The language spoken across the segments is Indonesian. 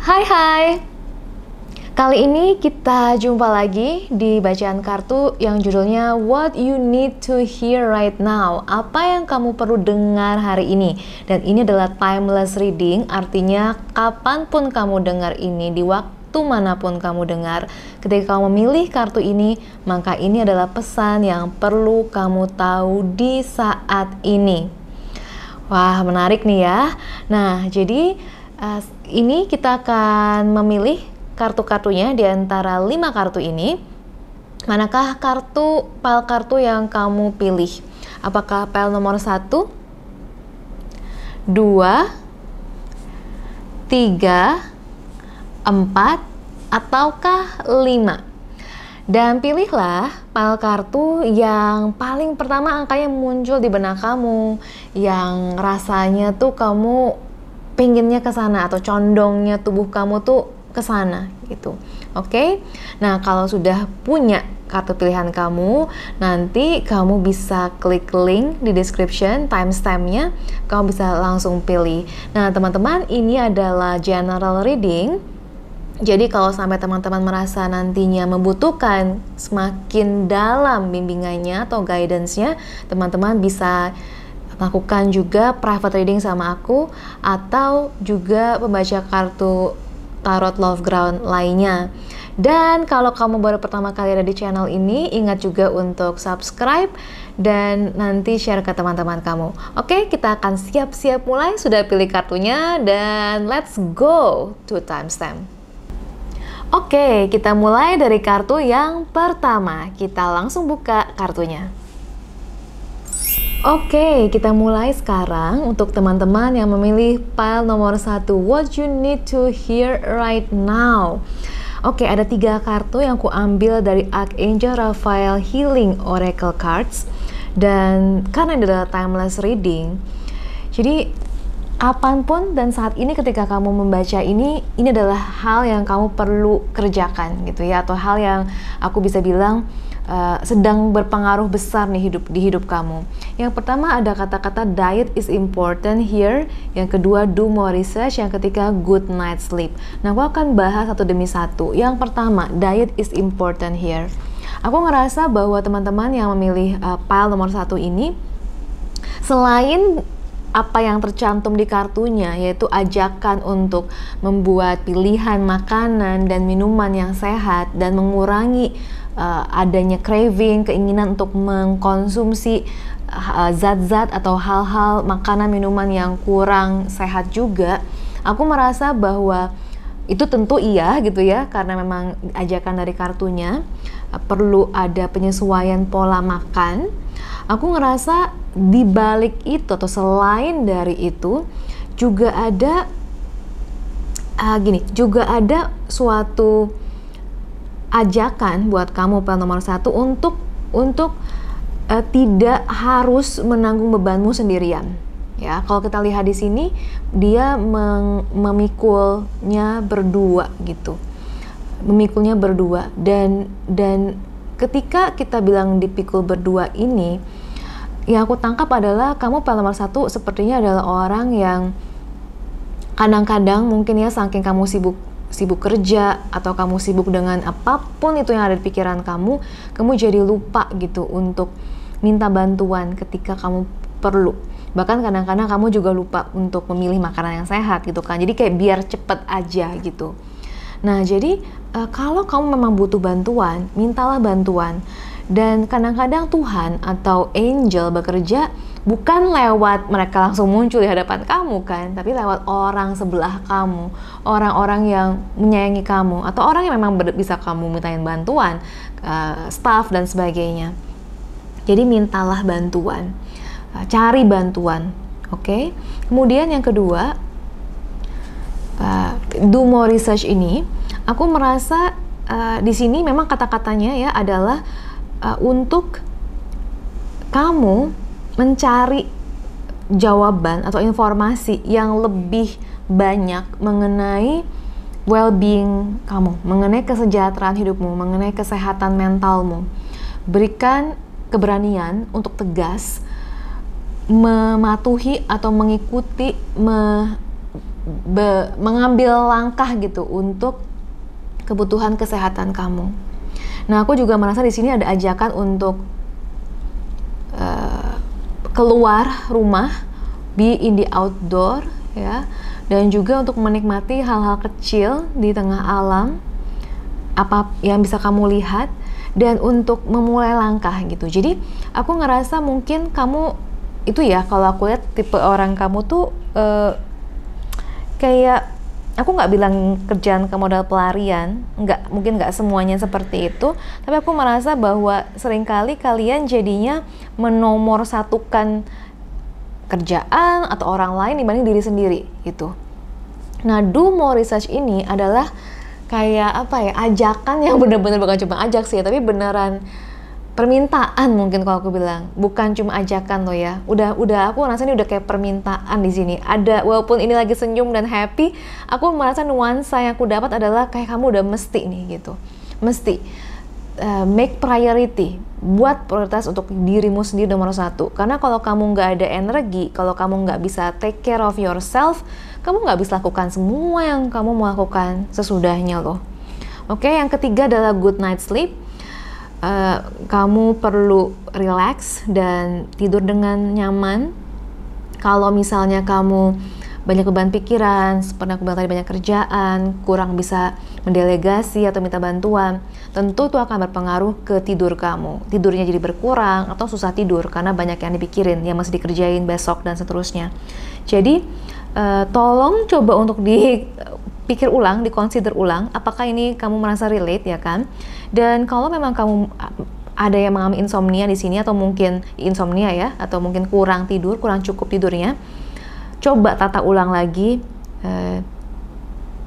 Hai hai. Kali ini kita jumpa lagi di bacaan kartu yang judulnya What You Need to Hear Right Now. Apa yang kamu perlu dengar hari ini? Dan ini adalah timeless reading, artinya kapanpun kamu dengar ini di waktu waktu manapun kamu dengar. Ketika kamu memilih kartu ini, maka ini adalah pesan yang perlu kamu tahu di saat ini. Wah, menarik nih ya. Nah, jadi Uh, ini kita akan memilih kartu-kartunya di antara lima kartu ini. Manakah kartu pal kartu yang kamu pilih? Apakah pal nomor satu, dua, tiga, empat, ataukah lima? Dan pilihlah pal kartu yang paling pertama angka yang muncul di benak kamu, yang rasanya tuh kamu pengennya ke sana atau condongnya tubuh kamu tuh ke sana gitu. Oke. Okay? Nah, kalau sudah punya kartu pilihan kamu, nanti kamu bisa klik link di description timestampnya, kamu bisa langsung pilih. Nah, teman-teman, ini adalah general reading. Jadi kalau sampai teman-teman merasa nantinya membutuhkan semakin dalam bimbingannya atau guidance-nya, teman-teman bisa lakukan juga private reading sama aku atau juga membaca kartu tarot love ground lainnya. Dan kalau kamu baru pertama kali ada di channel ini, ingat juga untuk subscribe dan nanti share ke teman-teman kamu. Oke, kita akan siap-siap mulai. Sudah pilih kartunya dan let's go to timestamp. Oke, kita mulai dari kartu yang pertama. Kita langsung buka kartunya. Oke, kita mulai sekarang untuk teman-teman yang memilih file nomor satu, What You Need to Hear Right Now. Oke, ada tiga kartu yang ku ambil dari Archangel Raphael Healing Oracle Cards. Dan karena ini adalah timeless reading, jadi apapun dan saat ini ketika kamu membaca ini, ini adalah hal yang kamu perlu kerjakan gitu ya, atau hal yang aku bisa bilang, Eh, sedang berpengaruh besar nih hidup di hidup kamu. Yang pertama ada kata-kata diet is important here, yang kedua do more research, yang ketiga good night sleep. Nah, aku akan bahas satu demi satu. Yang pertama, diet is important here. Aku ngerasa bahwa teman-teman yang memilih uh, pile nomor satu ini selain apa yang tercantum di kartunya yaitu ajakan untuk membuat pilihan makanan dan minuman yang sehat dan mengurangi uh, adanya craving, keinginan untuk mengkonsumsi eh, zat-zat uh, atau hal-hal makanan minuman yang kurang sehat juga, aku merasa bahwa itu tentu iya gitu ya karena memang ajakan dari kartunya eh, perlu ada penyesuaian pola makan. Aku ngerasa di balik itu atau selain dari itu juga ada uh, gini, juga ada suatu ajakan buat kamu pel nomor satu untuk untuk uh, tidak harus menanggung bebanmu sendirian. Ya, kalau kita lihat di sini dia meng, memikulnya berdua gitu. Memikulnya berdua dan dan ketika kita bilang dipikul berdua ini yang aku tangkap adalah kamu pel nomor satu sepertinya adalah orang yang kadang-kadang mungkin ya saking kamu sibuk sibuk kerja atau kamu sibuk dengan apapun itu yang ada di pikiran kamu, kamu jadi lupa gitu untuk minta bantuan ketika kamu perlu. Bahkan kadang-kadang kamu juga lupa untuk memilih makanan yang sehat gitu kan. Jadi kayak biar cepet aja gitu. Nah, jadi e, kalau kamu memang butuh bantuan, mintalah bantuan. Dan kadang-kadang Tuhan atau angel bekerja bukan lewat mereka langsung muncul di hadapan kamu kan, tapi lewat orang sebelah kamu, orang-orang yang menyayangi kamu, atau orang yang memang bisa kamu mintain bantuan, uh, staff dan sebagainya. Jadi mintalah bantuan, uh, cari bantuan, oke? Okay? Kemudian yang kedua, uh, do more research ini, aku merasa uh, di sini memang kata-katanya ya adalah uh, untuk kamu mencari jawaban atau informasi yang lebih banyak mengenai well-being kamu, mengenai kesejahteraan hidupmu, mengenai kesehatan mentalmu. Berikan keberanian untuk tegas mematuhi atau mengikuti me, be, mengambil langkah gitu untuk kebutuhan kesehatan kamu. Nah, aku juga merasa di sini ada ajakan untuk uh, keluar rumah, be in the outdoor ya. Dan juga untuk menikmati hal-hal kecil di tengah alam apa yang bisa kamu lihat dan untuk memulai langkah gitu. Jadi aku ngerasa mungkin kamu itu ya kalau aku lihat tipe orang kamu tuh uh, kayak aku nggak bilang kerjaan ke modal pelarian, nggak mungkin nggak semuanya seperti itu, tapi aku merasa bahwa seringkali kalian jadinya menomor satukan kerjaan atau orang lain dibanding diri sendiri gitu. Nah, do more research ini adalah kayak apa ya ajakan yang benar-benar bukan cuma ajak sih, tapi beneran permintaan mungkin kalau aku bilang bukan cuma ajakan lo ya udah udah aku ini udah kayak permintaan di sini ada walaupun ini lagi senyum dan happy aku merasa nuansa yang aku dapat adalah kayak kamu udah mesti nih gitu mesti uh, make priority buat prioritas untuk dirimu sendiri nomor satu karena kalau kamu nggak ada energi kalau kamu nggak bisa take care of yourself kamu nggak bisa lakukan semua yang kamu mau lakukan sesudahnya loh oke yang ketiga adalah good night sleep Eh, kamu perlu relax dan tidur dengan nyaman. Kalau misalnya kamu banyak beban pikiran, pernah aku bilang tadi banyak kerjaan, kurang bisa mendelegasi atau minta bantuan, tentu itu akan berpengaruh ke tidur kamu. Tidurnya jadi berkurang atau susah tidur karena banyak yang dipikirin, yang masih dikerjain besok dan seterusnya. Jadi uh, tolong coba untuk dipikir ulang, dikonsider ulang, apakah ini kamu merasa relate ya kan? Dan kalau memang kamu ah, ada yang mengalami insomnia di sini atau mungkin insomnia ya atau mungkin kurang tidur, kurang cukup tidurnya, coba tata ulang lagi eh,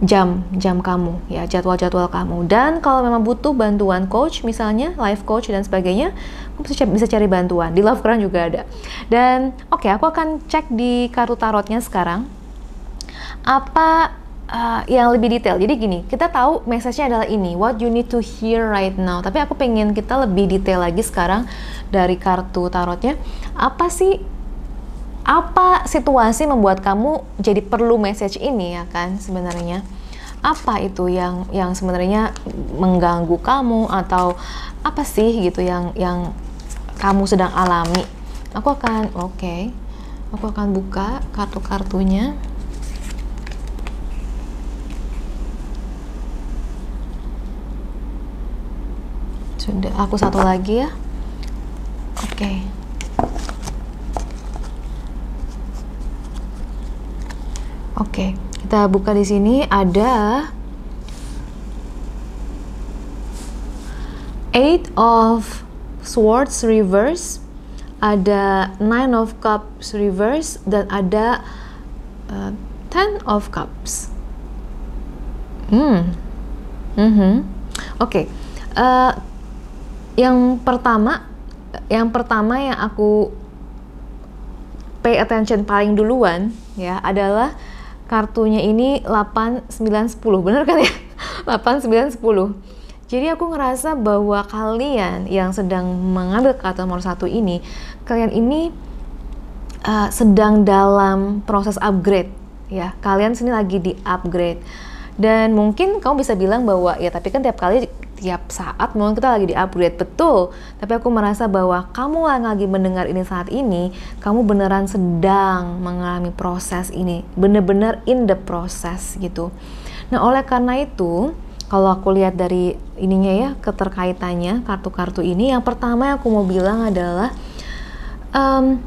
jam jam kamu ya jadwal-jadwal kamu dan kalau memang butuh bantuan coach misalnya life coach dan sebagainya kamu bisa, bisa cari bantuan di love Quran juga ada dan oke okay, aku akan cek di kartu tarotnya sekarang apa Ah, yang lebih detail. Jadi gini, kita tahu message-nya adalah ini, what you need to hear right now. Tapi aku pengen kita lebih detail lagi sekarang dari kartu tarotnya. Apa sih apa situasi membuat kamu jadi perlu message ini ya kan sebenarnya? Apa itu yang yang sebenarnya mengganggu kamu atau apa sih gitu yang yang kamu sedang alami? Aku akan oke. Okay. Aku akan buka kartu-kartunya. Sudah, aku satu lagi ya. Oke. Okay. Oke, okay, kita buka di sini ada Eight of Swords reverse, ada Nine of Cups reverse, dan ada uh, Ten of Cups. Hmm, mm -hmm. oke. Okay. Uh, eh, yang pertama yang pertama yang aku pay attention paling duluan ya adalah kartunya ini 8910 bener kan ya 8910 jadi aku ngerasa bahwa kalian yang sedang mengambil kartu nomor satu ini, kalian ini uh, sedang dalam proses upgrade, ya. Kalian sini lagi di upgrade. Dan mungkin kamu bisa bilang bahwa ya tapi kan tiap kali setiap saat mungkin kita lagi di upgrade betul tapi aku merasa bahwa kamu yang lagi mendengar ini saat ini kamu beneran sedang mengalami proses ini bener-bener in the process gitu nah oleh karena itu kalau aku lihat dari ininya ya keterkaitannya kartu-kartu ini yang pertama yang aku mau bilang adalah um,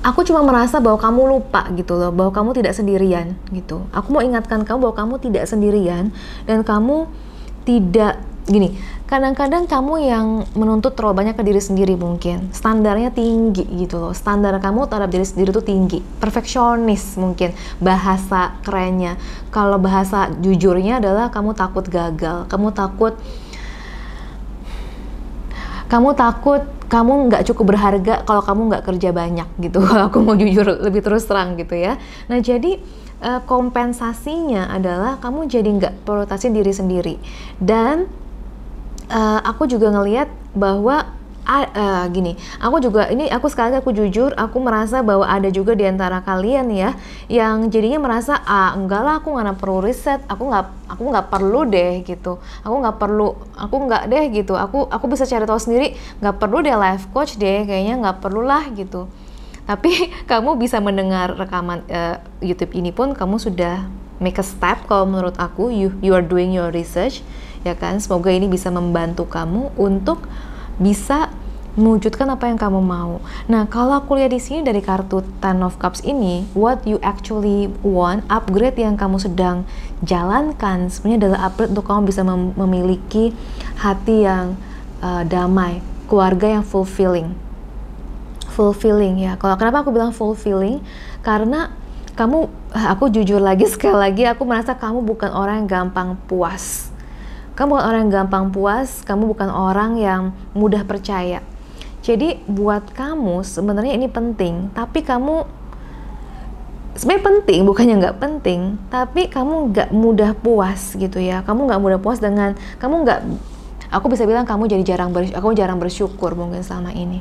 aku cuma merasa bahwa kamu lupa gitu loh, bahwa kamu tidak sendirian gitu. Aku mau ingatkan kamu bahwa kamu tidak sendirian dan kamu tidak gini kadang-kadang kamu yang menuntut terlalu banyak ke diri sendiri mungkin standarnya tinggi gitu loh standar kamu terhadap diri sendiri tuh tinggi perfeksionis mungkin bahasa kerennya kalau bahasa jujurnya adalah kamu takut gagal kamu takut kamu takut kamu nggak cukup berharga kalau kamu nggak kerja banyak gitu kalau aku mau jujur lebih terus terang gitu ya nah jadi uh, kompensasinya adalah kamu jadi nggak prioritasin diri sendiri dan uh, aku juga ngelihat bahwa uh, uh, gini, aku juga ini aku sekali aku jujur, aku merasa bahwa ada juga di antara kalian ya yang jadinya merasa ah enggak lah aku nggak perlu riset, aku nggak aku nggak perlu deh gitu, aku nggak perlu, aku nggak deh gitu, aku aku bisa cari tahu sendiri, nggak perlu deh life coach deh, kayaknya nggak perlu lah gitu. Tapi kamu bisa mendengar rekaman uh, YouTube ini pun kamu sudah make a step kalau menurut aku you you are doing your research ya kan. Semoga ini bisa membantu kamu untuk bisa mewujudkan apa yang kamu mau. Nah, kalau aku lihat di sini dari kartu Ten of Cups ini, what you actually want, upgrade yang kamu sedang jalankan sebenarnya adalah upgrade untuk kamu bisa mem memiliki hati yang uh, damai, keluarga yang fulfilling fulfilling ya. Kalau kenapa aku bilang fulfilling? Karena kamu aku jujur lagi sekali lagi aku merasa kamu bukan orang yang gampang puas. Kamu bukan orang yang gampang puas, kamu bukan orang yang mudah percaya. Jadi buat kamu sebenarnya ini penting, tapi kamu sebenarnya penting bukannya nggak penting, tapi kamu nggak mudah puas gitu ya. Kamu nggak mudah puas dengan kamu nggak aku bisa bilang kamu jadi jarang bersyukur, aku jarang bersyukur mungkin selama ini.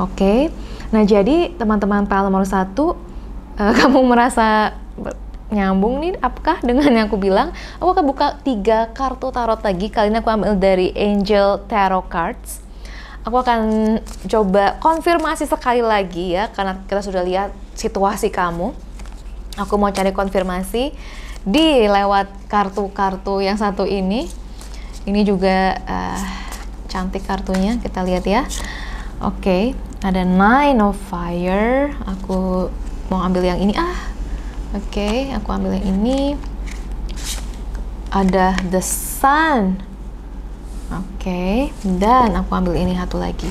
Oke. Okay. Nah, jadi teman-teman PL nomor satu, uh, kamu merasa nyambung nih apakah dengan yang aku bilang aku akan buka tiga kartu tarot lagi kali ini aku ambil dari Angel Tarot Cards aku akan coba konfirmasi sekali lagi ya karena kita sudah lihat situasi kamu aku mau cari konfirmasi di lewat kartu-kartu yang satu ini ini juga uh, cantik kartunya kita lihat ya Oke, okay, ada nine of fire. Aku mau ambil yang ini. Ah, oke, okay, aku ambil yang ini. Ada the sun. Oke, okay, dan aku ambil ini satu lagi.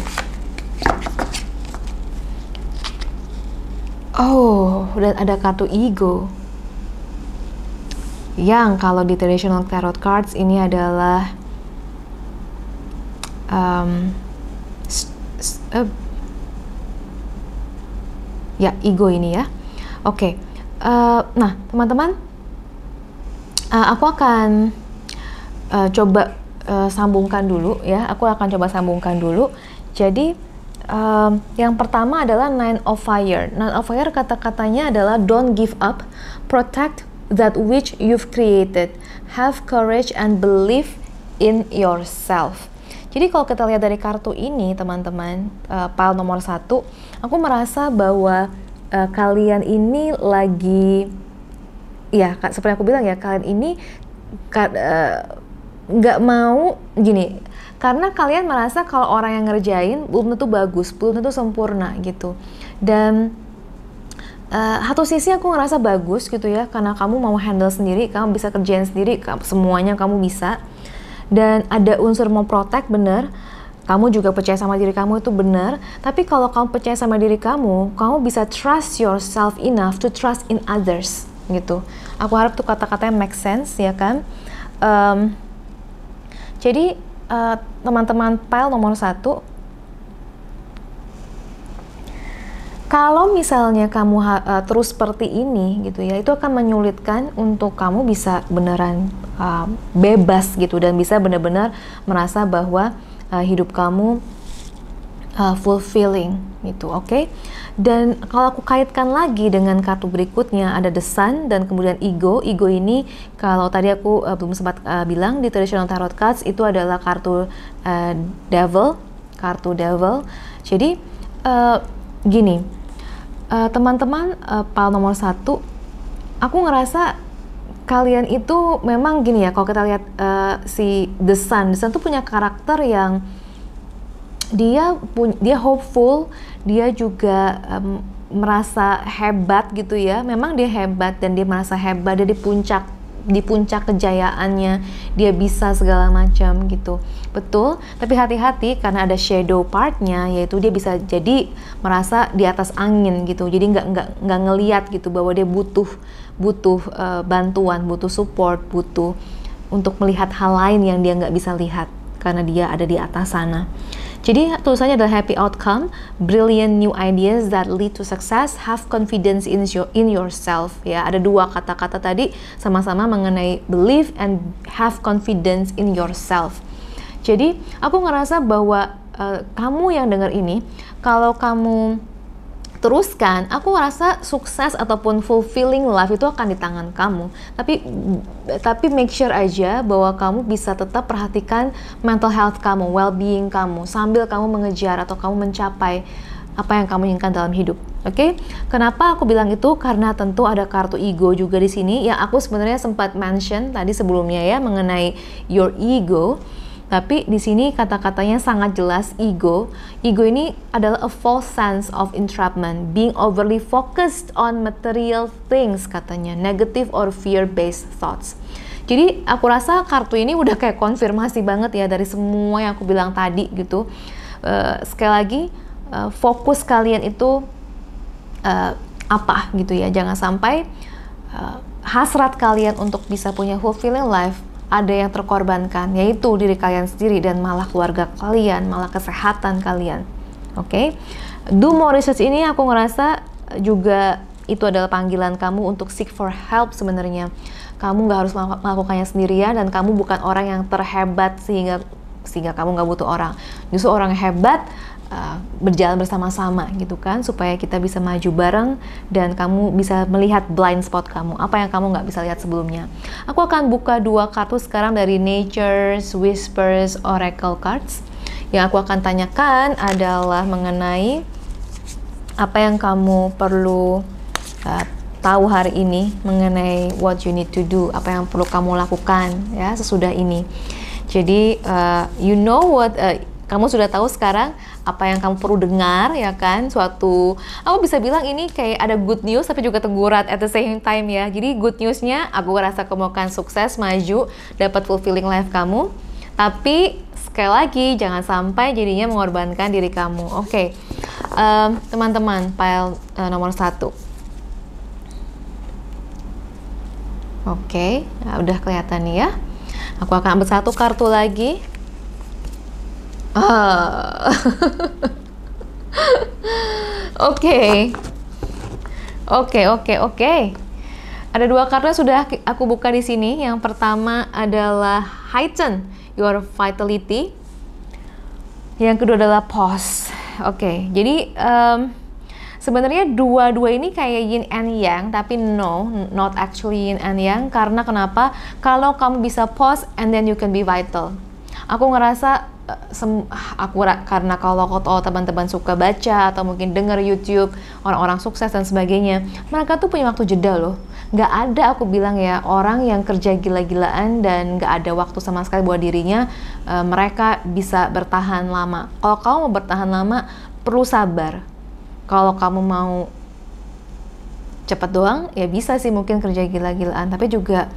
Oh, dan ada kartu ego. Yang kalau di traditional tarot cards ini adalah um, uh, ya ego ini ya. Oke, okay. uh, eh, nah teman-teman, uh, aku akan uh, coba uh, sambungkan dulu ya. Aku akan coba sambungkan dulu. Jadi um, yang pertama adalah nine of fire. Nine of fire kata-katanya adalah don't give up, protect that which you've created, have courage and believe in yourself. Jadi kalau kita lihat dari kartu ini teman-teman, uh, pal nomor satu, aku merasa bahwa uh, kalian ini lagi, ya seperti aku bilang ya, kalian ini eh, nggak uh, mau gini, karena kalian merasa kalau orang yang ngerjain belum tentu bagus, belum tentu sempurna gitu. Dan uh, satu sisi aku ngerasa bagus gitu ya karena kamu mau handle sendiri kamu bisa kerjain sendiri semuanya kamu bisa dan ada unsur mau protek bener kamu juga percaya sama diri kamu itu benar, tapi kalau kamu percaya sama diri kamu, kamu bisa trust yourself enough to trust in others gitu. Aku harap tuh kata kata yang make sense ya kan. Um, jadi eh, teman-teman uh, pile nomor satu, Kalau misalnya kamu uh, terus seperti ini gitu ya, itu akan menyulitkan untuk kamu bisa beneran uh, bebas gitu dan bisa benar-benar merasa bahwa uh, hidup kamu uh, fulfilling gitu, oke? Okay? Dan kalau aku kaitkan lagi dengan kartu berikutnya ada the sun dan kemudian ego. Ego ini kalau tadi aku uh, belum sempat uh, bilang di traditional tarot cards itu adalah kartu uh, devil, kartu devil. Jadi uh, gini, Eh, teman-teman uh, pal nomor satu aku ngerasa kalian itu memang gini ya kalau kita lihat uh, si The Sun The Sun tuh punya karakter yang dia punya dia hopeful dia juga um, merasa hebat gitu ya memang dia hebat dan dia merasa hebat dia di puncak di puncak kejayaannya dia bisa segala macam gitu betul tapi hati-hati karena ada shadow partnya yaitu dia bisa jadi merasa di atas angin gitu jadi nggak nggak nggak ngelihat gitu bahwa dia butuh butuh uh, bantuan butuh support butuh untuk melihat hal lain yang dia nggak bisa lihat karena dia ada di atas sana jadi tulisannya adalah happy outcome, brilliant new ideas that lead to success, have confidence in your in yourself. Ya, ada dua kata-kata tadi sama-sama mengenai believe and have confidence in yourself. Jadi aku ngerasa bahwa uh, kamu yang dengar ini, kalau kamu teruskan, aku merasa sukses ataupun fulfilling life itu akan di tangan kamu. Tapi tapi make sure aja bahwa kamu bisa tetap perhatikan mental health kamu, well-being kamu sambil kamu mengejar atau kamu mencapai apa yang kamu inginkan dalam hidup. Oke, okay? kenapa aku bilang itu? Karena tentu ada kartu ego juga di sini. Ya, aku sebenarnya sempat mention tadi sebelumnya ya mengenai your ego. Tapi di sini kata-katanya sangat jelas ego. Ego ini adalah a false sense of entrapment, being overly focused on material things katanya, negative or fear-based thoughts. Jadi aku rasa kartu ini udah kayak konfirmasi banget ya dari semua yang aku bilang tadi gitu. Uh, sekali lagi uh, fokus kalian itu uh, apa gitu ya. Jangan sampai uh, hasrat kalian untuk bisa punya fulfilling life ada yang terkorbankan, yaitu diri kalian sendiri dan malah keluarga kalian, malah kesehatan kalian. Oke, okay? do more research ini aku ngerasa juga itu adalah panggilan kamu untuk seek for help sebenarnya. Kamu nggak harus melakukannya sendirian dan kamu bukan orang yang terhebat sehingga sehingga kamu nggak butuh orang. Justru orang hebat Eh, berjalan bersama-sama gitu kan supaya kita bisa maju bareng dan kamu bisa melihat blind spot kamu apa yang kamu nggak bisa lihat sebelumnya aku akan buka dua kartu sekarang dari Nature's Whispers Oracle Cards yang aku akan tanyakan adalah mengenai apa yang kamu perlu uh, tahu hari ini mengenai what you need to do, apa yang perlu kamu lakukan ya sesudah ini. Jadi uh, you know what uh, kamu sudah tahu sekarang apa yang kamu perlu dengar ya kan suatu aku bisa bilang ini kayak ada good news tapi juga teguran at the same time ya jadi good newsnya aku rasa kamu akan sukses maju dapat fulfilling life kamu tapi sekali lagi jangan sampai jadinya mengorbankan diri kamu oke okay. um, teman-teman file uh, eh, nomor satu oke okay. nah, udah kelihatan nih ya aku akan ambil satu kartu lagi Ah. Oke. Oke, oke, oke. Ada dua kartu sudah aku buka di sini. Yang pertama adalah heighten your vitality. Yang kedua adalah pause. Oke, okay, jadi um, sebenarnya dua-dua ini kayak yin and yang, tapi no, not actually yin and yang. Karena kenapa? Kalau kamu bisa pause and then you can be vital aku ngerasa eh, sem aku karena kalau kau kalau teman-teman suka baca atau mungkin denger YouTube orang-orang sukses dan sebagainya mereka tuh punya waktu jeda loh nggak ada aku bilang ya orang yang kerja gila-gilaan dan nggak ada waktu sama sekali buat dirinya e, mereka bisa bertahan lama kalau kamu mau bertahan lama perlu sabar kalau kamu mau cepat doang ya bisa sih mungkin kerja gila-gilaan tapi juga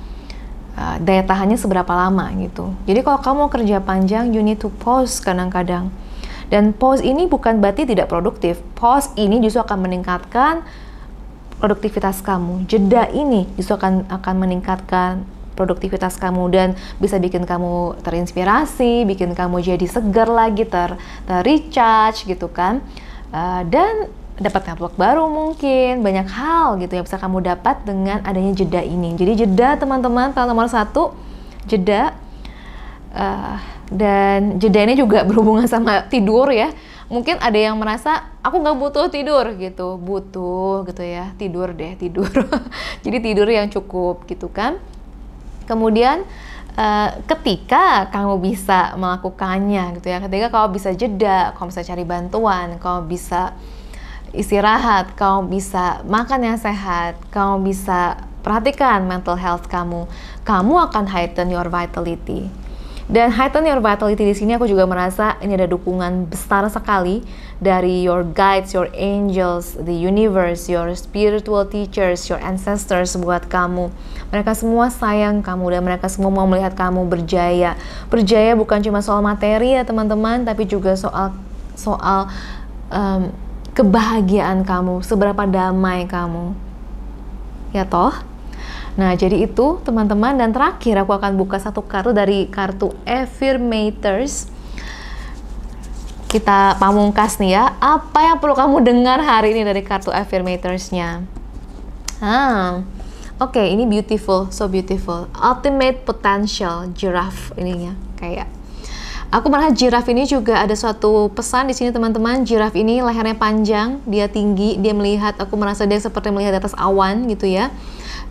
uh, daya tahannya seberapa lama gitu. Jadi kalau kamu kerja panjang, you need to pause kadang-kadang. Dan pause ini bukan berarti tidak produktif. Pause ini justru akan meningkatkan produktivitas kamu. Jeda ini justru akan akan meningkatkan produktivitas kamu dan bisa bikin kamu terinspirasi, bikin kamu jadi segar lagi, ter, ter recharge gitu kan. Uh, dan dapat network baru mungkin, banyak hal gitu yang bisa kamu dapat dengan adanya jeda ini. Jadi jeda teman-teman, kalau nomor satu, jeda. Uh, dan jeda ini juga berhubungan sama tidur ya. Mungkin ada yang merasa, aku nggak butuh tidur gitu, butuh gitu ya, tidur deh, tidur. Jadi tidur yang cukup gitu kan. Kemudian Uh, ketika kamu bisa melakukannya gitu ya ketika kamu bisa jeda kamu bisa cari bantuan kamu bisa istirahat, kamu bisa makan yang sehat, kamu bisa perhatikan mental health kamu, kamu akan heighten your vitality. Dan heighten your vitality di sini aku juga merasa ini ada dukungan besar sekali dari your guides, your angels, the universe, your spiritual teachers, your ancestors buat kamu. Mereka semua sayang kamu dan mereka semua mau melihat kamu berjaya. Berjaya bukan cuma soal materi ya teman-teman, tapi juga soal soal um, kebahagiaan kamu, seberapa damai kamu. Ya toh? Nah, jadi itu teman-teman dan terakhir aku akan buka satu kartu dari kartu Affirmators. Kita pamungkas nih ya. Apa yang perlu kamu dengar hari ini dari kartu Affirmators-nya? Ah. Oke, okay, ini beautiful, so beautiful. Ultimate potential giraffe ininya kayak Aku merasa jiraf ini juga ada suatu pesan di sini teman-teman. Jiraf ini lehernya panjang, dia tinggi, dia melihat. Aku merasa dia seperti melihat atas awan gitu ya.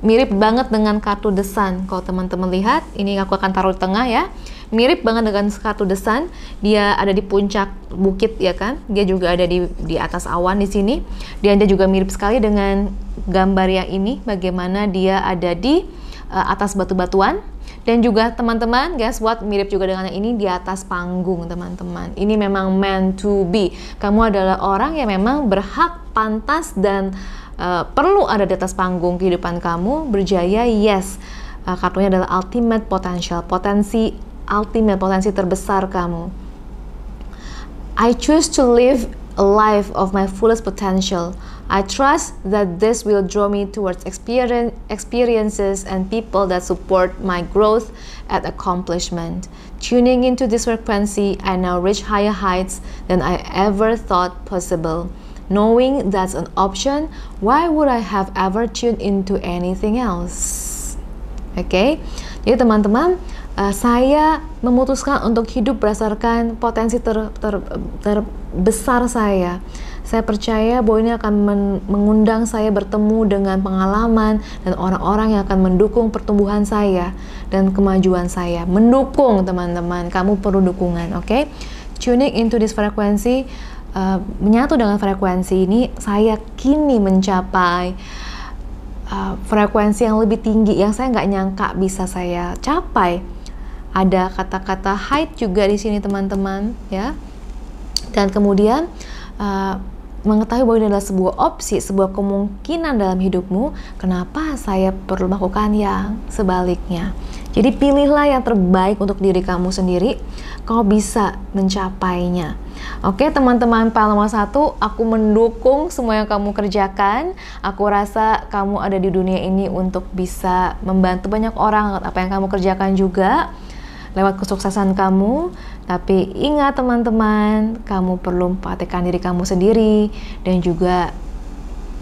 Mirip banget dengan kartu desan. Kalau teman-teman lihat, ini aku akan taruh di tengah ya. Mirip banget dengan kartu desan. Dia ada di puncak bukit ya kan. Dia juga ada di di atas awan di sini. Dia ada juga mirip sekali dengan gambar yang ini. Bagaimana dia ada di eh, atas batu-batuan dan juga teman-teman, guess what? Mirip juga dengan yang ini di atas panggung, teman-teman. Ini memang meant to be. Kamu adalah orang yang memang berhak, pantas, dan uh, perlu ada di atas panggung kehidupan kamu. Berjaya, yes. Uh, kartunya adalah ultimate potential, potensi ultimate, potensi terbesar kamu. I choose to live a life of my fullest potential. I trust that this will draw me towards experience, experiences and people that support my growth and accomplishment. Tuning into this frequency, I now reach higher heights than I ever thought possible. Knowing that's an option, why would I have ever tuned into anything else? Oke, okay? jadi teman-teman, uh, saya memutuskan untuk hidup berdasarkan potensi ter, ter, terbesar saya. Saya percaya bahwa ini akan mengundang saya bertemu dengan pengalaman dan orang-orang yang akan mendukung pertumbuhan saya dan kemajuan saya. Mendukung teman-teman, kamu perlu dukungan, oke? Okay? Tuning into this frequency, uh, menyatu dengan frekuensi ini, saya kini mencapai uh, frekuensi yang lebih tinggi yang saya nggak nyangka bisa saya capai. Ada kata-kata height juga di sini teman-teman, ya dan kemudian uh, mengetahui bahwa ini adalah sebuah opsi, sebuah kemungkinan dalam hidupmu, kenapa saya perlu melakukan yang sebaliknya? Jadi pilihlah yang terbaik untuk diri kamu sendiri, kau bisa mencapainya. Oke teman-teman Palma Satu, aku mendukung semua yang kamu kerjakan. Aku rasa kamu ada di dunia ini untuk bisa membantu banyak orang apa yang kamu kerjakan juga lewat kesuksesan kamu tapi ingat teman-teman, kamu perlu memperhatikan diri kamu sendiri dan juga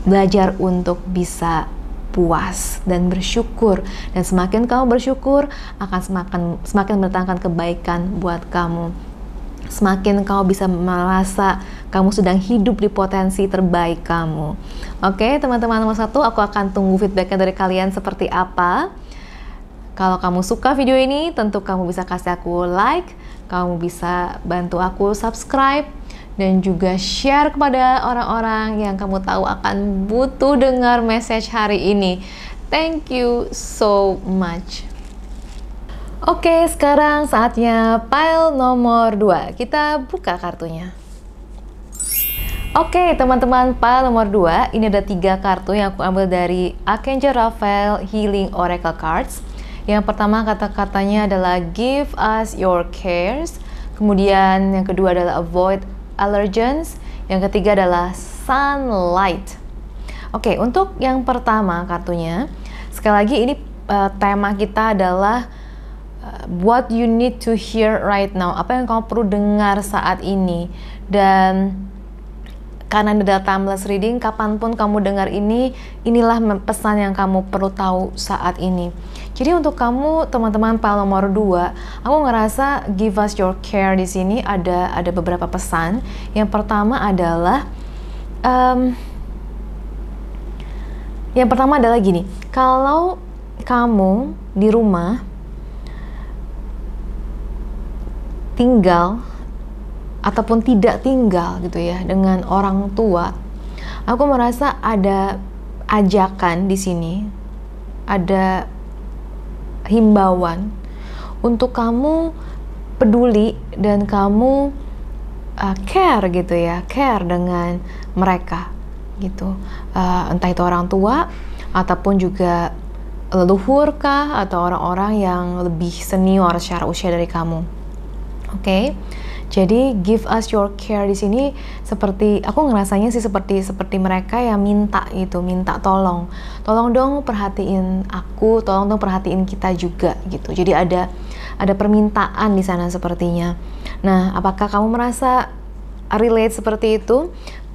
belajar untuk bisa puas dan bersyukur dan semakin kamu bersyukur akan semakin semakin mendatangkan kebaikan buat kamu semakin kamu bisa merasa kamu sedang hidup di potensi terbaik kamu oke teman-teman nomor satu aku akan tunggu feedbacknya dari kalian seperti apa kalau kamu suka video ini tentu kamu bisa kasih aku like kamu bisa bantu aku subscribe dan juga share kepada orang-orang yang kamu tahu akan butuh dengar message hari ini. Thank you so much. Oke, sekarang saatnya pile nomor 2. Kita buka kartunya. Oke, teman-teman, pile nomor 2, ini ada tiga kartu yang aku ambil dari Archangel Raphael Healing Oracle Cards. Yang pertama kata-katanya adalah give us your cares. Kemudian yang kedua adalah avoid allergens. Yang ketiga adalah sunlight. Oke, untuk yang pertama kartunya, sekali lagi ini uh, tema kita adalah uh, what you need to hear right now. Apa yang kamu perlu dengar saat ini dan karena adalah Timeless Reading, kapanpun kamu dengar ini, inilah pesan yang kamu perlu tahu saat ini. Jadi untuk kamu teman-teman pal nomor 2, aku ngerasa give us your care di sini ada ada beberapa pesan. Yang pertama adalah um, yang pertama adalah gini, kalau kamu di rumah tinggal ataupun tidak tinggal gitu ya dengan orang tua, aku merasa ada ajakan di sini, ada himbauan untuk kamu peduli dan kamu uh, care gitu ya, care dengan mereka gitu, uh, entah itu orang tua ataupun juga leluhur kah atau orang-orang yang lebih senior secara usia dari kamu. Oke. Okay? Jadi give us your care di sini seperti aku ngerasanya sih seperti seperti mereka yang minta itu minta tolong. Tolong dong perhatiin aku, tolong dong perhatiin kita juga gitu. Jadi ada ada permintaan di sana sepertinya. Nah, apakah kamu merasa relate seperti itu?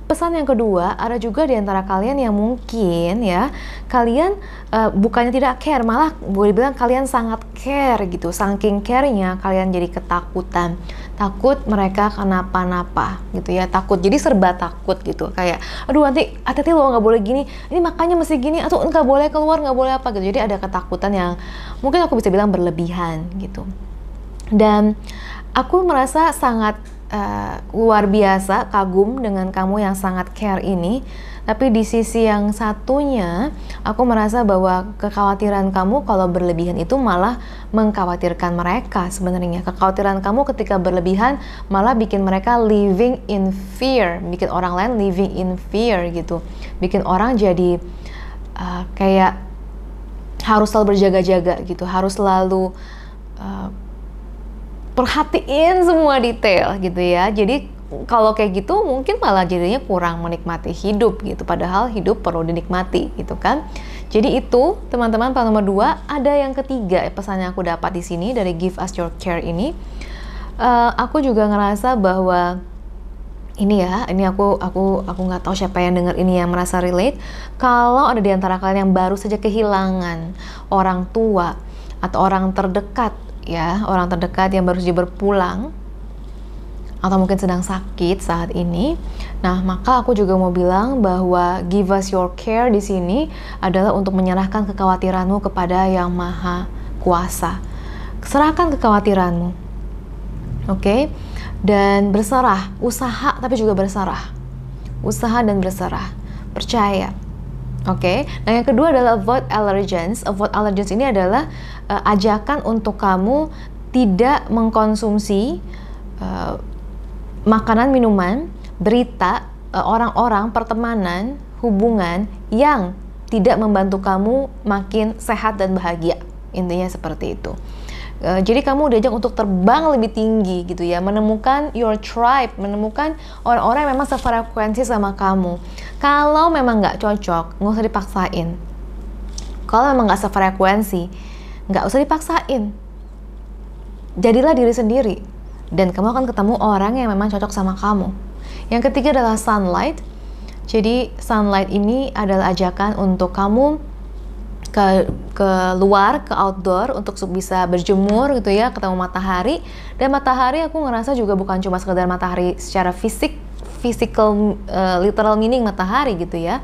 pesan yang kedua ada juga di antara kalian yang mungkin ya kalian uh, bukannya tidak care malah boleh bilang kalian sangat care gitu saking care-nya kalian jadi ketakutan takut mereka kenapa-napa gitu ya takut jadi serba takut gitu kayak aduh nanti hati-hati lo nggak boleh gini ini makanya mesti gini atau nggak boleh keluar nggak boleh apa gitu jadi ada ketakutan yang mungkin aku bisa bilang berlebihan gitu dan aku merasa sangat uh, luar biasa kagum dengan kamu yang sangat care ini tapi di sisi yang satunya, aku merasa bahwa kekhawatiran kamu kalau berlebihan itu malah mengkhawatirkan mereka sebenarnya. Kekhawatiran kamu ketika berlebihan malah bikin mereka living in fear, bikin orang lain living in fear gitu. Bikin orang jadi uh, kayak harus selalu berjaga-jaga gitu, harus selalu uh, perhatiin semua detail gitu ya. Jadi kalau kayak gitu mungkin malah jadinya kurang menikmati hidup gitu padahal hidup perlu dinikmati gitu kan jadi itu teman-teman pesan nomor dua ada yang ketiga pesan yang aku dapat di sini dari give us your care ini uh, aku juga ngerasa bahwa ini ya, ini aku aku aku nggak tahu siapa yang dengar ini yang merasa relate. Kalau ada di antara kalian yang baru saja kehilangan orang tua atau orang terdekat ya, orang terdekat yang baru saja berpulang, atau mungkin sedang sakit saat ini. Nah, maka aku juga mau bilang bahwa give us your care di sini adalah untuk menyerahkan kekhawatiranmu kepada Yang Maha Kuasa. Serahkan kekhawatiranmu. Oke? Okay? Dan berserah, usaha tapi juga berserah. Usaha dan berserah. Percaya. Oke. Okay? Nah, yang kedua adalah avoid allergens. Avoid allergens ini adalah uh, ajakan untuk kamu tidak mengkonsumsi uh, makanan, minuman, berita, eh, orang-orang, pertemanan, hubungan yang tidak membantu kamu makin sehat dan bahagia. Intinya seperti itu. Eh, jadi kamu diajak untuk terbang lebih tinggi gitu ya, menemukan your tribe, menemukan orang-orang yang memang sefrekuensi sama kamu. Kalau memang nggak cocok, nggak usah dipaksain. Kalau memang nggak sefrekuensi, nggak usah dipaksain. Jadilah diri sendiri, dan kamu akan ketemu orang yang memang cocok sama kamu. Yang ketiga adalah sunlight. Jadi sunlight ini adalah ajakan untuk kamu ke keluar ke outdoor untuk bisa berjemur gitu ya ketemu matahari dan matahari aku ngerasa juga bukan cuma sekedar matahari secara fisik physical uh, literal meaning matahari gitu ya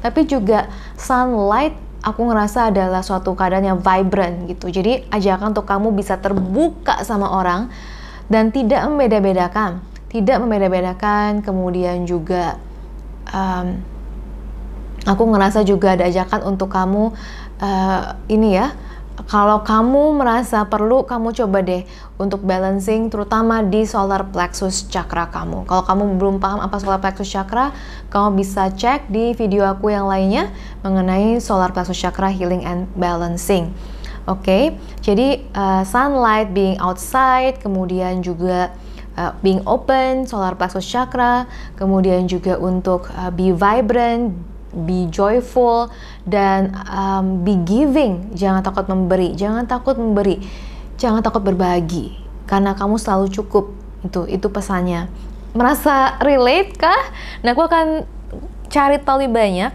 tapi juga sunlight aku ngerasa adalah suatu keadaan yang vibrant gitu jadi ajakan untuk kamu bisa terbuka sama orang dan tidak membeda-bedakan, tidak membeda-bedakan, kemudian juga um, aku ngerasa juga ada ajakan untuk kamu uh, ini ya kalau kamu merasa perlu, kamu coba deh untuk balancing terutama di solar plexus chakra kamu. Kalau kamu belum paham apa solar plexus chakra, kamu bisa cek di video aku yang lainnya mengenai solar plexus chakra healing and balancing. Oke, okay? jadi uh, sunlight being outside, kemudian juga uh, being open, solar plexus chakra, kemudian juga untuk uh, be vibrant, be joyful dan um, be giving. Jangan takut memberi, jangan takut memberi, jangan takut berbagi karena kamu selalu cukup. Itu itu pesannya. Merasa relate kah? Nah, aku akan cari tali lebih banyak.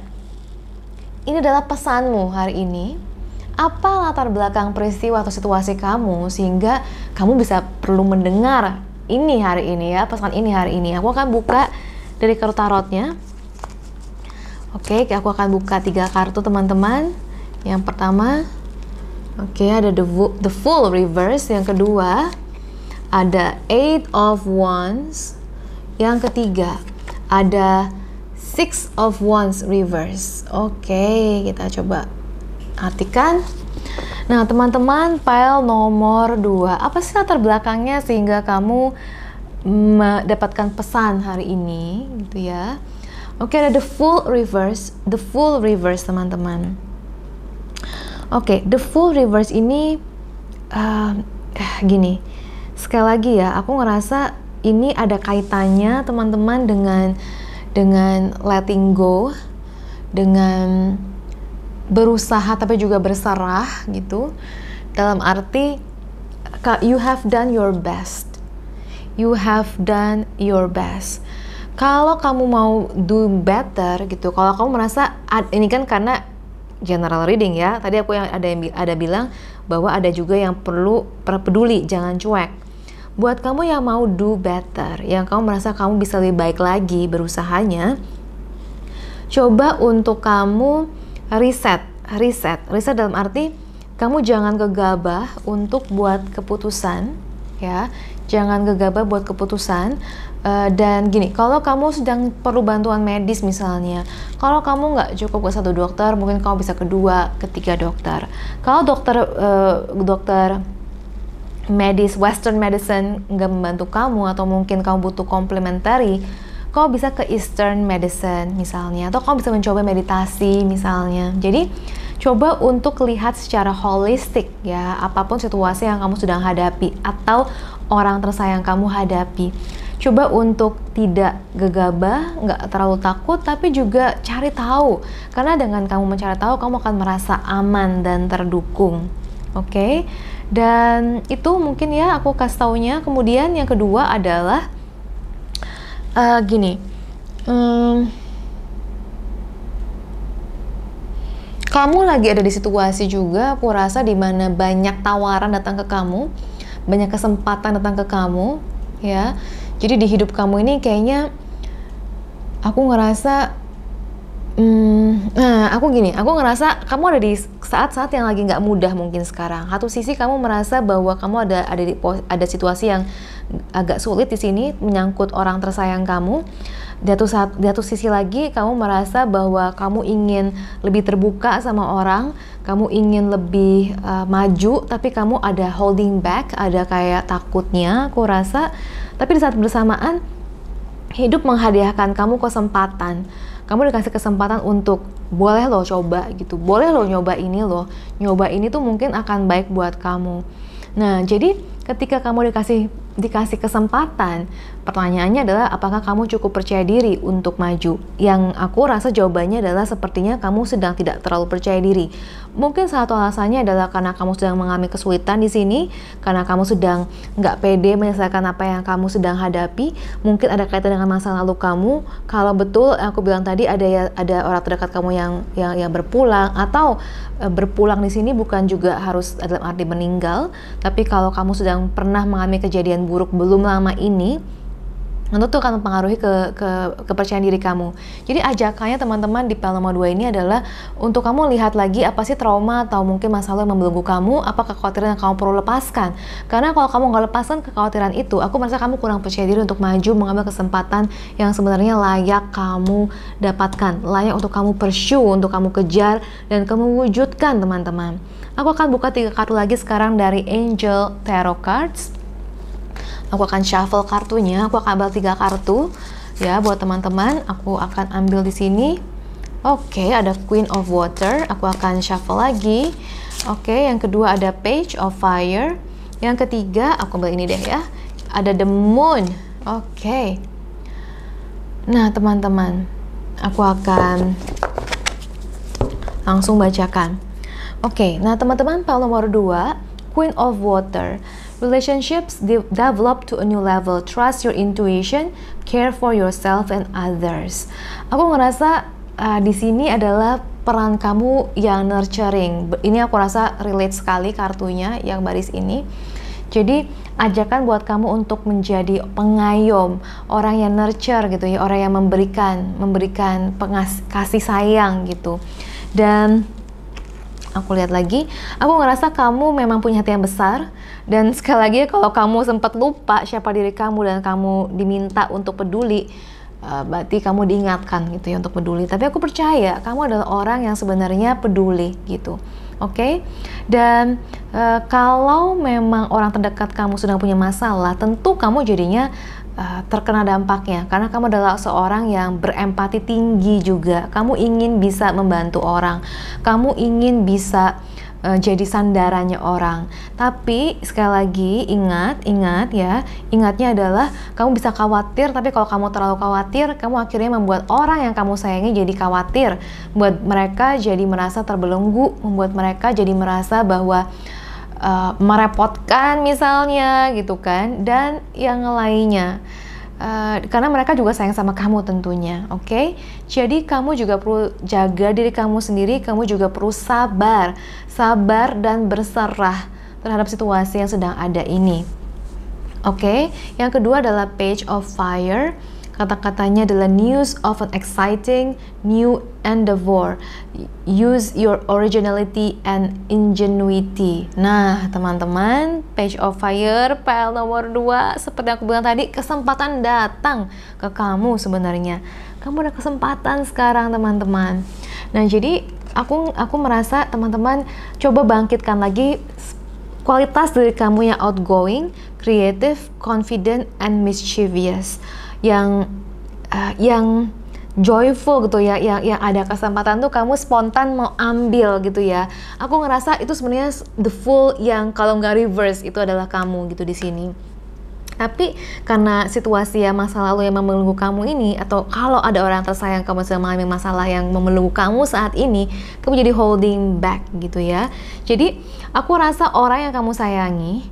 Ini adalah pesanmu hari ini apa latar belakang peristiwa atau situasi kamu sehingga kamu bisa perlu mendengar ini hari ini ya, pesan ini hari ini. Aku akan buka dari kartu tarotnya. Oke, aku akan buka tiga kartu teman-teman. Yang pertama, oke ada the, the full reverse. Yang kedua, ada eight of wands. Yang ketiga, ada Six of Wands reverse. Oke, kita coba artikan. Nah, teman-teman, file nomor 2. Apa sih latar belakangnya sehingga kamu mendapatkan pesan hari ini gitu ya. Oke, ada the full reverse, the full reverse teman-teman. Oke, the full reverse ini uh, gini. Sekali lagi ya, aku ngerasa ini ada kaitannya teman-teman dengan dengan letting go dengan berusaha tapi juga berserah gitu dalam arti you have done your best you have done your best kalau kamu mau do better gitu kalau kamu merasa ini kan karena general reading ya tadi aku yang ada yang ada bilang bahwa ada juga yang perlu peduli jangan cuek buat kamu yang mau do better, yang kamu merasa kamu bisa lebih baik lagi berusahanya, coba untuk kamu riset, riset, riset dalam arti kamu jangan gegabah untuk buat keputusan, ya, jangan gegabah buat keputusan. Uh, dan gini, kalau kamu sedang perlu bantuan medis misalnya, kalau kamu nggak cukup ke satu dokter, mungkin kamu bisa kedua, ketiga dokter. Kalau dokter uh, dokter medis Western medicine nggak membantu kamu atau mungkin kamu butuh komplementari, kau bisa ke Eastern medicine misalnya atau kau bisa mencoba meditasi misalnya jadi coba untuk lihat secara holistik ya apapun situasi yang kamu sedang hadapi atau orang tersayang kamu hadapi coba untuk tidak gegabah, nggak terlalu takut, tapi juga cari tahu. Karena dengan kamu mencari tahu, kamu akan merasa aman dan terdukung. Oke, okay? dan itu mungkin ya aku kasih taunya. Kemudian yang kedua adalah uh, gini hmm, kamu lagi ada di situasi juga aku rasa di mana banyak tawaran datang ke kamu banyak kesempatan datang ke kamu ya jadi di hidup kamu ini kayaknya aku ngerasa Hmm, nah aku gini, aku ngerasa kamu ada di saat-saat yang lagi nggak mudah mungkin sekarang. Satu sisi kamu merasa bahwa kamu ada ada di ada situasi yang agak sulit di sini menyangkut orang tersayang kamu. Di satu saat, di satu sisi lagi kamu merasa bahwa kamu ingin lebih terbuka sama orang, kamu ingin lebih uh, maju, tapi kamu ada holding back, ada kayak takutnya. Aku rasa, tapi di saat bersamaan hidup menghadiahkan kamu kesempatan kamu dikasih kesempatan untuk boleh lo coba gitu boleh lo nyoba ini lo nyoba ini tuh mungkin akan baik buat kamu nah jadi ketika kamu dikasih dikasih kesempatan, pertanyaannya adalah apakah kamu cukup percaya diri untuk maju? Yang aku rasa jawabannya adalah sepertinya kamu sedang tidak terlalu percaya diri. Mungkin satu alasannya adalah karena kamu sedang mengalami kesulitan di sini, karena kamu sedang nggak pede menyelesaikan apa yang kamu sedang hadapi. Mungkin ada kaitan dengan masa lalu kamu. Kalau betul aku bilang tadi ada ya ada orang terdekat kamu yang yang, yang berpulang atau e, berpulang di sini bukan juga harus dalam arti meninggal, tapi kalau kamu sedang pernah mengalami kejadian buruk belum lama ini tentu itu akan mempengaruhi ke, ke kepercayaan diri kamu. Jadi ajakannya teman-teman di nomor 2 ini adalah untuk kamu lihat lagi apa sih trauma atau mungkin masalah yang membelenggu kamu, apa kekhawatiran yang kamu perlu lepaskan. Karena kalau kamu nggak lepaskan kekhawatiran itu, aku merasa kamu kurang percaya diri untuk maju mengambil kesempatan yang sebenarnya layak kamu dapatkan, layak untuk kamu pursue, untuk kamu kejar dan kamu wujudkan teman-teman. Aku akan buka tiga kartu lagi sekarang dari Angel Tarot Cards aku akan shuffle kartunya aku akan ambil tiga kartu ya buat teman-teman aku akan ambil di sini oke okay, ada Queen of Water aku akan shuffle lagi oke okay, yang kedua ada Page of Fire yang ketiga aku ambil ini deh ya ada The Moon oke okay. nah teman-teman aku akan langsung bacakan oke okay, nah teman-teman pal nomor 2 Queen of Water Relationships de develop to a new level. Trust your intuition, care for yourself and others. Aku ngerasa uh, di sini adalah peran kamu yang nurturing. Ini aku rasa relate sekali kartunya yang baris ini. Jadi ajakan buat kamu untuk menjadi pengayom, orang yang nurture gitu ya, orang yang memberikan, memberikan pengas kasih sayang gitu. Dan aku lihat lagi, aku ngerasa kamu memang punya hati yang besar. Dan sekali lagi kalau kamu sempat lupa siapa diri kamu dan kamu diminta untuk peduli, eh, berarti kamu diingatkan gitu ya untuk peduli. Tapi aku percaya kamu adalah orang yang sebenarnya peduli gitu. Oke, okay? dan e, kalau memang orang terdekat kamu sedang punya masalah, tentu kamu jadinya uh, terkena dampaknya karena kamu adalah seorang yang berempati tinggi juga. Kamu ingin bisa membantu orang. Kamu ingin bisa eh, jadi sandarannya orang. Tapi sekali lagi ingat, ingat ya, ingatnya adalah kamu bisa khawatir, tapi kalau kamu terlalu khawatir, kamu akhirnya membuat orang yang kamu sayangi jadi khawatir, buat mereka jadi merasa terbelenggu, membuat mereka jadi merasa bahwa uh, merepotkan misalnya gitu kan dan yang lainnya uh, karena mereka juga sayang sama kamu tentunya oke okay? jadi kamu juga perlu jaga diri kamu sendiri kamu juga perlu sabar sabar dan berserah terhadap situasi yang sedang ada ini oke okay? yang kedua adalah page of fire Kata-katanya adalah news of an exciting new endeavor. Use your originality and ingenuity. Nah, teman-teman, Page of Fire, PL nomor 2, seperti aku bilang tadi, kesempatan datang ke kamu sebenarnya. Kamu ada kesempatan sekarang, teman-teman. Nah, jadi aku aku merasa teman-teman coba bangkitkan lagi kualitas dari kamu yang outgoing, creative, confident, and mischievous yang uh, yang joyful gitu ya yang yang ada kesempatan tuh kamu spontan mau ambil gitu ya aku ngerasa itu sebenarnya the full yang kalau nggak reverse itu adalah kamu gitu di sini tapi karena situasi ya masa lalu yang membelenggu kamu ini atau kalau ada orang tersayang kamu sedang mengalami masalah yang membelenggu kamu saat ini kamu jadi holding back gitu ya jadi aku rasa orang yang kamu sayangi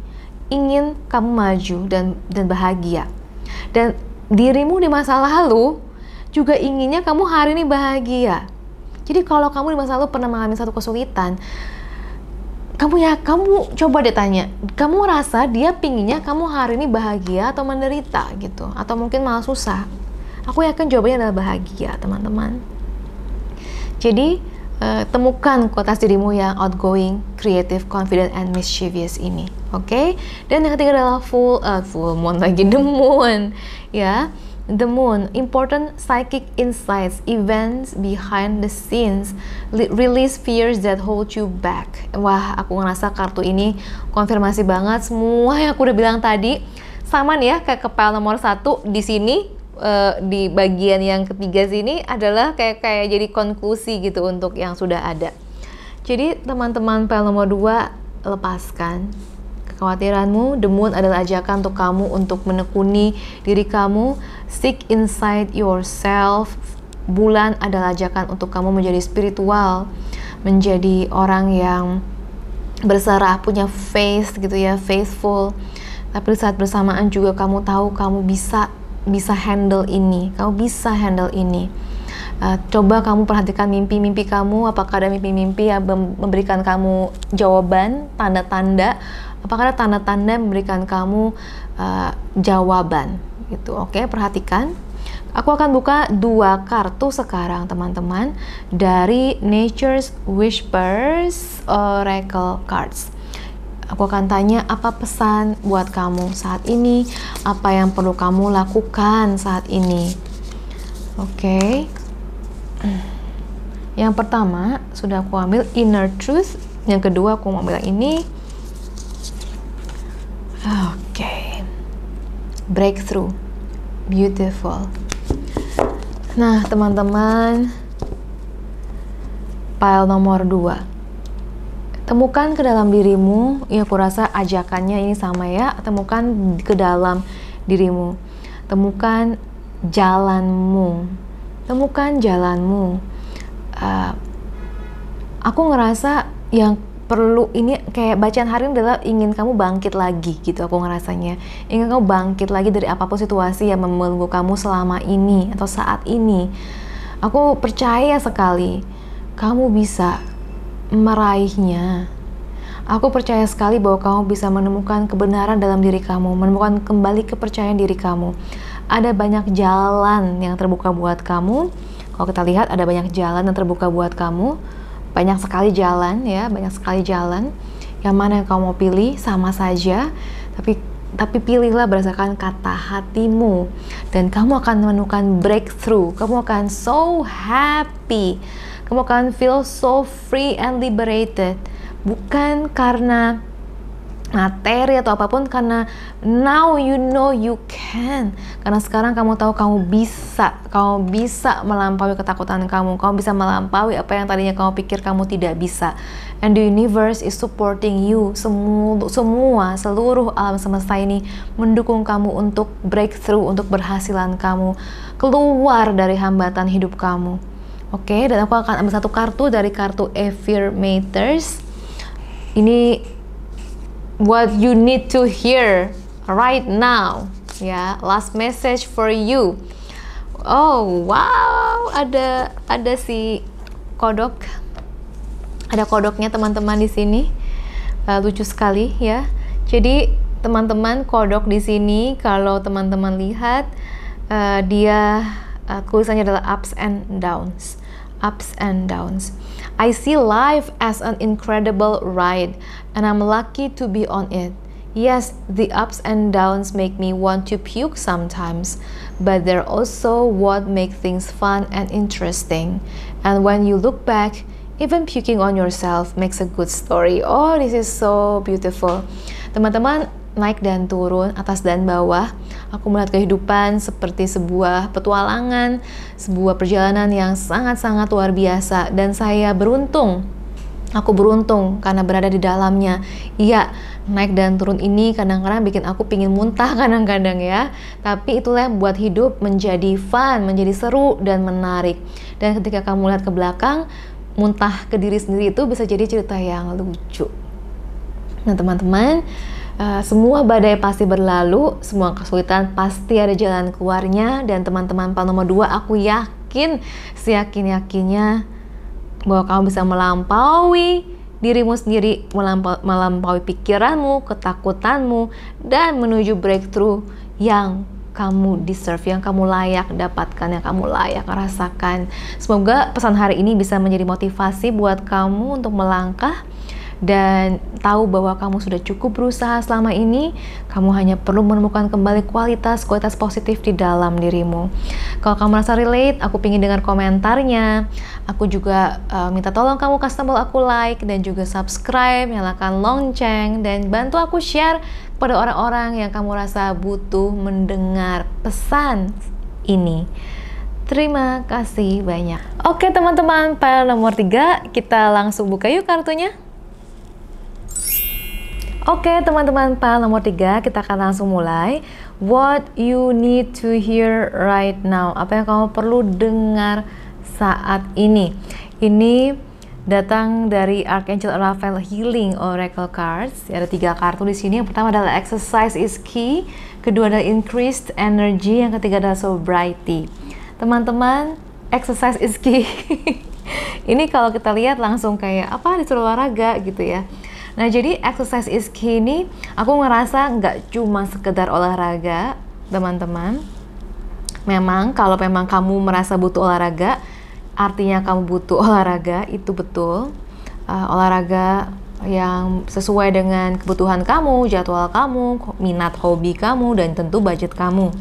ingin kamu maju dan dan bahagia dan dirimu di masa lalu juga inginnya kamu hari ini bahagia. Jadi kalau kamu di masa lalu pernah mengalami satu kesulitan, kamu ya kamu coba deh tanya, kamu rasa dia pinginnya kamu hari ini bahagia atau menderita gitu, atau mungkin malah susah. Aku yakin jawabannya adalah bahagia, teman-teman. Jadi uh, temukan kualitas dirimu yang outgoing, creative, confident, and mischievous ini. Oke? Okay? Dan yang ketiga adalah full uh, full moon lagi the moon, ya. Yeah. The moon, important psychic insights, events behind the scenes, release fears that hold you back. Wah, aku ngerasa kartu ini konfirmasi banget semua yang aku udah bilang tadi. Sama nih ya, kayak kepal nomor satu di sini uh, di bagian yang ketiga sini adalah kayak kayak jadi konklusi gitu untuk yang sudah ada. Jadi teman-teman pel nomor 2 lepaskan kekhawatiranmu. The moon adalah ajakan untuk kamu untuk menekuni diri kamu. Seek inside yourself. Bulan adalah ajakan untuk kamu menjadi spiritual, menjadi orang yang berserah, punya faith gitu ya, faithful. Tapi saat bersamaan juga kamu tahu kamu bisa bisa handle ini, kamu bisa handle ini. Uh, coba kamu perhatikan mimpi-mimpi kamu, apakah ada mimpi-mimpi yang memberikan kamu jawaban, tanda-tanda, apakah ada tanda-tanda memberikan kamu uh, jawaban, gitu. Oke, okay, perhatikan. Aku akan buka dua kartu sekarang, teman-teman, dari Nature's Whispers eh, Oracle Cards. Aku akan tanya apa pesan buat kamu saat ini, apa yang perlu kamu lakukan saat ini. Oke. Okay. Yang pertama sudah aku ambil inner truth, yang kedua aku mau bilang ini. Oke. Okay. Breakthrough. Beautiful. Nah, teman-teman, pile nomor 2 temukan ke dalam dirimu ya aku rasa ajakannya ini sama ya temukan ke dalam dirimu temukan jalanmu temukan jalanmu uh, aku ngerasa yang perlu ini kayak bacaan hari ini adalah ingin kamu bangkit lagi gitu aku ngerasanya ingin kamu bangkit lagi dari apapun situasi yang membelenggu kamu selama ini atau saat ini aku percaya sekali kamu bisa meraihnya. Aku percaya sekali bahwa kamu bisa menemukan kebenaran dalam diri kamu, menemukan kembali kepercayaan diri kamu. Ada banyak jalan yang terbuka buat kamu. Kalau kita lihat ada banyak jalan yang terbuka buat kamu. Banyak sekali jalan ya, banyak sekali jalan. Yang mana yang kamu mau pilih sama saja, tapi tapi pilihlah berdasarkan kata hatimu dan kamu akan menemukan breakthrough. Kamu akan so happy kamu akan feel so free and liberated bukan karena materi atau apapun karena now you know you can karena sekarang kamu tahu kamu bisa kamu bisa melampaui ketakutan kamu kamu bisa melampaui apa yang tadinya kamu pikir kamu tidak bisa and the universe is supporting you semua, semua seluruh alam semesta ini mendukung kamu untuk breakthrough untuk berhasilan kamu keluar dari hambatan hidup kamu Oke, okay, dan aku akan ambil satu kartu dari kartu Affirmators. Ini what you need to hear right now. Ya, yeah, last message for you. Oh, wow, ada ada si kodok. Ada kodoknya teman-teman di sini. Uh, lucu sekali ya. Jadi teman-teman kodok di sini kalau teman-teman lihat uh, dia uh, tulisannya adalah ups and downs ups and downs. I see life as an incredible ride, and I'm lucky to be on it. Yes, the ups and downs make me want to puke sometimes, but they're also what make things fun and interesting. And when you look back, even puking on yourself makes a good story. Oh, this is so beautiful. Teman-teman, naik dan turun, atas dan bawah, Aku melihat kehidupan seperti sebuah petualangan, sebuah perjalanan yang sangat-sangat luar biasa dan saya beruntung Aku beruntung karena berada di dalamnya. Iya, naik dan turun ini kadang-kadang bikin aku pingin muntah kadang-kadang ya. Tapi itulah yang buat hidup menjadi fun, menjadi seru dan menarik. Dan ketika kamu lihat ke belakang, muntah ke diri sendiri itu bisa jadi cerita yang lucu. Nah teman-teman, Eh, semua badai pasti berlalu, semua kesulitan pasti ada jalan keluarnya dan teman-teman pal nomor 2 aku yakin siakin yakinnya bahwa kamu bisa melampaui dirimu sendiri, melampaui pikiranmu, ketakutanmu dan menuju breakthrough yang kamu deserve, yang kamu layak dapatkan, yang kamu layak rasakan. Semoga pesan hari ini bisa menjadi motivasi buat kamu untuk melangkah dan tahu bahwa kamu sudah cukup berusaha selama ini, kamu hanya perlu menemukan kembali kualitas-kualitas positif di dalam dirimu. Kalau kamu merasa relate, aku pingin dengar komentarnya. Aku juga uh, minta tolong kamu kasih tombol aku like dan juga subscribe, nyalakan lonceng dan bantu aku share kepada orang-orang yang kamu rasa butuh mendengar pesan ini. Terima kasih banyak. Oke teman-teman, file nomor 3, kita langsung buka yuk kartunya. Oke teman-teman PAL nomor 3 kita akan langsung mulai What you need to hear right now Apa yang kamu perlu dengar saat ini Ini datang dari Archangel Raphael Healing Oracle Cards Ada tiga kartu di sini Yang pertama adalah exercise is key Kedua adalah increased energy Yang ketiga adalah sobriety Teman-teman exercise is key Ini kalau kita lihat langsung kayak apa disuruh olahraga gitu ya Nah jadi exercise is key ini aku ngerasa nggak cuma sekedar olahraga teman-teman. Memang kalau memang kamu merasa butuh olahraga, artinya kamu butuh olahraga itu betul. Uh, olahraga yang sesuai dengan kebutuhan kamu, jadwal kamu, minat hobi kamu, dan tentu budget kamu.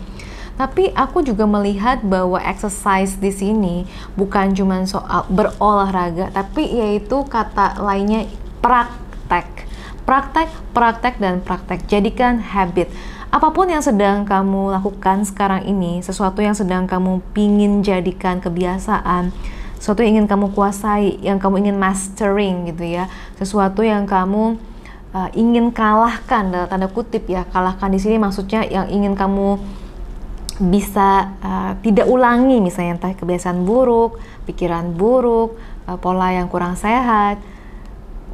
Tapi aku juga melihat bahwa exercise di sini bukan cuma soal berolahraga, tapi yaitu kata lainnya praktek praktek. Praktek, praktek, dan praktek. Jadikan habit. Apapun yang sedang kamu lakukan sekarang ini, sesuatu yang sedang kamu pingin jadikan kebiasaan, sesuatu yang ingin kamu kuasai, yang kamu ingin mastering gitu ya, sesuatu yang kamu uh, ingin kalahkan dalam tanda kutip ya, kalahkan di sini maksudnya yang ingin kamu bisa uh, tidak ulangi misalnya entah kebiasaan buruk, pikiran buruk, uh, pola yang kurang sehat,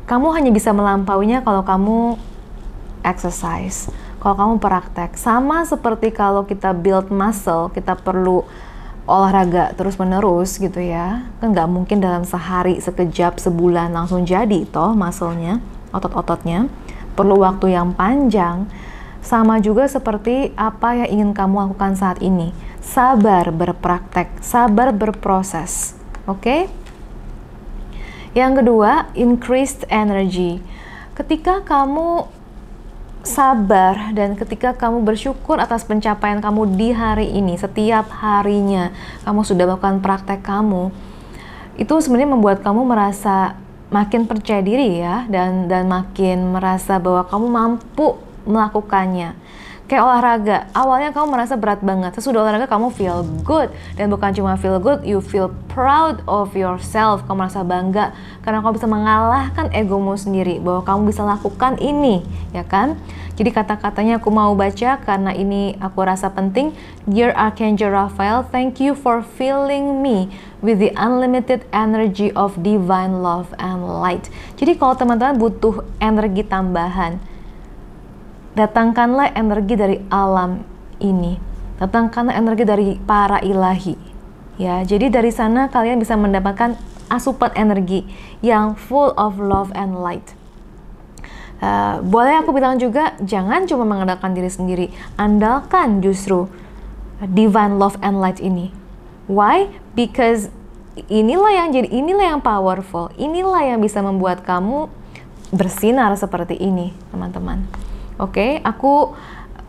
kamu hanya bisa melampauinya kalau kamu exercise, kalau kamu praktek. Sama seperti kalau kita build muscle, kita perlu olahraga terus-menerus gitu ya. Kan nggak mungkin dalam sehari, sekejap, sebulan langsung jadi toh muscle-nya, otot-ototnya. Perlu waktu yang panjang. Sama juga seperti apa yang ingin kamu lakukan saat ini. Sabar berpraktek, sabar berproses. Oke? Okay? Yang kedua, increased energy. Ketika kamu sabar dan ketika kamu bersyukur atas pencapaian kamu di hari ini, setiap harinya kamu sudah melakukan praktek kamu, itu sebenarnya membuat kamu merasa makin percaya diri ya dan dan makin merasa bahwa kamu mampu melakukannya. Kayak olahraga, awalnya kamu merasa berat banget. Sesudah olahraga kamu feel good dan bukan cuma feel good, you feel proud of yourself. Kamu merasa bangga karena kamu bisa mengalahkan egomu sendiri bahwa kamu bisa lakukan ini, ya kan? Jadi kata-katanya aku mau baca karena ini aku rasa penting. Dear Archangel Raphael, thank you for filling me with the unlimited energy of divine love and light. Jadi kalau teman-teman butuh energi tambahan, datangkanlah energi dari alam ini datangkanlah energi dari para ilahi ya jadi dari sana kalian bisa mendapatkan asupan energi yang full of love and light Uh, boleh aku bilang juga, jangan cuma mengandalkan diri sendiri, andalkan justru divine love and light ini. Why? Because inilah yang jadi inilah yang powerful, inilah yang bisa membuat kamu bersinar seperti ini, teman-teman. Oke, okay, aku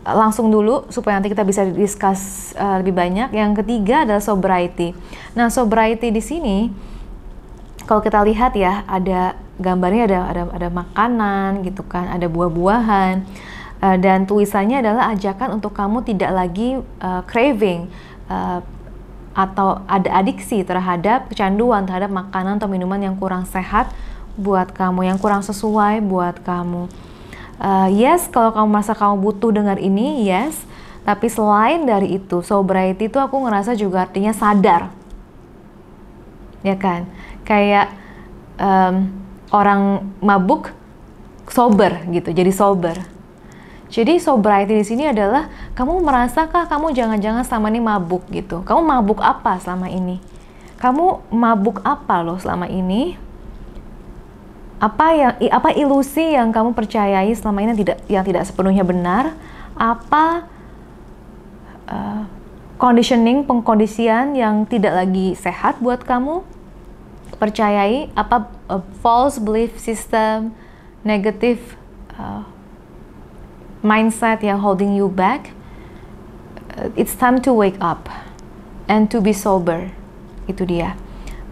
eh, langsung dulu supaya nanti kita bisa diskus uh, eh, lebih banyak. Yang ketiga adalah sobriety. Nah, sobriety di sini kalau kita lihat ya ada gambarnya ada ada ada makanan gitu kan, ada buah-buahan uh, dan tulisannya adalah ajakan untuk kamu tidak lagi uh, craving uh, atau ada adiksi terhadap kecanduan terhadap makanan atau minuman yang kurang sehat buat kamu, yang kurang sesuai buat kamu. Uh, yes, kalau kamu merasa kamu butuh dengar ini, yes. Tapi selain dari itu, sobriety itu aku ngerasa juga artinya sadar. Ya kan? Kayak um, orang mabuk sober gitu, jadi sober. Jadi sobriety di sini adalah kamu merasakah kamu jangan-jangan selama ini mabuk gitu. Kamu mabuk apa selama ini? Kamu mabuk apa loh selama ini? apa yang apa ilusi yang kamu percayai selama ini yang tidak yang tidak sepenuhnya benar apa uh, conditioning pengkondisian yang tidak lagi sehat buat kamu percayai apa uh, false belief system negatif uh, eh, mindset yang holding you back it's time to wake up and to be sober itu dia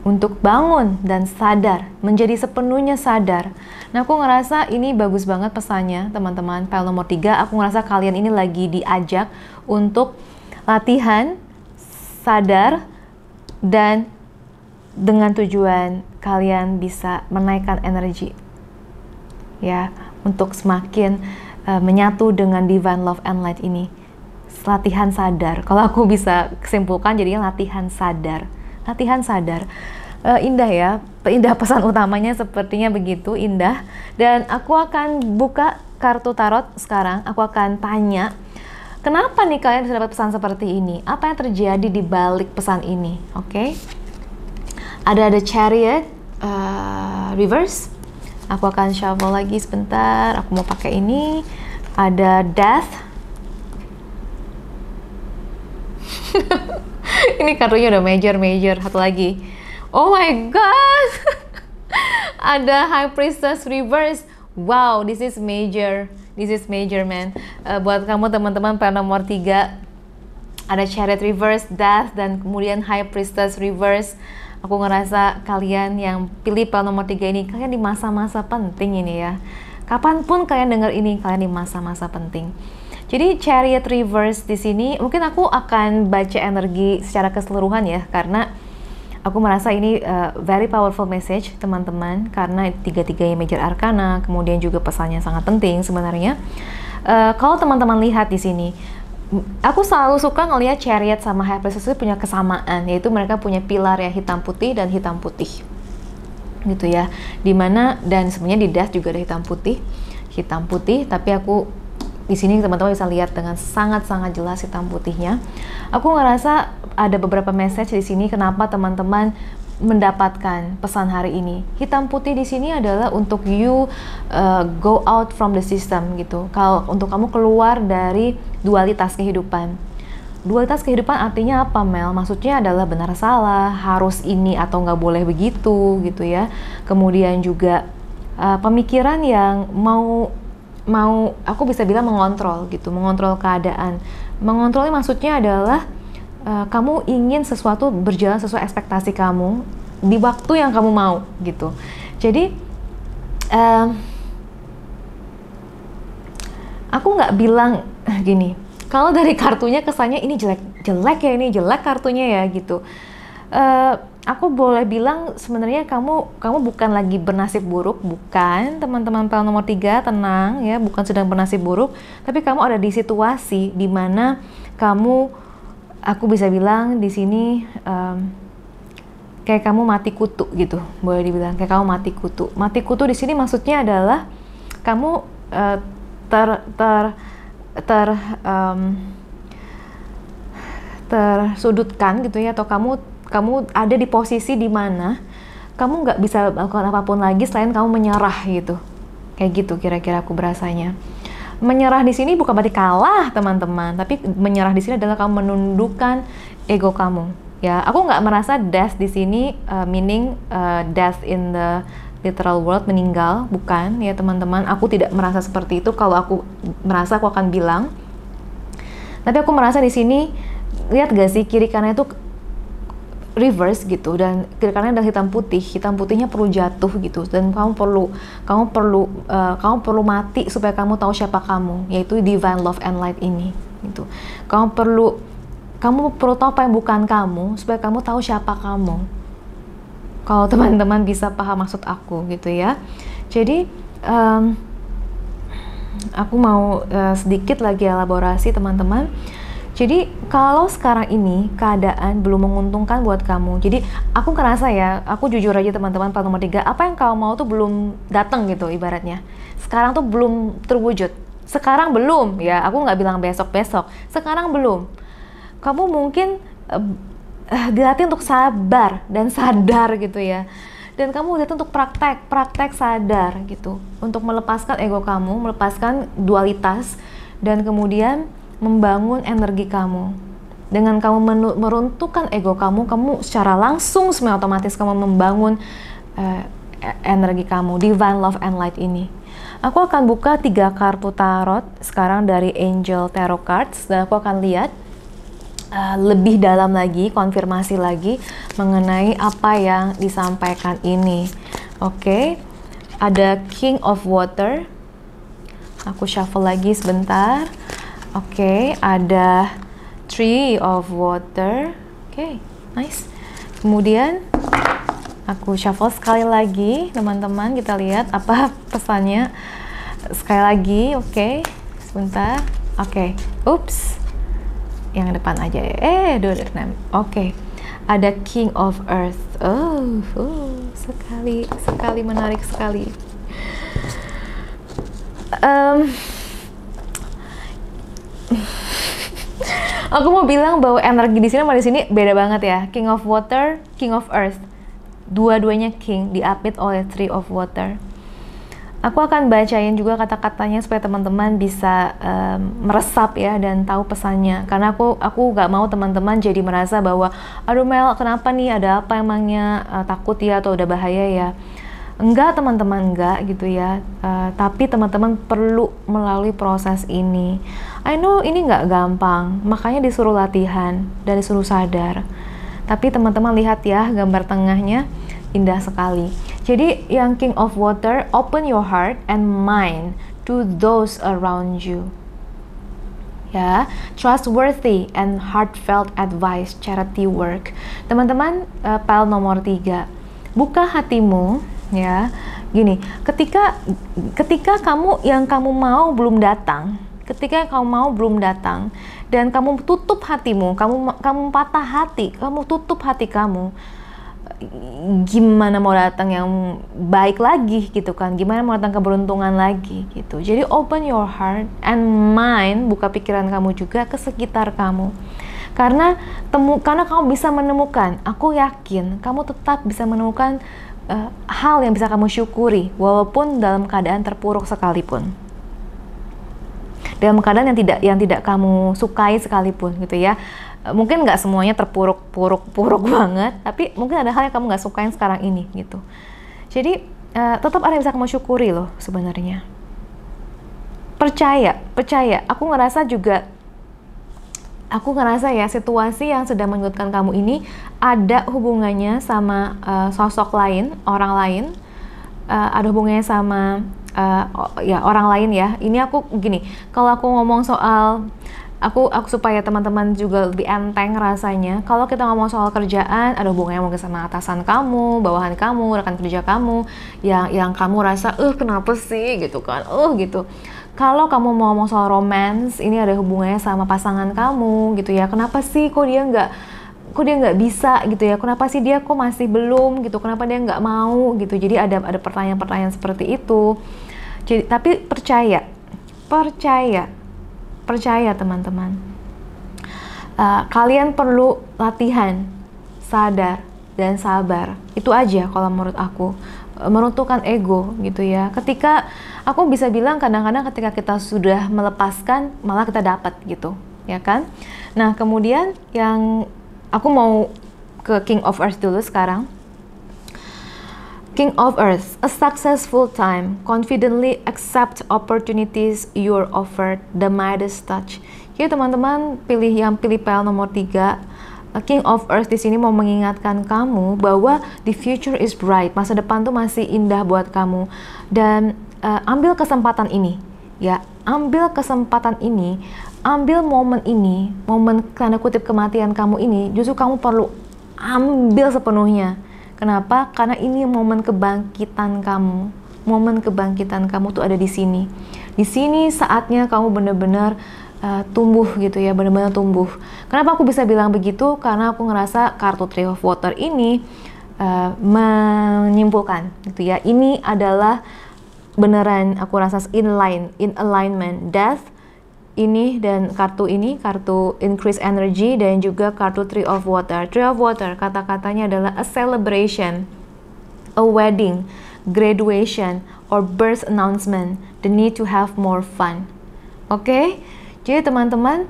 untuk bangun dan sadar, menjadi sepenuhnya sadar. Nah, aku ngerasa ini bagus banget pesannya, teman-teman. File nomor 3, aku ngerasa kalian ini lagi diajak untuk latihan, sadar, dan dengan tujuan kalian bisa menaikkan energi. Ya, untuk semakin uh, menyatu dengan divine love and light ini. Latihan sadar. Kalau aku bisa kesimpulkan jadinya latihan sadar. Latihan sadar uh, indah ya. Indah pesan utamanya sepertinya begitu indah. Dan aku akan buka kartu tarot sekarang. Aku akan tanya, kenapa nih kalian bisa dapat pesan seperti ini? Apa yang terjadi di balik pesan ini? Oke. Okay? Ada ada chariot uh, reverse. Aku akan shuffle lagi sebentar. Aku mau pakai ini. Ada death. ini kartunya udah major major. Satu lagi Oh my god. Ada High Priestess Reverse. Wow, this is major. This is major, man. Uh, buat kamu teman-teman plan nomor 3 ada Chariot Reverse, Death, dan kemudian High Priestess Reverse. Aku ngerasa kalian yang pilih plan nomor 3 ini, kalian di masa-masa penting ini ya. Kapanpun kalian dengar ini, kalian di masa-masa penting. Jadi Chariot Reverse di sini, mungkin aku akan baca energi secara keseluruhan ya, karena aku merasa ini uh, very powerful message teman-teman karena tiga yang major arcana kemudian juga pesannya sangat penting sebenarnya uh, kalau teman-teman lihat di sini aku selalu suka ngelihat chariot sama high priestess itu punya kesamaan yaitu mereka punya pilar ya hitam putih dan hitam putih gitu ya dimana dan sebenarnya di das juga ada hitam putih hitam putih tapi aku di sini teman-teman bisa lihat dengan sangat-sangat jelas hitam putihnya. Aku ngerasa ada beberapa message di sini kenapa teman-teman mendapatkan pesan hari ini. Hitam putih di sini adalah untuk you uh, go out from the system gitu. Kalau untuk kamu keluar dari dualitas kehidupan. Dualitas kehidupan artinya apa Mel? Maksudnya adalah benar salah, harus ini atau nggak boleh begitu gitu ya. Kemudian juga uh, pemikiran yang mau mau aku bisa bilang mengontrol gitu mengontrol keadaan mengontrolnya maksudnya adalah uh, kamu ingin sesuatu berjalan sesuai ekspektasi kamu di waktu yang kamu mau gitu jadi uh, aku nggak bilang eh, gini kalau dari kartunya kesannya ini jelek jelek ya ini jelek kartunya ya gitu uh, aku boleh bilang sebenarnya kamu kamu bukan lagi bernasib buruk, bukan teman-teman pel nomor 3 tenang ya, bukan sedang bernasib buruk, tapi kamu ada di situasi di mana kamu aku bisa bilang di sini um, kayak kamu mati kutu gitu, boleh dibilang kayak kamu mati kutu. Mati kutu di sini maksudnya adalah kamu uh, ter ter ter um, tersudutkan gitu ya atau kamu kamu ada di posisi di mana kamu nggak bisa melakukan apapun lagi selain kamu menyerah gitu kayak gitu kira-kira aku berasanya menyerah di sini bukan berarti kalah teman-teman tapi menyerah di sini adalah kamu menundukkan ego kamu ya aku nggak merasa death di sini uh, meaning uh, eh, death in the literal world meninggal bukan ya teman-teman aku tidak merasa seperti itu kalau aku merasa aku akan bilang tapi aku merasa di sini lihat gak sih kiri kanan itu reverse gitu dan kanan ada hitam putih hitam putihnya perlu jatuh gitu dan kamu perlu kamu perlu uh, kamu perlu mati supaya kamu tahu siapa kamu yaitu divine love and light ini gitu kamu perlu kamu perlu tahu apa yang bukan kamu supaya kamu tahu siapa kamu kalau teman-teman bisa paham maksud aku gitu ya jadi um, aku mau uh, sedikit lagi elaborasi teman-teman jadi kalau sekarang ini keadaan belum menguntungkan buat kamu. Jadi aku ngerasa ya, aku jujur aja teman-teman part nomor tiga, apa yang kamu mau tuh belum datang gitu ibaratnya. Sekarang tuh belum terwujud. Sekarang belum ya, aku nggak bilang besok-besok. Sekarang belum. Kamu mungkin uh, uh, dilatih untuk sabar dan sadar gitu ya dan kamu udah untuk praktek, praktek sadar gitu, untuk melepaskan ego kamu, melepaskan dualitas, dan kemudian membangun energi kamu. Dengan kamu meruntuhkan ego kamu, kamu secara langsung semi otomatis kamu membangun uh, energi kamu, divine love and light ini. Aku akan buka tiga kartu tarot sekarang dari Angel Tarot Cards dan aku akan lihat uh, lebih dalam lagi, konfirmasi lagi mengenai apa yang disampaikan ini. Oke, okay. ada King of Water. Aku shuffle lagi sebentar Oke, okay, ada Tree of water. Oke, okay, nice. Kemudian aku shuffle sekali lagi, teman-teman. Kita lihat apa pesannya. Sekali lagi, oke. Okay. Sebentar. Oke. Okay. Oops. Yang depan aja ya. Eh, dua Oke. Okay. Ada King of Earth. Oh, oh, sekali, sekali menarik sekali. Um, aku mau bilang bahwa energi di sini sama di sini beda banget ya. King of Water, King of Earth. Dua-duanya king diapit oleh tree of Water. Aku akan bacain juga kata-katanya supaya teman-teman bisa um, meresap ya dan tahu pesannya. Karena aku aku nggak mau teman-teman jadi merasa bahwa aduh Mel kenapa nih ada apa emangnya uh, takut ya atau udah bahaya ya enggak teman-teman enggak gitu ya uh, tapi teman-teman perlu melalui proses ini I know ini enggak gampang makanya disuruh latihan dan disuruh sadar tapi teman-teman lihat ya gambar tengahnya indah sekali jadi yang King of Water open your heart and mind to those around you ya trustworthy and heartfelt advice charity work teman-teman uh, pal nomor 3 buka hatimu ya gini ketika ketika kamu yang kamu mau belum datang ketika kamu mau belum datang dan kamu tutup hatimu kamu kamu patah hati kamu tutup hati kamu gimana mau datang yang baik lagi gitu kan gimana mau datang keberuntungan lagi gitu jadi open your heart and mind buka pikiran kamu juga ke sekitar kamu karena temu karena kamu bisa menemukan aku yakin kamu tetap bisa menemukan uh, hal yang bisa kamu syukuri walaupun dalam keadaan terpuruk sekalipun dalam keadaan yang tidak yang tidak kamu sukai sekalipun gitu ya eh, mungkin nggak semuanya terpuruk puruk puruk banget tapi mungkin ada hal yang kamu nggak sukain sekarang ini gitu jadi uh, tetap ada yang bisa kamu syukuri loh sebenarnya percaya percaya aku ngerasa juga aku ngerasa ya situasi yang sedang menyulitkan kamu ini ada hubungannya sama uh, sosok lain, orang lain, uh, ada hubungannya sama uh, ya orang lain ya. Ini aku gini, kalau aku ngomong soal aku aku supaya teman-teman juga lebih enteng rasanya. Kalau kita ngomong soal kerjaan, ada hubungannya mungkin sama atasan kamu, bawahan kamu, rekan kerja kamu, yang yang kamu rasa, eh kenapa sih gitu kan, eh uh, gitu kalau kamu mau ngomong soal romance, ini ada hubungannya sama pasangan kamu gitu ya. Kenapa sih kok dia nggak kok dia nggak bisa gitu ya kenapa sih dia kok masih belum gitu kenapa dia nggak mau gitu jadi ada ada pertanyaan-pertanyaan seperti itu jadi tapi percaya percaya percaya teman-teman uh, kalian perlu latihan sadar dan sabar itu aja kalau menurut aku meruntuhkan ego gitu ya. Ketika aku bisa bilang kadang-kadang ketika kita sudah melepaskan malah kita dapat gitu, ya kan? Nah, kemudian yang aku mau ke King of Earth dulu sekarang. King of Earth, a successful time, confidently accept opportunities you're offered, the Midas touch. Jadi teman-teman pilih yang pilih pile nomor 3 King of Earth di sini mau mengingatkan kamu bahwa the future is bright. Masa depan tuh masih indah buat kamu dan uh, ambil kesempatan ini. Ya, ambil kesempatan ini, ambil momen ini, momen tanda kutip kematian kamu ini, justru kamu perlu ambil sepenuhnya. Kenapa? Karena ini momen kebangkitan kamu. Momen kebangkitan kamu tuh ada di sini. Di sini saatnya kamu benar-benar uh, tumbuh gitu ya, benar-benar tumbuh. Kenapa aku bisa bilang begitu? Karena aku ngerasa kartu Tree of Water ini uh, menyimpulkan gitu ya. Ini adalah beneran aku rasa in line, in alignment, death ini dan kartu ini, kartu increase energy dan juga kartu Tree of Water. Tree of Water kata-katanya adalah a celebration, a wedding, graduation or birth announcement, the need to have more fun. Oke? Okay? Jadi teman-teman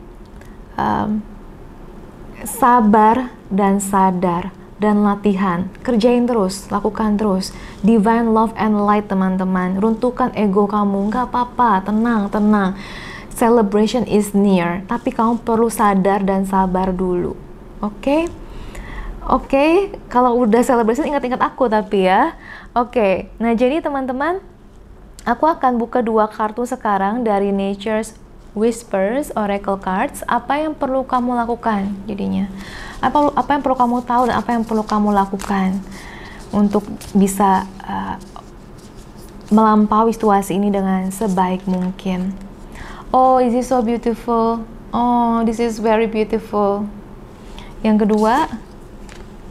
um, sabar dan sadar dan latihan, kerjain terus, lakukan terus. Divine love and light teman-teman, runtuhkan ego kamu, nggak apa-apa, tenang, tenang. Celebration is near, tapi kamu perlu sadar dan sabar dulu, oke? Okay? Oke, okay, kalau udah celebration ingat-ingat aku tapi ya. Oke, okay, nah jadi teman-teman, aku akan buka dua kartu sekarang dari Nature's whispers, oracle cards, apa yang perlu kamu lakukan jadinya. Apa apa yang perlu kamu tahu dan apa yang perlu kamu lakukan untuk bisa uh, melampaui situasi ini dengan sebaik mungkin. Oh, is this so beautiful? Oh, this is very beautiful. Yang kedua,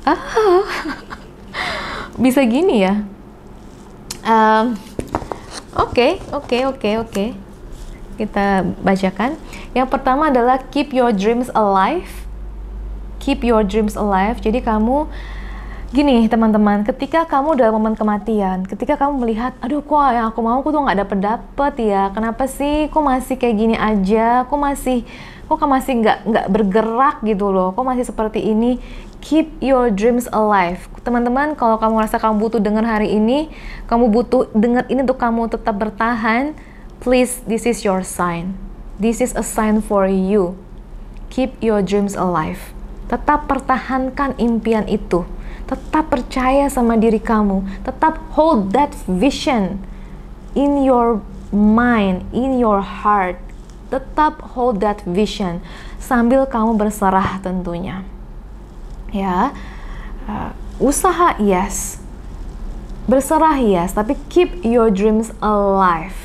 ah, bisa gini ya. Oke, oke, oke, oke kita bacakan. Yang pertama adalah keep your dreams alive. Keep your dreams alive. Jadi kamu gini teman-teman, ketika kamu dalam momen kematian, ketika kamu melihat, aduh kok yang aku mau aku tuh nggak dapet dapet ya, kenapa sih kok masih kayak gini aja, kok masih kok kamu masih nggak nggak bergerak gitu loh, kok masih seperti ini. Keep your dreams alive, teman-teman. Kalau kamu rasa kamu butuh dengar hari ini, kamu butuh dengar ini untuk kamu tetap bertahan Please, this is your sign. This is a sign for you. Keep your dreams alive. Tetap pertahankan impian itu. Tetap percaya sama diri kamu. Tetap hold that vision in your mind, in your heart. Tetap hold that vision sambil kamu berserah tentunya. Ya. Uh, usaha yes, berserah yes, tapi keep your dreams alive.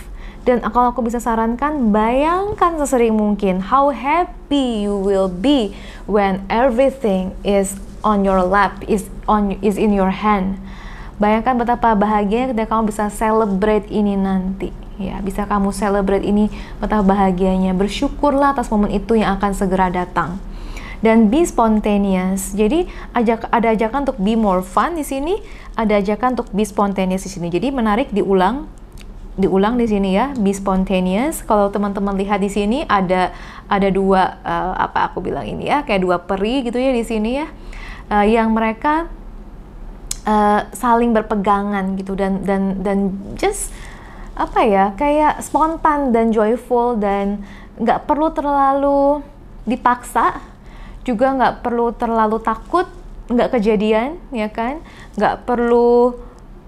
Dan kalau aku bisa sarankan, bayangkan sesering mungkin how happy you will be when everything is on your lap, is on is in your hand. Bayangkan betapa bahagianya ketika kamu bisa celebrate ini nanti. Ya, bisa kamu celebrate ini betapa bahagianya. Bersyukurlah atas momen itu yang akan segera datang dan be spontaneous. Jadi ajak ada ajakan untuk be more fun di sini, ada ajakan untuk be spontaneous di sini. Jadi menarik diulang diulang di sini ya be spontaneous kalau teman-teman lihat di sini ada ada dua uh, apa aku bilang ini ya kayak dua peri gitu ya di sini ya uh, yang mereka uh, saling berpegangan gitu dan dan dan just apa ya kayak spontan dan joyful dan nggak perlu terlalu dipaksa juga nggak perlu terlalu takut nggak kejadian ya kan nggak perlu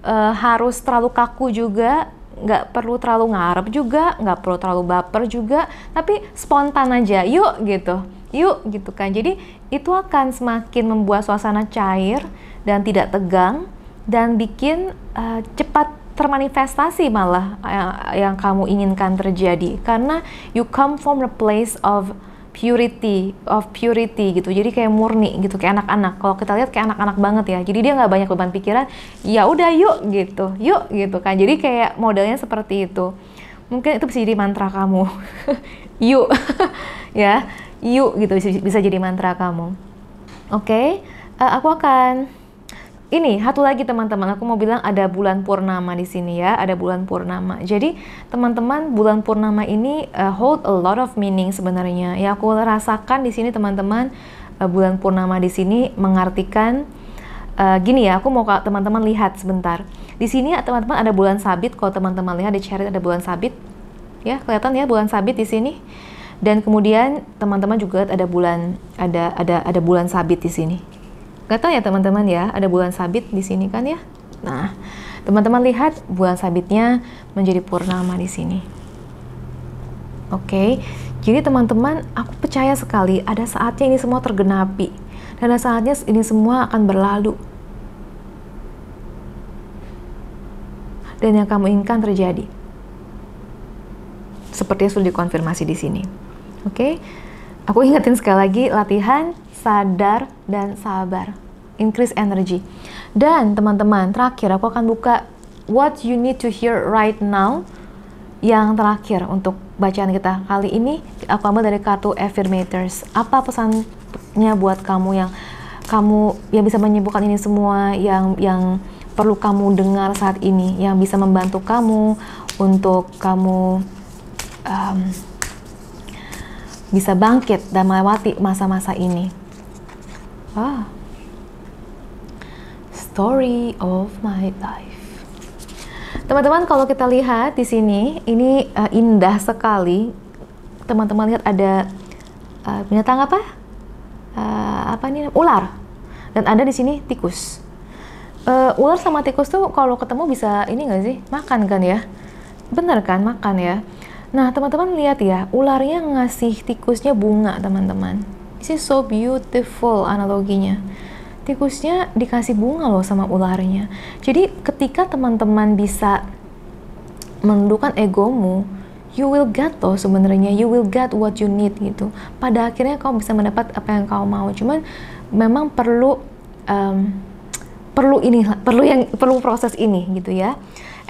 uh, harus terlalu kaku juga nggak perlu terlalu ngarep juga, nggak perlu terlalu baper juga, tapi spontan aja, yuk gitu, yuk gitu kan. Jadi itu akan semakin membuat suasana cair dan tidak tegang dan bikin uh, cepat termanifestasi malah yang, eh, yang kamu inginkan terjadi karena you come from a place of purity of purity gitu jadi kayak murni gitu kayak anak-anak kalau kita lihat kayak anak-anak banget ya jadi dia nggak banyak beban pikiran ya udah yuk gitu yuk gitu kan jadi kayak modelnya seperti itu mungkin itu bisa jadi mantra kamu yuk ya yuk gitu bisa, bisa jadi mantra kamu oke okay? uh, eh, aku akan ini satu lagi teman-teman aku mau bilang ada bulan purnama di sini ya ada bulan purnama jadi teman-teman bulan purnama ini uh, hold a lot of meaning sebenarnya ya aku rasakan di sini teman-teman uh, bulan purnama di sini mengartikan uh, gini ya aku mau teman-teman lihat sebentar di sini teman-teman ada bulan sabit kalau teman-teman lihat di chart ada bulan sabit ya kelihatan ya bulan sabit di sini dan kemudian teman-teman juga ada bulan ada ada ada bulan sabit di sini Gak tau ya teman-teman ya, ada bulan sabit di sini kan ya. Nah, teman-teman lihat bulan sabitnya menjadi purnama di sini. Oke, okay. jadi teman-teman, aku percaya sekali ada saatnya ini semua tergenapi. Dan ada saatnya ini semua akan berlalu. Dan yang kamu inginkan terjadi. Sepertinya sudah dikonfirmasi di sini. Oke, okay? aku ingetin sekali lagi latihan sadar, dan sabar. Increase energy. Dan teman-teman, terakhir aku akan buka what you need to hear right now yang terakhir untuk bacaan kita kali ini aku ambil dari kartu affirmators apa pesannya buat kamu yang kamu yang bisa menyembuhkan ini semua yang yang perlu kamu dengar saat ini yang bisa membantu kamu untuk kamu um, bisa bangkit dan melewati masa-masa ini Ah, Story of my life. Teman-teman kalau kita lihat di sini ini uh, indah sekali. Teman-teman lihat ada uh, binatang apa? Uh, apa ini? Ular. Dan ada di sini tikus. Uh, ular sama tikus tuh kalau ketemu bisa ini nggak sih? Makan kan ya? Bener kan makan ya? Nah, teman-teman lihat ya, ularnya ngasih tikusnya bunga, teman-teman. This is so beautiful analoginya. Tikusnya dikasih bunga loh sama ularnya. Jadi ketika teman-teman bisa menundukkan egomu, you will get loh sebenarnya you will get what you need gitu pada akhirnya kau bisa mendapat apa yang kau mau cuman memang perlu um, perlu ini perlu yang perlu proses ini gitu ya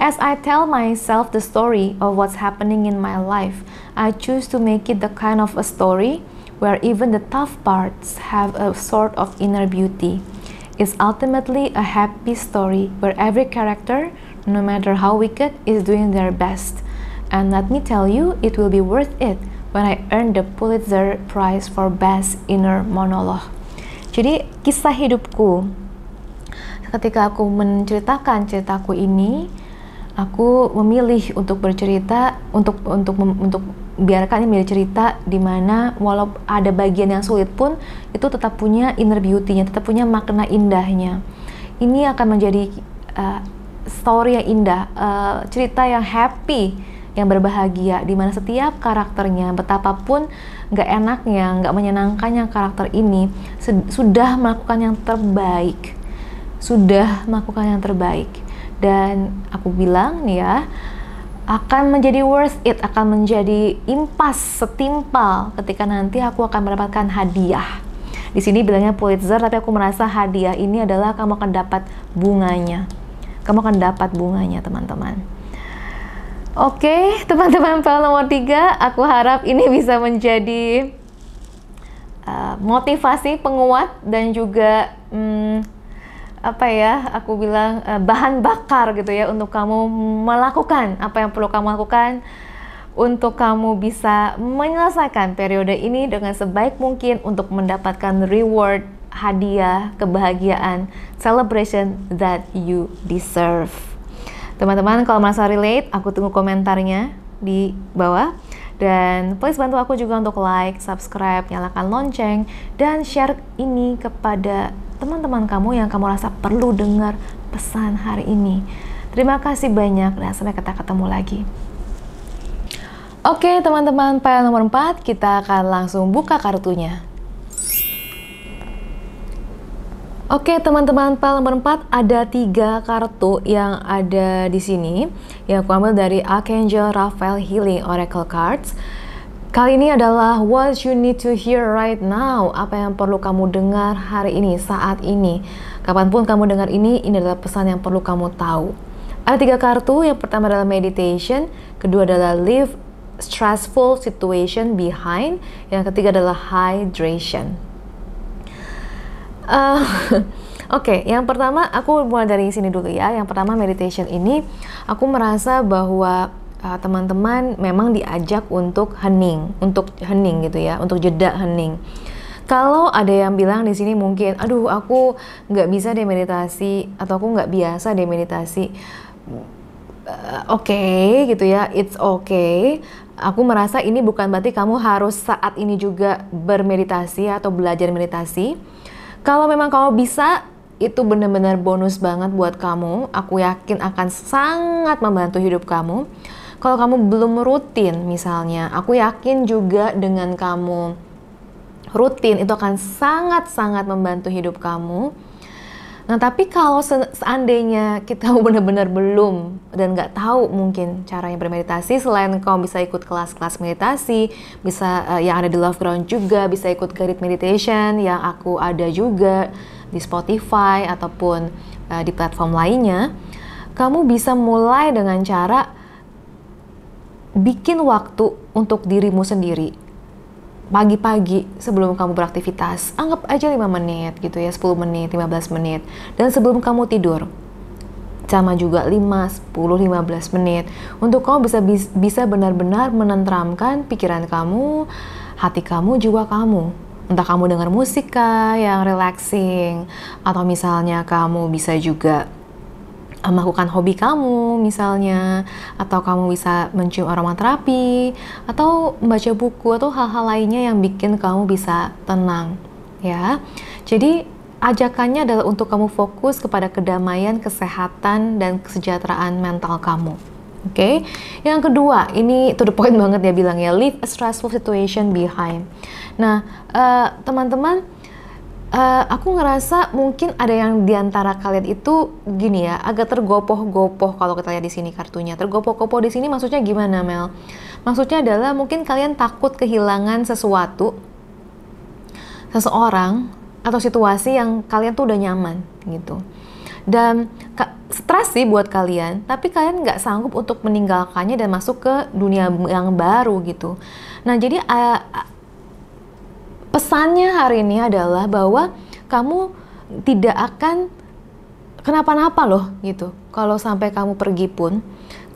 as I tell myself the story of what's happening in my life I choose to make it the kind of a story where even the tough parts have a sort of inner beauty. It's ultimately a happy story where every character, no matter how wicked, is doing their best. And let me tell you, it will be worth it when I earn the Pulitzer Prize for Best Inner Monologue. Jadi, kisah hidupku. Ketika aku menceritakan ceritaku ini, aku memilih untuk bercerita untuk untuk untuk biarkan ini menjadi cerita di mana walau ada bagian yang sulit pun itu tetap punya inner beauty-nya, tetap punya makna indahnya. Ini akan menjadi uh, story yang indah, uh, cerita yang happy, yang berbahagia, di mana setiap karakternya, betapapun nggak enaknya, nggak menyenangkannya karakter ini sudah melakukan yang terbaik, sudah melakukan yang terbaik. Dan aku bilang nih ya, akan menjadi worth it, akan menjadi impas, setimpal ketika nanti aku akan mendapatkan hadiah. Di sini bilangnya Pulitzer, tapi aku merasa hadiah ini adalah kamu akan dapat bunganya. Kamu akan dapat bunganya, teman-teman. Oke, teman-teman file nomor 3, aku harap ini bisa menjadi uh, motivasi penguat dan juga Um, apa ya aku bilang uh, bahan bakar gitu ya untuk kamu melakukan apa yang perlu kamu lakukan untuk kamu bisa menyelesaikan periode ini dengan sebaik mungkin untuk mendapatkan reward hadiah kebahagiaan celebration that you deserve teman-teman kalau merasa relate aku tunggu komentarnya di bawah dan please bantu aku juga untuk like, subscribe, nyalakan lonceng, dan share ini kepada teman-teman kamu yang kamu rasa perlu dengar pesan hari ini. Terima kasih banyak dan sampai kita ketemu lagi. Oke teman-teman, file nomor 4 kita akan langsung buka kartunya. Oke teman-teman pal nomor ada tiga kartu yang ada di sini yang aku ambil dari Archangel Raphael Healing Oracle Cards. Kali ini adalah what you need to hear right now, apa yang perlu kamu dengar hari ini, saat ini. Kapanpun kamu dengar ini, ini adalah pesan yang perlu kamu tahu. Ada tiga kartu, yang pertama adalah meditation, kedua adalah leave stressful situation behind, yang ketiga adalah hydration. Eh, oke, okay, yang pertama aku mulai dari sini dulu ya. Yang pertama meditation ini aku merasa bahwa eh, teman-teman uh, memang diajak untuk hening, untuk hening gitu ya, untuk jeda hening. Kalau ada yang bilang di sini mungkin, aduh aku nggak bisa deh meditasi atau aku nggak biasa deh meditasi. Eh, oke okay, gitu ya, it's okay aku merasa ini bukan berarti kamu harus saat ini juga bermeditasi atau belajar meditasi. Kalau memang kamu bisa, itu benar-benar bonus banget buat kamu. Aku yakin akan sangat membantu hidup kamu. Kalau kamu belum rutin misalnya, aku yakin juga dengan kamu rutin itu akan sangat-sangat membantu hidup kamu. Nah, tapi kalau seandainya kita benar-benar belum dan nggak tahu mungkin caranya bermeditasi, selain kamu bisa ikut kelas-kelas meditasi, bisa uh, yang ada di Love Ground juga, bisa ikut guided meditation yang aku ada juga di Spotify ataupun uh, di platform lainnya, kamu bisa mulai dengan cara bikin waktu untuk dirimu sendiri pagi-pagi sebelum kamu beraktivitas, anggap aja 5 menit gitu ya, 10 menit, 15 menit. Dan sebelum kamu tidur, sama juga 5, 10, 15 menit untuk kamu bisa bisa benar-benar menentramkan pikiran kamu, hati kamu, jiwa kamu. Entah kamu dengar musik yang relaxing atau misalnya kamu bisa juga Eh, melakukan hobi kamu misalnya atau kamu bisa mencium aromaterapi atau membaca buku atau hal-hal lainnya yang bikin kamu bisa tenang ya jadi ajakannya adalah untuk kamu fokus kepada kedamaian kesehatan dan kesejahteraan mental kamu oke okay? yang kedua ini to the point banget ya bilang ya leave a stressful situation behind nah eh, teman-teman uh, teman -teman, Eh, aku ngerasa mungkin ada yang diantara kalian itu gini ya agak tergopoh-gopoh kalau kita lihat di sini kartunya tergopoh-gopoh di sini maksudnya gimana Mel? Maksudnya adalah mungkin kalian takut kehilangan sesuatu, seseorang atau situasi yang kalian tuh udah nyaman gitu. Dan stres sih buat kalian, tapi kalian nggak sanggup untuk meninggalkannya dan masuk ke dunia yang baru gitu. Nah jadi eh, Pesannya hari ini adalah bahwa kamu tidak akan kenapa-napa loh gitu. Kalau sampai kamu pergi pun,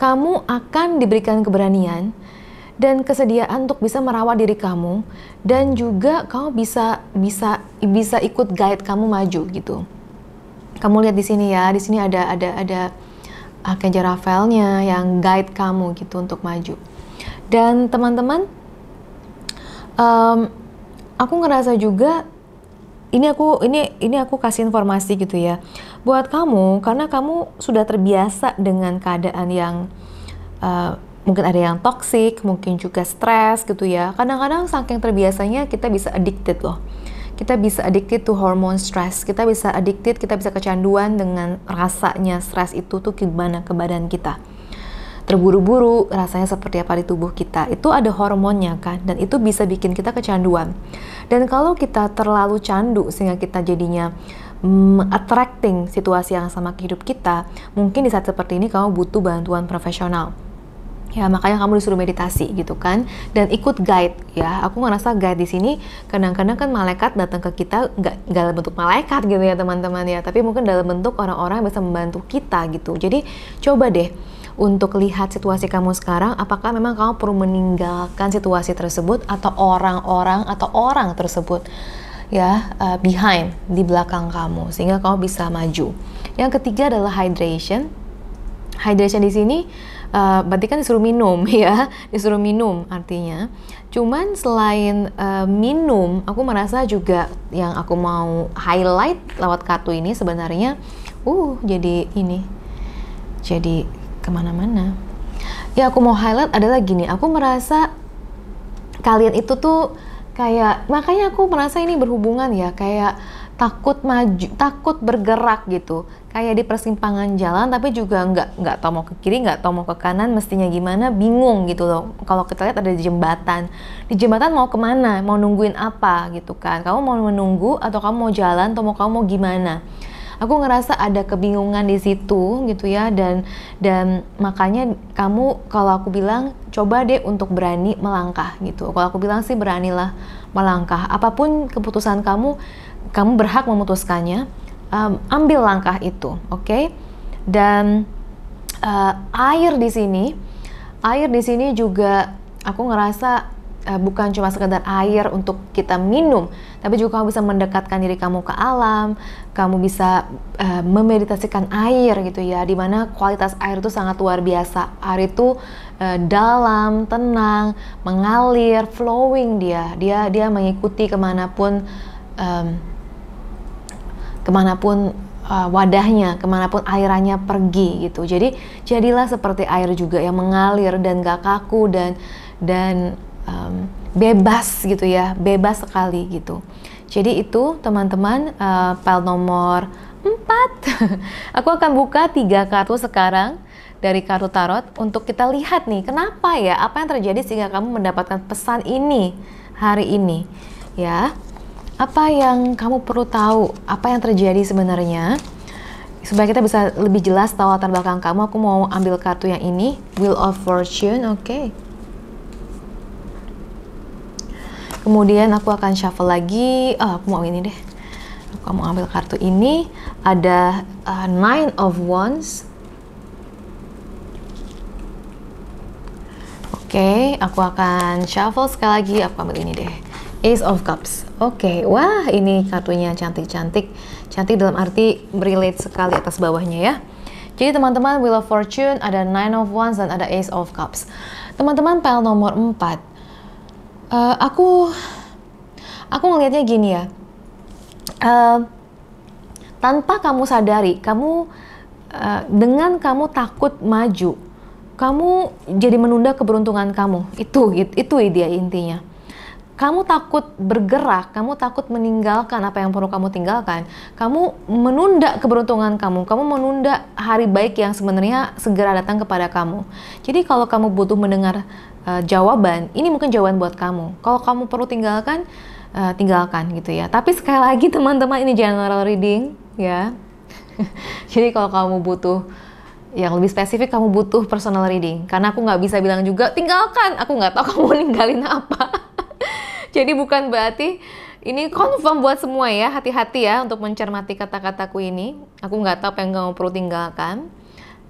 kamu akan diberikan keberanian dan kesediaan untuk bisa merawat diri kamu dan juga kamu bisa bisa bisa ikut guide kamu maju gitu. Kamu lihat di sini ya, di sini ada ada ada Kenja Rafaelnya yang guide kamu gitu untuk maju. Dan teman-teman um, aku ngerasa juga ini aku ini ini aku kasih informasi gitu ya buat kamu karena kamu sudah terbiasa dengan keadaan yang uh, mungkin ada yang toksik mungkin juga stres gitu ya kadang-kadang saking terbiasanya kita bisa addicted loh kita bisa addicted to hormone stress, kita bisa addicted, kita bisa kecanduan dengan rasanya stres itu tuh gimana ke badan kita terburu-buru, rasanya seperti apa di tubuh kita. Itu ada hormonnya kan, dan itu bisa bikin kita kecanduan. Dan kalau kita terlalu candu sehingga kita jadinya mm, attracting situasi yang sama ke hidup kita, mungkin di saat seperti ini kamu butuh bantuan profesional ya makanya kamu disuruh meditasi gitu kan dan ikut guide ya aku ngerasa guide di sini kadang-kadang kan malaikat datang ke kita nggak dalam bentuk malaikat gitu ya teman-teman ya tapi mungkin dalam bentuk orang-orang yang bisa membantu kita gitu jadi coba deh untuk lihat situasi kamu sekarang apakah memang kamu perlu meninggalkan situasi tersebut atau orang-orang atau orang tersebut ya uh, behind di belakang kamu sehingga kamu bisa maju. Yang ketiga adalah hydration. Hydration di sini uh, berarti kan disuruh minum ya, disuruh minum artinya. Cuman selain uh, minum, aku merasa juga yang aku mau highlight lewat kartu ini sebenarnya uh jadi ini. Jadi kemana-mana. Ya aku mau highlight adalah gini, aku merasa kalian itu tuh kayak makanya aku merasa ini berhubungan ya kayak takut maju takut bergerak gitu kayak di persimpangan jalan tapi juga nggak nggak tahu mau ke kiri nggak tau mau ke kanan mestinya gimana bingung gitu loh kalau kita lihat ada di jembatan di jembatan mau kemana mau nungguin apa gitu kan kamu mau menunggu atau kamu mau jalan atau mau kamu mau gimana aku ngerasa ada kebingungan di situ gitu ya dan dan makanya kamu kalau aku bilang coba deh untuk berani melangkah gitu kalau aku bilang sih beranilah melangkah apapun keputusan kamu kamu berhak memutuskannya um, ambil langkah itu oke okay? dan uh, air di sini air di sini juga aku ngerasa uh, bukan cuma sekedar air untuk kita minum, tapi juga kamu bisa mendekatkan diri kamu ke alam, kamu bisa uh, memeditasikan air gitu ya, dimana kualitas air itu sangat luar biasa. Air itu uh, dalam, tenang, mengalir, flowing dia, dia dia mengikuti kemanapun um, kemanapun uh, wadahnya, kemanapun airannya pergi gitu. Jadi jadilah seperti air juga yang mengalir dan gak kaku dan dan um, bebas gitu ya, bebas sekali gitu. Jadi itu teman-teman uh, file nomor 4. Aku akan buka tiga kartu sekarang dari kartu tarot untuk kita lihat nih kenapa ya apa yang terjadi sehingga kamu mendapatkan pesan ini hari ini ya. Apa yang kamu perlu tahu? Apa yang terjadi sebenarnya? Supaya kita bisa lebih jelas tahu latar belakang kamu, aku mau ambil kartu yang ini, Wheel of Fortune, oke. Okay. kemudian aku akan shuffle lagi oh, aku mau ini deh aku mau ambil kartu ini ada uh, nine of wands oke okay, aku akan shuffle sekali lagi aku ambil ini deh Ace of Cups. Oke, okay. wah ini kartunya cantik-cantik. Cantik dalam arti relate sekali atas bawahnya ya. Jadi teman-teman, Wheel of Fortune, ada Nine of Wands, dan ada Ace of Cups. Teman-teman, pile nomor 4. Eh, aku aku ngelihatnya gini ya uh, tanpa kamu sadari kamu uh, dengan kamu takut maju kamu jadi menunda keberuntungan kamu itu itu, itu dia intinya kamu takut bergerak, kamu takut meninggalkan apa yang perlu kamu tinggalkan, kamu menunda keberuntungan kamu, kamu menunda hari baik yang sebenarnya segera datang kepada kamu. Jadi kalau kamu butuh mendengar uh, jawaban, ini mungkin jawaban buat kamu. Kalau kamu perlu tinggalkan, uh, tinggalkan gitu ya. Tapi sekali lagi teman-teman ini general reading ya. Jadi kalau kamu butuh yang lebih spesifik kamu butuh personal reading karena aku nggak bisa bilang juga tinggalkan aku nggak tahu kamu ninggalin apa jadi bukan berarti ini confirm buat semua ya hati-hati ya untuk mencermati kata-kataku ini aku nggak tahu apa yang kamu perlu tinggalkan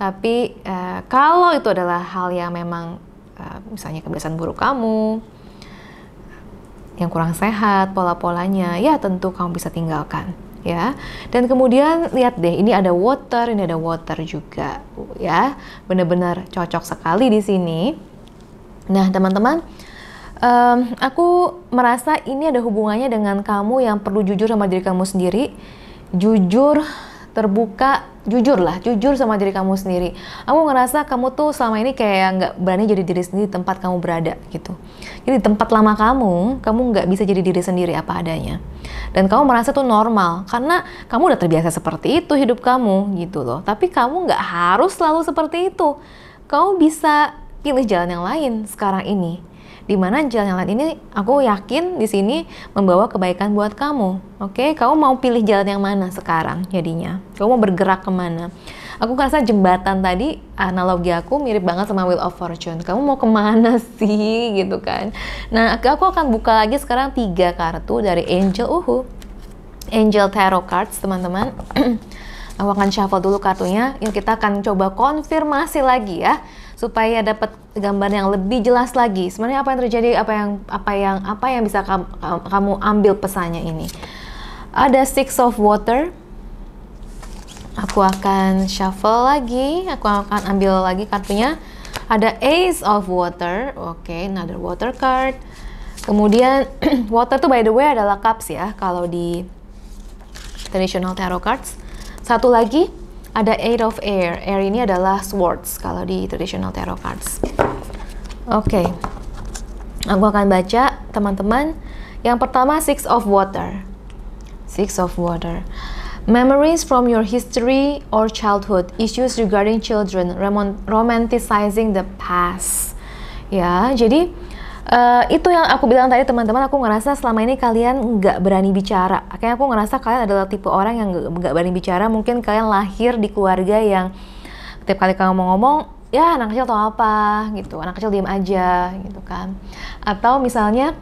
tapi uh, kalau itu adalah hal yang memang Ah, misalnya kebiasaan buruk kamu yang kurang sehat pola-polanya ya tentu kamu bisa tinggalkan ya dan kemudian lihat deh ini ada water ini ada water juga ya benar-benar cocok sekali di sini nah teman-teman um, aku merasa ini ada hubungannya dengan kamu yang perlu jujur sama diri kamu sendiri jujur terbuka jujur lah jujur sama diri kamu sendiri aku ngerasa kamu tuh selama ini kayak nggak berani jadi diri sendiri di tempat kamu berada gitu jadi tempat lama kamu kamu nggak bisa jadi diri sendiri apa adanya dan kamu merasa tuh normal karena kamu udah terbiasa seperti itu hidup kamu gitu loh tapi kamu nggak harus selalu seperti itu kamu bisa pilih jalan yang lain sekarang ini Dimana jalan ini aku yakin di sini membawa kebaikan buat kamu. Oke, okay? kamu mau pilih jalan yang mana sekarang jadinya? Kamu mau bergerak kemana? Aku ngerasa jembatan tadi analogi aku mirip banget sama Wheel of Fortune. Kamu mau kemana sih gitu kan? Nah, aku akan buka lagi sekarang tiga kartu dari Angel Uhu. Angel Tarot Cards, teman-teman. aku akan shuffle dulu kartunya. Yuk kita akan coba konfirmasi lagi ya supaya dapat gambar yang lebih jelas lagi. Sebenarnya apa yang terjadi, apa yang apa yang apa yang bisa kamu, kamu ambil pesannya ini. Ada six of water. Aku akan shuffle lagi, aku akan ambil lagi kartunya. Ada ace of water. Oke, okay, another water card. Kemudian water tuh by the way adalah cups ya kalau di traditional tarot cards. Satu lagi ada Eight of Air. Air ini adalah swords kalau di traditional tarot cards. Oke, okay. aku akan baca teman-teman. Yang pertama Six of Water. Six of Water. Memories from your history or childhood, issues regarding children, romanticizing the past. Ya, jadi Eh, itu yang aku bilang tadi teman-teman aku ngerasa selama ini kalian nggak berani bicara akhirnya aku ngerasa kalian adalah tipe orang yang nggak berani bicara mungkin kalian lahir di keluarga yang tiap kali kamu mau ngomong ya anak kecil tau apa gitu anak kecil diem aja gitu kan atau misalnya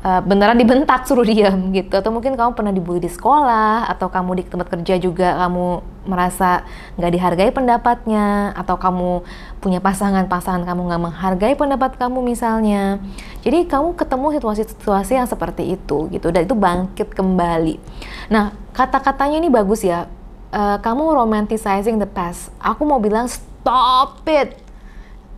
eh, beneran dibentak suruh diam gitu atau mungkin kamu pernah dibully di sekolah atau kamu di tempat kerja juga kamu merasa nggak dihargai pendapatnya atau kamu punya pasangan-pasangan kamu nggak menghargai pendapat kamu misalnya jadi kamu ketemu situasi-situasi yang seperti itu gitu dan itu bangkit kembali nah kata-katanya ini bagus ya uh, kamu romanticizing the past aku mau bilang stop it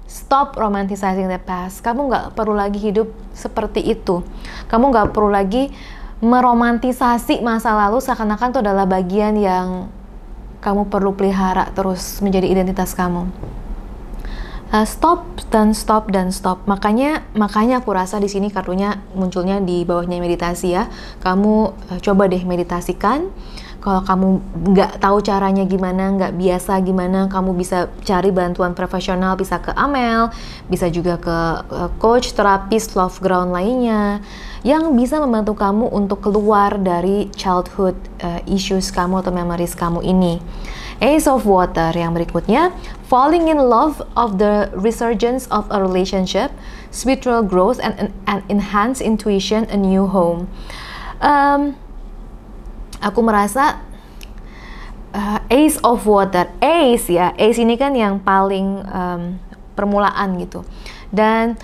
Stop romanticizing the past. Kamu nggak perlu lagi hidup seperti itu. Kamu nggak perlu lagi meromantisasi masa lalu seakan-akan itu adalah bagian yang kamu perlu pelihara terus menjadi identitas kamu uh, stop dan stop dan stop. Makanya makanya aku rasa di sini kartunya munculnya di bawahnya meditasi ya. Kamu uh, coba deh meditasikan. Kalau kamu nggak tahu caranya gimana, nggak biasa gimana, kamu bisa cari bantuan profesional, bisa ke Amel, bisa juga ke eh, coach, terapis, love ground lainnya yang bisa membantu kamu untuk keluar dari childhood uh, issues kamu atau memories kamu ini. Ace of Water yang berikutnya, falling in love of the resurgence of a relationship, spiritual growth and an enhanced intuition, a new home. Um, aku merasa uh, Ace of Water, Ace ya, Ace ini kan yang paling um, permulaan gitu. Dan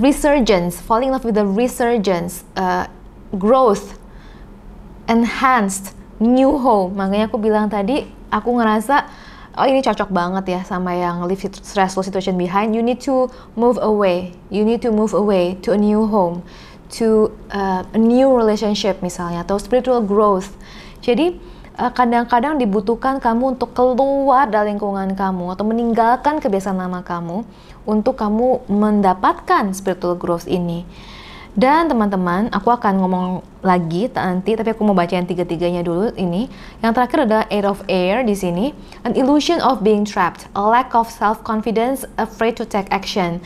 resurgence, falling in love with the resurgence, uh, growth, enhanced, new home. Makanya aku bilang tadi, aku ngerasa oh ini cocok banget ya sama yang leave stressful situation behind. You need to move away. You need to move away to a new home, to uh, a new relationship misalnya atau spiritual growth. Jadi uh, kadang-kadang dibutuhkan kamu untuk keluar dari lingkungan kamu atau meninggalkan kebiasaan lama kamu untuk kamu mendapatkan spiritual growth ini. Dan teman-teman, aku akan ngomong lagi nanti, tapi aku mau baca yang tiga-tiganya dulu ini. Yang terakhir adalah air of Air di sini. An illusion of being trapped, a lack of self-confidence, afraid to take action.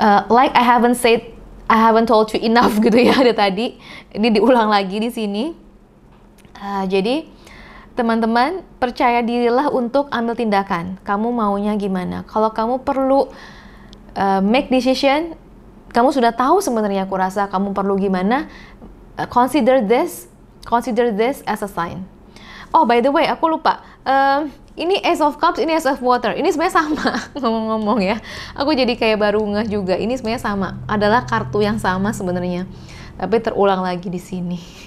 Uh, like I haven't said, I haven't told you enough gitu ya ada tadi. Ini diulang lagi di sini. Uh, jadi, teman-teman percaya dirilah untuk ambil tindakan. Kamu maunya gimana? Kalau kamu perlu uh, make decision, kamu sudah tahu sebenarnya aku rasa kamu perlu gimana. Uh, consider this, consider this as a sign. Oh by the way, aku lupa. Uh, ini Ace of Cups, ini Ace of Water. Ini sebenarnya sama ngomong-ngomong ya. Aku jadi kayak baru ngeh juga. Ini sebenarnya sama. Adalah kartu yang sama sebenarnya. Tapi terulang lagi di sini.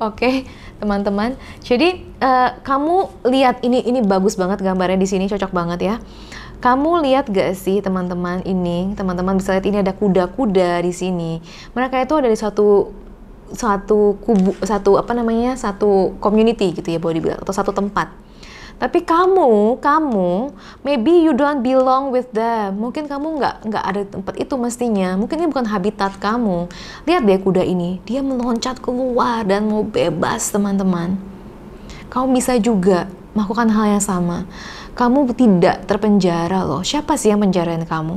Oke, okay, teman-teman. Jadi uh, kamu lihat ini ini bagus banget gambarnya di sini cocok banget ya. Kamu lihat gak sih teman-teman ini? Teman-teman bisa lihat ini ada kuda-kuda di sini. Mereka itu ada di suatu satu kubu satu apa namanya satu community gitu ya boleh dibilang atau satu tempat tapi kamu, kamu, maybe you don't belong with them. Mungkin kamu nggak nggak ada tempat itu mestinya. Mungkin ini bukan habitat kamu. Lihat deh kuda ini, dia meloncat keluar dan mau bebas teman-teman. Kamu bisa juga melakukan hal yang sama. Kamu tidak terpenjara loh. Siapa sih yang penjarain kamu?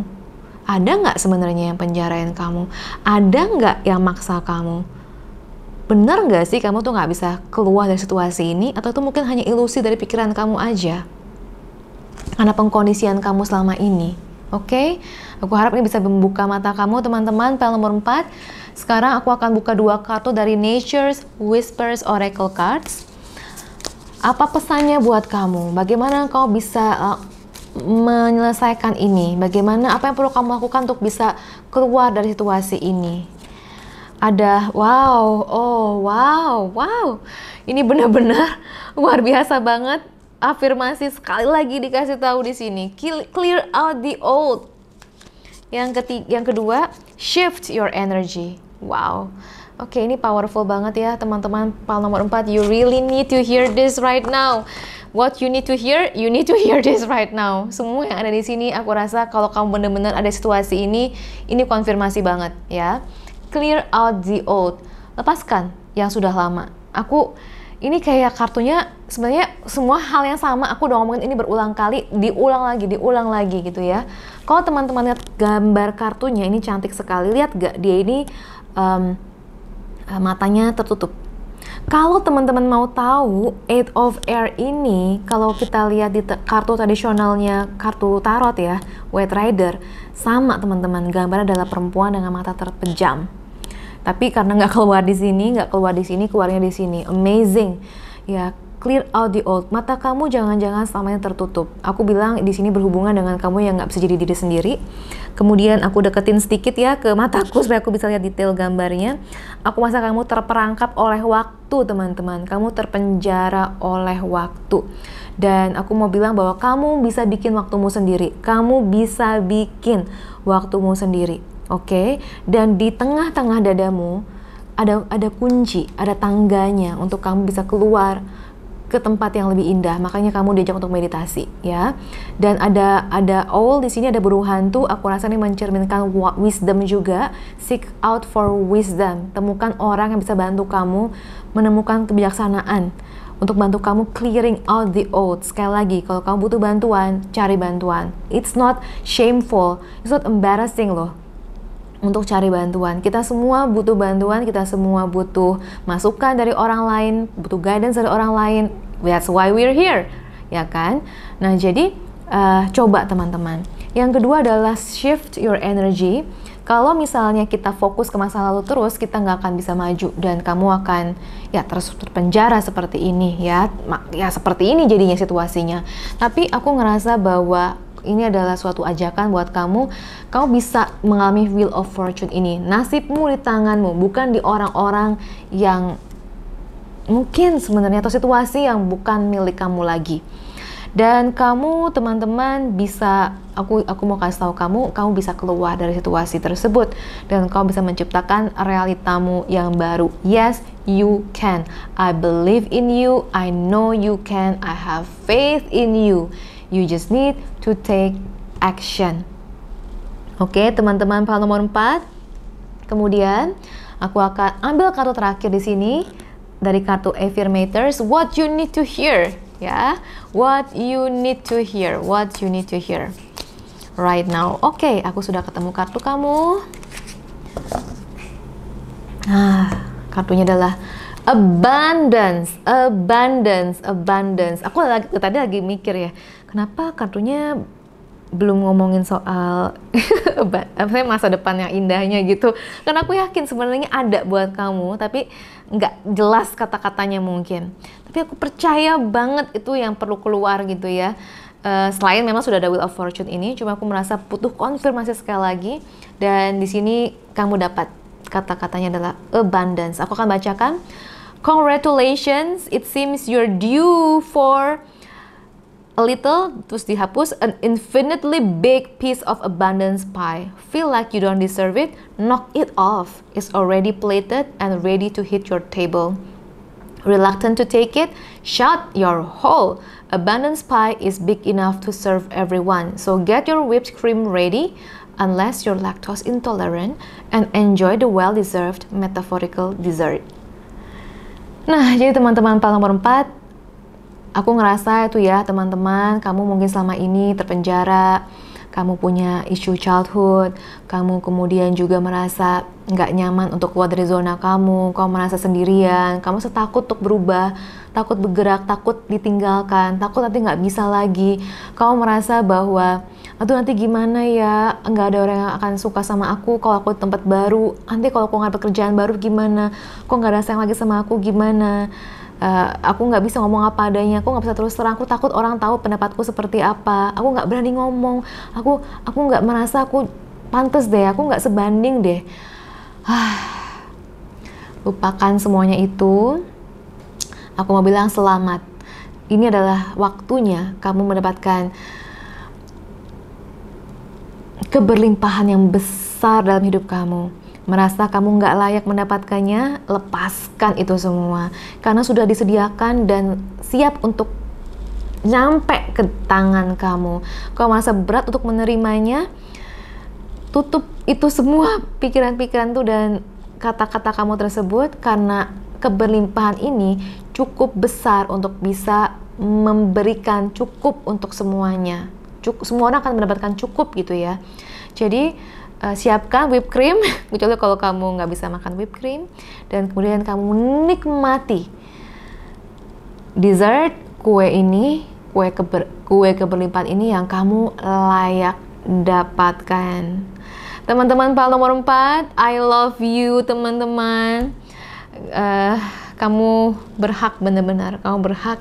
Ada nggak sebenarnya yang penjarain kamu? Ada nggak yang maksa kamu? benar nggak sih kamu tuh nggak bisa keluar dari situasi ini atau itu mungkin hanya ilusi dari pikiran kamu aja karena pengkondisian kamu selama ini oke okay? aku harap ini bisa membuka mata kamu teman-teman pel nomor 4 sekarang aku akan buka dua kartu dari Nature's Whispers Oracle Cards apa pesannya buat kamu bagaimana kau bisa uh, menyelesaikan ini bagaimana apa yang perlu kamu lakukan untuk bisa keluar dari situasi ini ada wow, oh wow, wow. Ini benar-benar luar biasa banget. Afirmasi sekali lagi dikasih tahu di sini. Clear out the old. Yang ketiga, yang kedua, shift your energy. Wow. Oke, ini powerful banget ya teman-teman. Pal nomor 4, you really need to hear this right now. What you need to hear, you need to hear this right now. Semua yang ada di sini, aku rasa kalau kamu benar-benar ada situasi ini, ini konfirmasi banget ya clear out the old. Lepaskan yang sudah lama. Aku ini kayak kartunya sebenarnya semua hal yang sama aku udah ngomongin ini berulang kali diulang lagi diulang lagi gitu ya kalau teman-teman lihat gambar kartunya ini cantik sekali lihat gak dia ini um, matanya tertutup kalau teman-teman mau tahu eight of air ini kalau kita lihat di kartu tradisionalnya kartu tarot ya white rider sama teman-teman gambar adalah perempuan dengan mata terpejam tapi karena nggak keluar di sini nggak keluar di sini keluarnya di sini amazing ya clear out the old. Mata kamu jangan-jangan selamanya tertutup. Aku bilang di sini berhubungan dengan kamu yang nggak bisa jadi diri sendiri. Kemudian aku deketin sedikit ya ke mataku supaya aku bisa lihat detail gambarnya. Aku masa kamu terperangkap oleh waktu, teman-teman. Kamu terpenjara oleh waktu. Dan aku mau bilang bahwa kamu bisa bikin waktumu sendiri. Kamu bisa bikin waktumu sendiri Oke, okay? dan di tengah-tengah dadamu ada ada kunci, ada tangganya untuk kamu bisa keluar ke tempat yang lebih indah. Makanya kamu diajak untuk meditasi, ya. Dan ada ada all di sini ada burung hantu. Aku rasa ini mencerminkan wisdom juga. Seek out for wisdom. Temukan orang yang bisa bantu kamu menemukan kebijaksanaan untuk bantu kamu clearing out the old. Sekali lagi, kalau kamu butuh bantuan, cari bantuan. It's not shameful, it's not embarrassing loh untuk cari bantuan. Kita semua butuh bantuan, kita semua butuh masukan dari orang lain, butuh guidance dari orang lain. That's why we're here, ya kan? Nah, jadi uh, coba teman-teman. Yang kedua adalah shift your energy. Kalau misalnya kita fokus ke masa lalu terus, kita nggak akan bisa maju dan kamu akan ya terus terpenjara seperti ini ya, ya seperti ini jadinya situasinya. Tapi aku ngerasa bahwa ini adalah suatu ajakan buat kamu. Kamu bisa mengalami Wheel of Fortune ini. Nasibmu di tanganmu, bukan di orang-orang yang mungkin sebenarnya atau situasi yang bukan milik kamu lagi. Dan kamu teman-teman bisa aku aku mau kasih tahu kamu, kamu bisa keluar dari situasi tersebut dan kamu bisa menciptakan realitamu yang baru. Yes, you can. I believe in you. I know you can. I have faith in you. You just need to take action. Oke, okay, teman-teman paham nomor 4. Kemudian, aku akan ambil kartu terakhir di sini dari kartu affirmators what you need to hear ya. What you need to hear, what you need to hear. Right now. Oke, okay, aku sudah ketemu kartu kamu. Nah, kartunya adalah abundance, abundance, abundance. Aku lagi tadi lagi mikir ya, kenapa kartunya belum ngomongin soal ya, masa depan yang indahnya gitu Karena aku yakin sebenarnya ada buat kamu tapi nggak jelas kata-katanya mungkin tapi aku percaya banget itu yang perlu keluar gitu ya uh, selain memang sudah ada will of fortune ini cuma aku merasa butuh konfirmasi sekali lagi dan di sini kamu dapat kata-katanya adalah abundance aku akan bacakan congratulations it seems you're due for a little terus dihapus an infinitely big piece of abundance pie feel like you don't deserve it knock it off it's already plated and ready to hit your table reluctant to take it shut your hole abundance pie is big enough to serve everyone so get your whipped cream ready unless you're lactose intolerant and enjoy the well-deserved metaphorical dessert Nah, jadi teman-teman pal nomor 4, aku ngerasa itu ya teman-teman, kamu mungkin selama ini terpenjara, kamu punya isu childhood, kamu kemudian juga merasa nggak nyaman untuk keluar dari zona kamu, kamu merasa sendirian, kamu setakut untuk berubah, takut bergerak, takut ditinggalkan, takut nanti nggak bisa lagi, kamu merasa bahwa aduh nanti gimana ya, nggak ada orang yang akan suka sama aku kalau aku di tempat baru, nanti kalau aku nggak pekerjaan baru gimana, kok nggak ada sayang lagi sama aku gimana, Eh, aku nggak bisa ngomong apa adanya aku nggak bisa terus terang aku takut orang tahu pendapatku seperti apa aku nggak berani ngomong aku aku nggak merasa aku pantas deh aku nggak sebanding deh ah, lupakan semuanya itu aku mau bilang selamat ini adalah waktunya kamu mendapatkan keberlimpahan yang besar dalam hidup kamu merasa kamu nggak layak mendapatkannya, lepaskan itu semua. Karena sudah disediakan dan siap untuk nyampe ke tangan kamu. Kalau merasa berat untuk menerimanya, tutup itu semua pikiran-pikiran tuh dan kata-kata kamu tersebut karena keberlimpahan ini cukup besar untuk bisa memberikan cukup untuk semuanya. Cukup, semua orang akan mendapatkan cukup gitu ya. Jadi uh, siapkan whipped cream, kecuali kalau kamu nggak bisa makan whipped cream, dan kemudian kamu nikmati dessert kue ini, kue keber, kue keberlimpahan ini yang kamu layak dapatkan. Teman-teman pal nomor 4, I love you teman-teman. Uh, kamu berhak benar-benar, kamu berhak,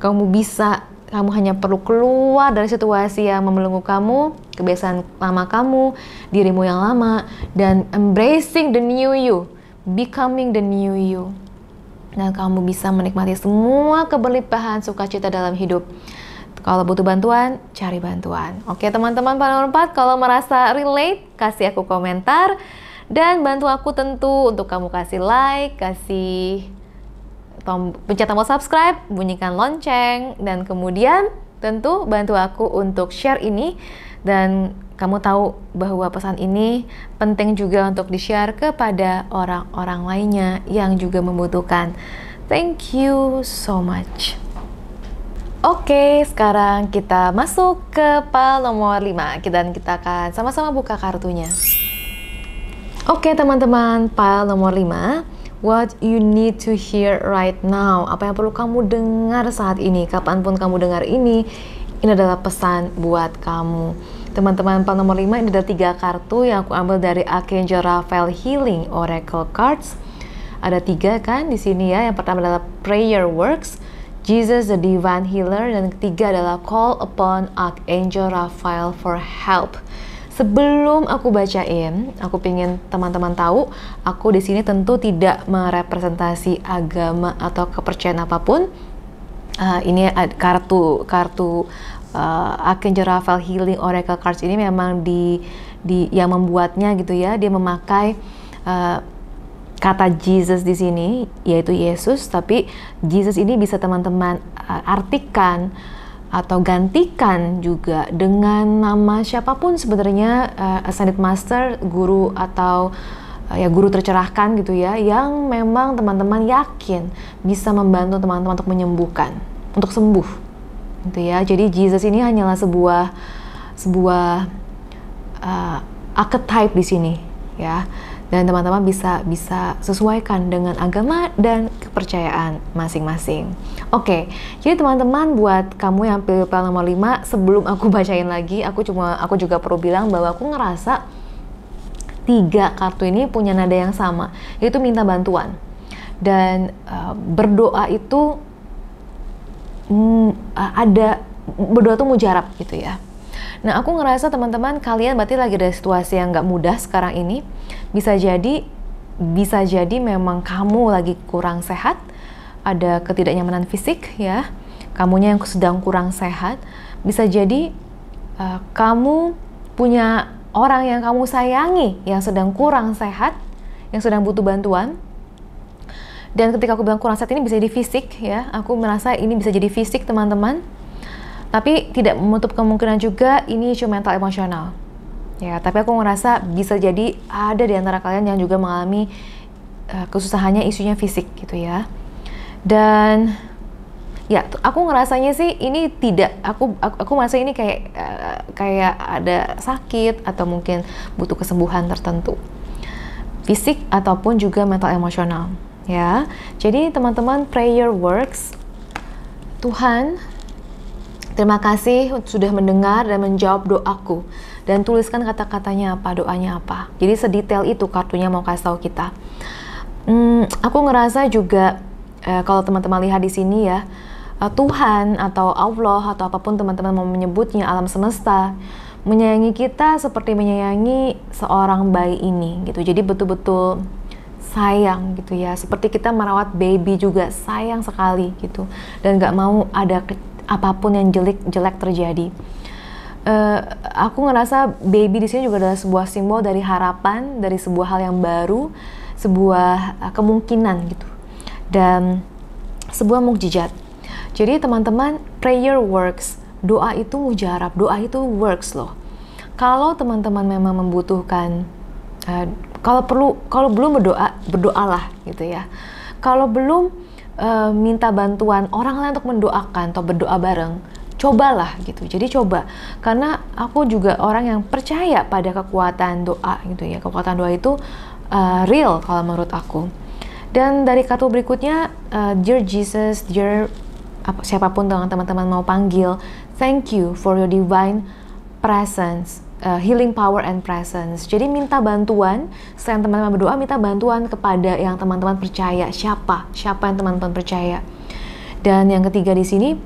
kamu bisa kamu hanya perlu keluar dari situasi yang membelenggu kamu, kebiasaan lama kamu, dirimu yang lama, dan embracing the new you, becoming the new you. Dan kamu bisa menikmati semua keberlimpahan sukacita dalam hidup. Kalau butuh bantuan, cari bantuan. Oke teman-teman panel 4, kalau merasa relate, kasih aku komentar. Dan bantu aku tentu untuk kamu kasih like, kasih tom, pencet tombol subscribe, bunyikan lonceng, dan kemudian tentu bantu aku untuk share ini dan kamu tahu bahwa pesan ini penting juga untuk di-share kepada orang-orang lainnya yang juga membutuhkan. Thank you so much. Oke, sekarang kita masuk ke pal nomor 5 dan kita akan sama-sama buka kartunya. Oke teman-teman, pal nomor 5 what you need to hear right now. Apa yang perlu kamu dengar saat ini, kapanpun kamu dengar ini, ini adalah pesan buat kamu. Teman-teman, part nomor 5 ini ada tiga kartu yang aku ambil dari Archangel Raphael Healing Oracle Cards. Ada tiga kan di sini ya. Yang pertama adalah Prayer Works, Jesus the Divine Healer, dan ketiga adalah Call Upon Archangel Raphael for Help. Sebelum aku bacain, aku pingin teman-teman tahu, aku di sini tentu tidak merepresentasi agama atau kepercayaan apapun. Uh, ini kartu kartu uh, Archangel Raphael Healing Oracle Cards ini memang di di yang membuatnya gitu ya, dia memakai uh, kata Jesus di sini yaitu Yesus, tapi Jesus ini bisa teman-teman uh, artikan atau gantikan juga dengan nama siapapun sebenarnya uh, ascended master, guru atau uh, ya guru tercerahkan gitu ya yang memang teman-teman yakin bisa membantu teman-teman untuk menyembuhkan, untuk sembuh. Gitu ya. Jadi Jesus ini hanyalah sebuah sebuah uh, archetype di sini ya. Dan teman-teman bisa bisa sesuaikan dengan agama dan kepercayaan masing-masing. Oke, okay. jadi teman-teman buat kamu yang pilih pil nomor 5, sebelum aku bacain lagi, aku cuma aku juga perlu bilang bahwa aku ngerasa tiga kartu ini punya nada yang sama, yaitu minta bantuan. Dan uh, berdoa itu mm, eh, ada berdoa tuh mujarab gitu ya. Nah, aku ngerasa teman-teman kalian berarti lagi ada situasi yang nggak mudah sekarang ini. Bisa jadi, bisa jadi memang kamu lagi kurang sehat, ada ketidaknyamanan fisik ya, kamunya yang sedang kurang sehat, bisa jadi uh, kamu punya orang yang kamu sayangi yang sedang kurang sehat, yang sedang butuh bantuan. Dan ketika aku bilang kurang sehat ini bisa jadi fisik ya, aku merasa ini bisa jadi fisik teman-teman. Tapi tidak menutup kemungkinan juga ini cuma mental emosional. Ya, tapi aku ngerasa bisa jadi ada di antara kalian yang juga mengalami uh, kesusahannya isunya fisik gitu ya dan ya aku ngerasanya sih ini tidak aku aku, aku merasa ini kayak uh, kayak ada sakit atau mungkin butuh kesembuhan tertentu fisik ataupun juga mental emosional ya jadi teman-teman prayer works Tuhan terima kasih sudah mendengar dan menjawab doaku dan tuliskan kata-katanya apa doanya apa jadi sedetail itu kartunya mau kasih tahu kita hmm, aku ngerasa juga Eh, kalau teman-teman lihat di sini ya, eh, Tuhan atau Allah atau apapun teman-teman mau menyebutnya alam semesta menyayangi kita seperti menyayangi seorang bayi ini gitu. Jadi betul-betul sayang gitu ya seperti kita merawat baby juga sayang sekali gitu dan nggak mau ada apapun yang jelek jelek terjadi uh, aku ngerasa baby di sini juga adalah sebuah simbol dari harapan dari sebuah hal yang baru sebuah kemungkinan gitu dan sebuah mukjizat. Jadi teman-teman, prayer works. Doa itu mujarab, doa itu works loh. Kalau teman-teman memang membutuhkan uh, kalau perlu kalau belum berdoa, berdoalah gitu ya. Kalau belum uh, minta bantuan orang lain untuk mendoakan atau berdoa bareng, cobalah gitu. Jadi coba karena aku juga orang yang percaya pada kekuatan doa gitu ya. Kekuatan doa itu uh, real kalau menurut aku. Dan dari kartu berikutnya, uh, Dear Jesus, Dear apa, siapapun teman-teman mau panggil, thank you for your divine presence, uh, healing power and presence. Jadi minta bantuan, selain teman-teman berdoa, minta bantuan kepada yang teman-teman percaya. Siapa? Siapa yang teman-teman percaya? Dan yang ketiga di sini,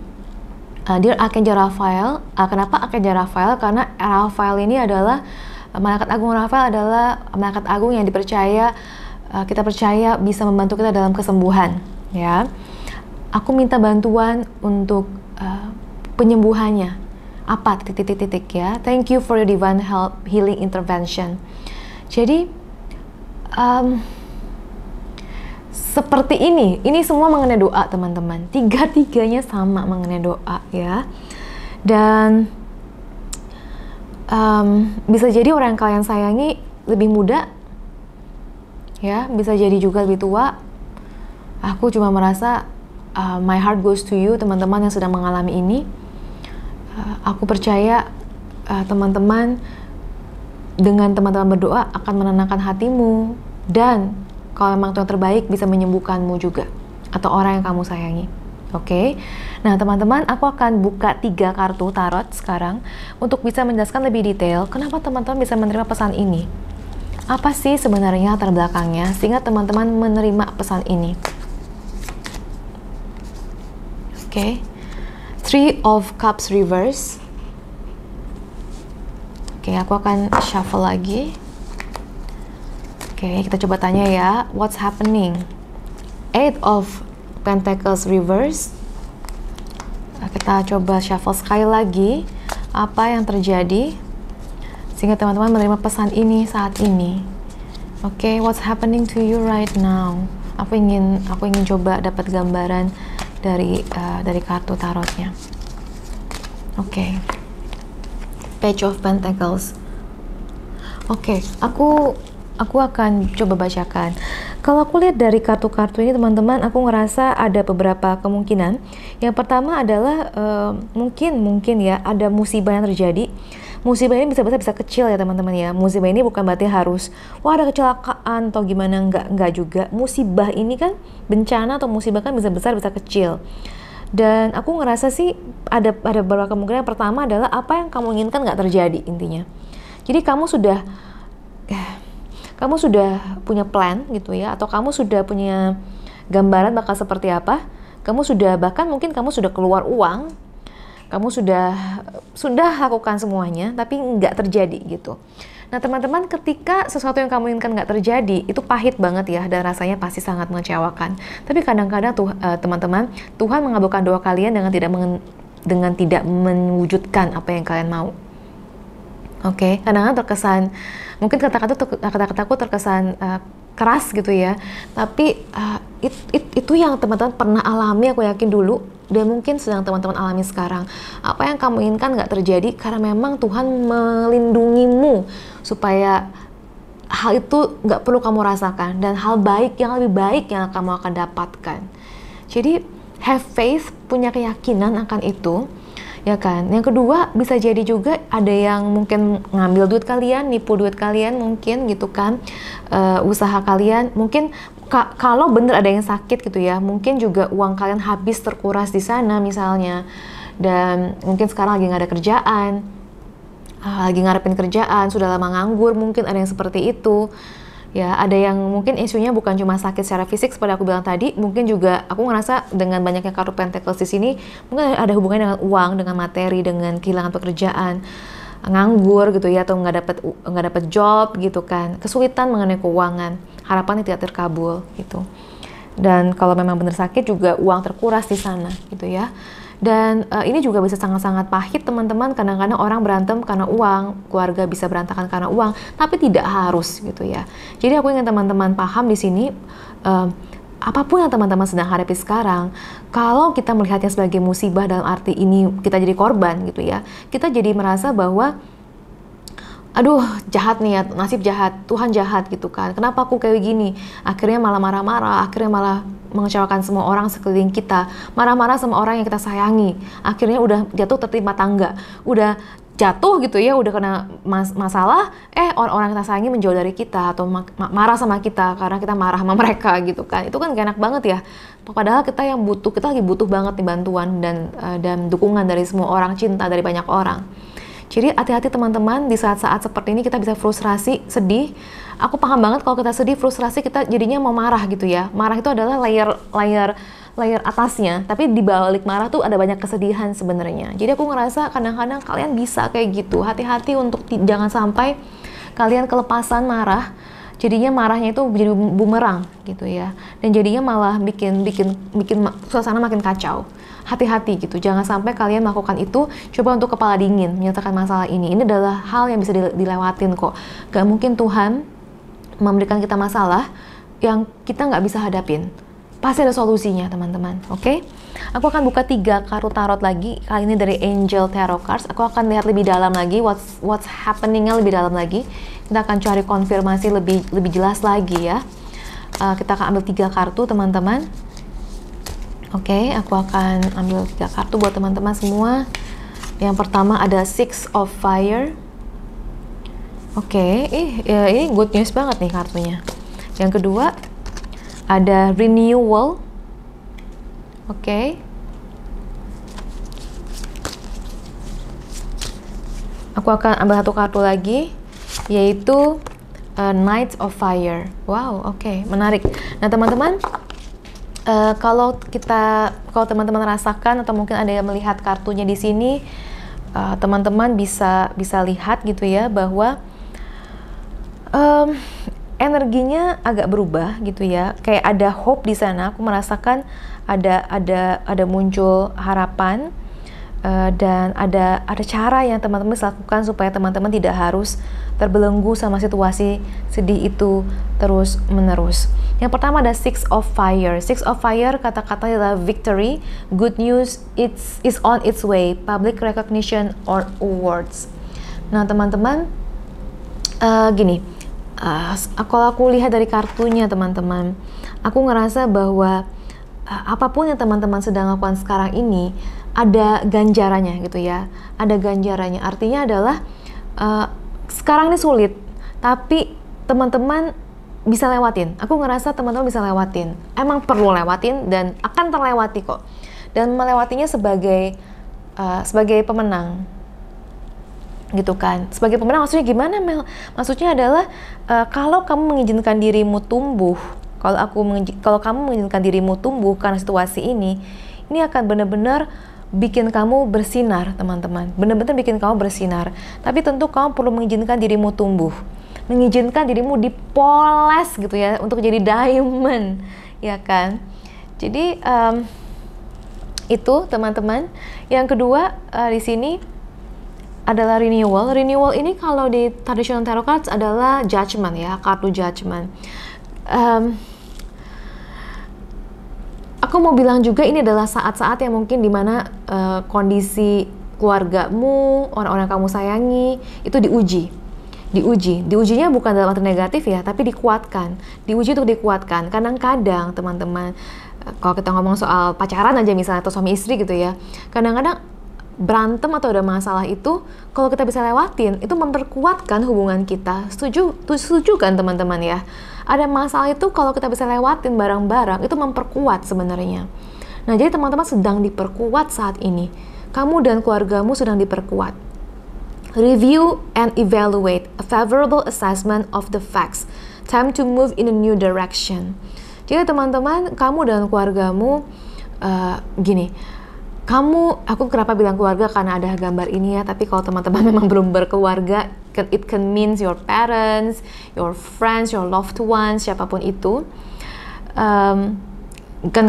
uh, Dear Archangel Raphael, uh, kenapa Archangel Raphael? Karena Raphael ini adalah, uh, Malaikat Agung Raphael adalah Malaikat Agung yang dipercaya uh, kita percaya bisa membantu kita dalam kesembuhan ya aku minta bantuan untuk uh, penyembuhannya apa titik-titik ya thank you for your divine help healing intervention jadi um, seperti ini ini semua mengenai doa teman-teman tiga-tiganya sama mengenai doa ya dan um, bisa jadi orang yang kalian sayangi lebih muda ya bisa jadi juga lebih tua aku cuma merasa uh, my heart goes to you teman-teman yang sedang mengalami ini uh, aku percaya teman uh, teman-teman dengan teman-teman berdoa akan menenangkan hatimu dan kalau memang Tuhan terbaik bisa menyembuhkanmu juga atau orang yang kamu sayangi Oke, okay? nah teman-teman, aku akan buka tiga kartu tarot sekarang untuk bisa menjelaskan lebih detail kenapa teman-teman bisa menerima pesan ini. Apa sih sebenarnya terbelakangnya sehingga teman-teman menerima pesan ini? Oke. Okay. Three of Cups reverse. Oke, okay, aku akan shuffle lagi. Oke, okay, kita coba tanya ya, what's happening? Eight of Pentacles reverse. Nah, kita coba shuffle sekali lagi. Apa yang terjadi? sehingga teman-teman menerima pesan ini saat ini oke okay, what's happening to you right now aku ingin aku ingin coba dapat gambaran dari uh, dari kartu tarotnya oke okay. page of pentacles oke okay, aku aku akan coba bacakan kalau aku lihat dari kartu-kartu ini teman-teman aku ngerasa ada beberapa kemungkinan yang pertama adalah uh, mungkin mungkin ya ada musibah yang terjadi musibah ini bisa besar bisa kecil ya teman-teman ya musibah ini bukan berarti harus wah ada kecelakaan atau gimana enggak nggak juga musibah ini kan bencana atau musibah kan bisa besar bisa kecil dan aku ngerasa sih ada ada beberapa kemungkinan yang pertama adalah apa yang kamu inginkan nggak terjadi intinya jadi kamu sudah kamu sudah punya plan gitu ya atau kamu sudah punya gambaran bakal seperti apa kamu sudah bahkan mungkin kamu sudah keluar uang kamu sudah sudah lakukan semuanya tapi nggak terjadi gitu. Nah teman-teman ketika sesuatu yang kamu inginkan nggak terjadi itu pahit banget ya dan rasanya pasti sangat mengecewakan. Tapi kadang-kadang tuh eh, teman-teman Tuhan mengabulkan doa kalian dengan tidak mengen, dengan tidak mewujudkan apa yang kalian mau. Oke, okay? kadang-kadang terkesan mungkin kata-kata kata-kataku terkesan uh, keras gitu ya tapi uh, it, it, itu yang teman-teman pernah alami aku yakin dulu dan mungkin sedang teman-teman alami sekarang apa yang kamu inginkan nggak terjadi karena memang Tuhan melindungimu supaya hal itu nggak perlu kamu rasakan dan hal baik yang lebih baik yang kamu akan dapatkan jadi have faith punya keyakinan akan itu ya kan yang kedua bisa jadi juga ada yang mungkin ngambil duit kalian nipu duit kalian mungkin gitu kan uh, usaha kalian mungkin ka kalau bener ada yang sakit gitu ya mungkin juga uang kalian habis terkuras di sana misalnya dan mungkin sekarang lagi nggak ada kerjaan ah, lagi ngarepin kerjaan sudah lama nganggur mungkin ada yang seperti itu ya ada yang mungkin isunya bukan cuma sakit secara fisik seperti aku bilang tadi mungkin juga aku ngerasa dengan banyaknya kartu pentacles di sini mungkin ada hubungannya dengan uang dengan materi dengan kehilangan pekerjaan nganggur gitu ya atau nggak dapat nggak dapat job gitu kan kesulitan mengenai keuangan harapan harapannya tidak terkabul gitu dan kalau memang benar sakit juga uang terkuras di sana gitu ya dan uh, ini juga bisa sangat-sangat pahit teman-teman. Kadang-kadang orang berantem karena uang, keluarga bisa berantakan karena uang, tapi tidak harus gitu ya. Jadi aku ingin teman-teman paham di sini. Uh, apapun yang teman-teman sedang hadapi sekarang, kalau kita melihatnya sebagai musibah dalam arti ini kita jadi korban gitu ya, kita jadi merasa bahwa aduh jahat nih ya nasib jahat Tuhan jahat gitu kan kenapa aku kayak gini akhirnya malah marah-marah akhirnya malah mengecewakan semua orang sekeliling kita, marah-marah sama orang yang kita sayangi, akhirnya udah jatuh tertimpa tangga, udah jatuh gitu ya, udah kena mas masalah, eh orang-orang kita sayangi menjauh dari kita atau ma marah sama kita karena kita marah sama mereka gitu kan, itu kan gak enak banget ya. Padahal kita yang butuh, kita lagi butuh banget nih bantuan dan uh, dan dukungan dari semua orang, cinta dari banyak orang. Jadi hati-hati teman-teman di saat-saat seperti ini kita bisa frustrasi, sedih, aku paham banget kalau kita sedih frustrasi kita jadinya mau marah gitu ya marah itu adalah layer layer layer atasnya tapi di balik marah tuh ada banyak kesedihan sebenarnya jadi aku ngerasa kadang-kadang kalian bisa kayak gitu hati-hati untuk jangan sampai kalian kelepasan marah jadinya marahnya itu jadi bumerang gitu ya dan jadinya malah bikin bikin bikin suasana makin kacau hati-hati gitu jangan sampai kalian melakukan itu coba untuk kepala dingin menyatakan masalah ini ini adalah hal yang bisa dilewatin kok gak mungkin Tuhan memberikan kita masalah yang kita nggak bisa hadapin. Pasti ada solusinya, teman-teman. Oke? Okay? Aku akan buka tiga kartu tarot lagi. Kali ini dari Angel Tarot Cards. Aku akan lihat lebih dalam lagi, what's, what's happening lebih dalam lagi. Kita akan cari konfirmasi lebih, lebih jelas lagi ya. Uh, kita akan ambil tiga kartu, teman-teman. Oke, okay, aku akan ambil tiga kartu buat teman-teman semua. Yang pertama ada Six of Fire. Oke, okay. ih ya ini good news banget nih kartunya. Yang kedua ada renewal. Oke. Okay. Aku akan ambil satu kartu lagi yaitu uh, eh, Knight of Fire. Wow, oke, okay. menarik. Nah, teman-teman, uh, kalau kita kalau teman-teman rasakan atau mungkin ada yang melihat kartunya di sini eh, teman-teman uh, bisa bisa lihat gitu ya bahwa um, energinya agak berubah gitu ya kayak ada hope di sana aku merasakan ada ada ada muncul harapan uh, dan ada ada cara yang teman-teman bisa lakukan supaya teman-teman tidak harus terbelenggu sama situasi sedih itu terus menerus yang pertama ada six of fire six of fire kata-kata adalah victory good news it's is on its way public recognition or awards nah teman-teman uh, gini uh, kalau aku lihat dari kartunya teman-teman, aku ngerasa bahwa uh, apapun yang teman-teman sedang lakukan sekarang ini ada ganjarannya gitu ya, ada ganjarannya. Artinya adalah uh, sekarang ini sulit, tapi teman-teman bisa lewatin. Aku ngerasa teman-teman bisa lewatin. Emang perlu lewatin dan akan terlewati kok. Dan melewatinya sebagai uh, sebagai pemenang gitu kan sebagai pemenang maksudnya gimana Mel maksudnya adalah uh, kalau kamu mengizinkan dirimu tumbuh kalau aku kalau kamu mengizinkan dirimu tumbuh karena situasi ini ini akan benar-benar bikin kamu bersinar teman-teman benar-benar bikin kamu bersinar tapi tentu kamu perlu mengizinkan dirimu tumbuh mengizinkan dirimu dipoles gitu ya untuk jadi diamond ya kan jadi um, itu teman-teman yang kedua uh, di sini adalah renewal. Renewal ini kalau di traditional tarot cards adalah judgment ya, kartu judgment. Um, aku mau bilang juga ini adalah saat-saat yang mungkin dimana uh, eh, kondisi keluargamu, orang-orang kamu sayangi itu diuji. Diuji, diujinya bukan dalam arti negatif ya, tapi dikuatkan. Diuji untuk dikuatkan. Kadang-kadang teman-teman, eh, kalau kita ngomong soal pacaran aja misalnya atau suami istri gitu ya, kadang-kadang berantem atau ada masalah itu kalau kita bisa lewatin itu memperkuatkan hubungan kita setuju setuju kan teman-teman ya ada masalah itu kalau kita bisa lewatin bareng-bareng itu memperkuat sebenarnya nah jadi teman-teman sedang diperkuat saat ini kamu dan keluargamu sedang diperkuat review and evaluate a favorable assessment of the facts time to move in a new direction jadi teman-teman kamu dan keluargamu uh, gini kamu aku kenapa bilang keluarga karena ada gambar ini ya tapi kalau teman-teman memang belum berkeluarga it can means your parents your friends your loved ones siapapun itu um, kan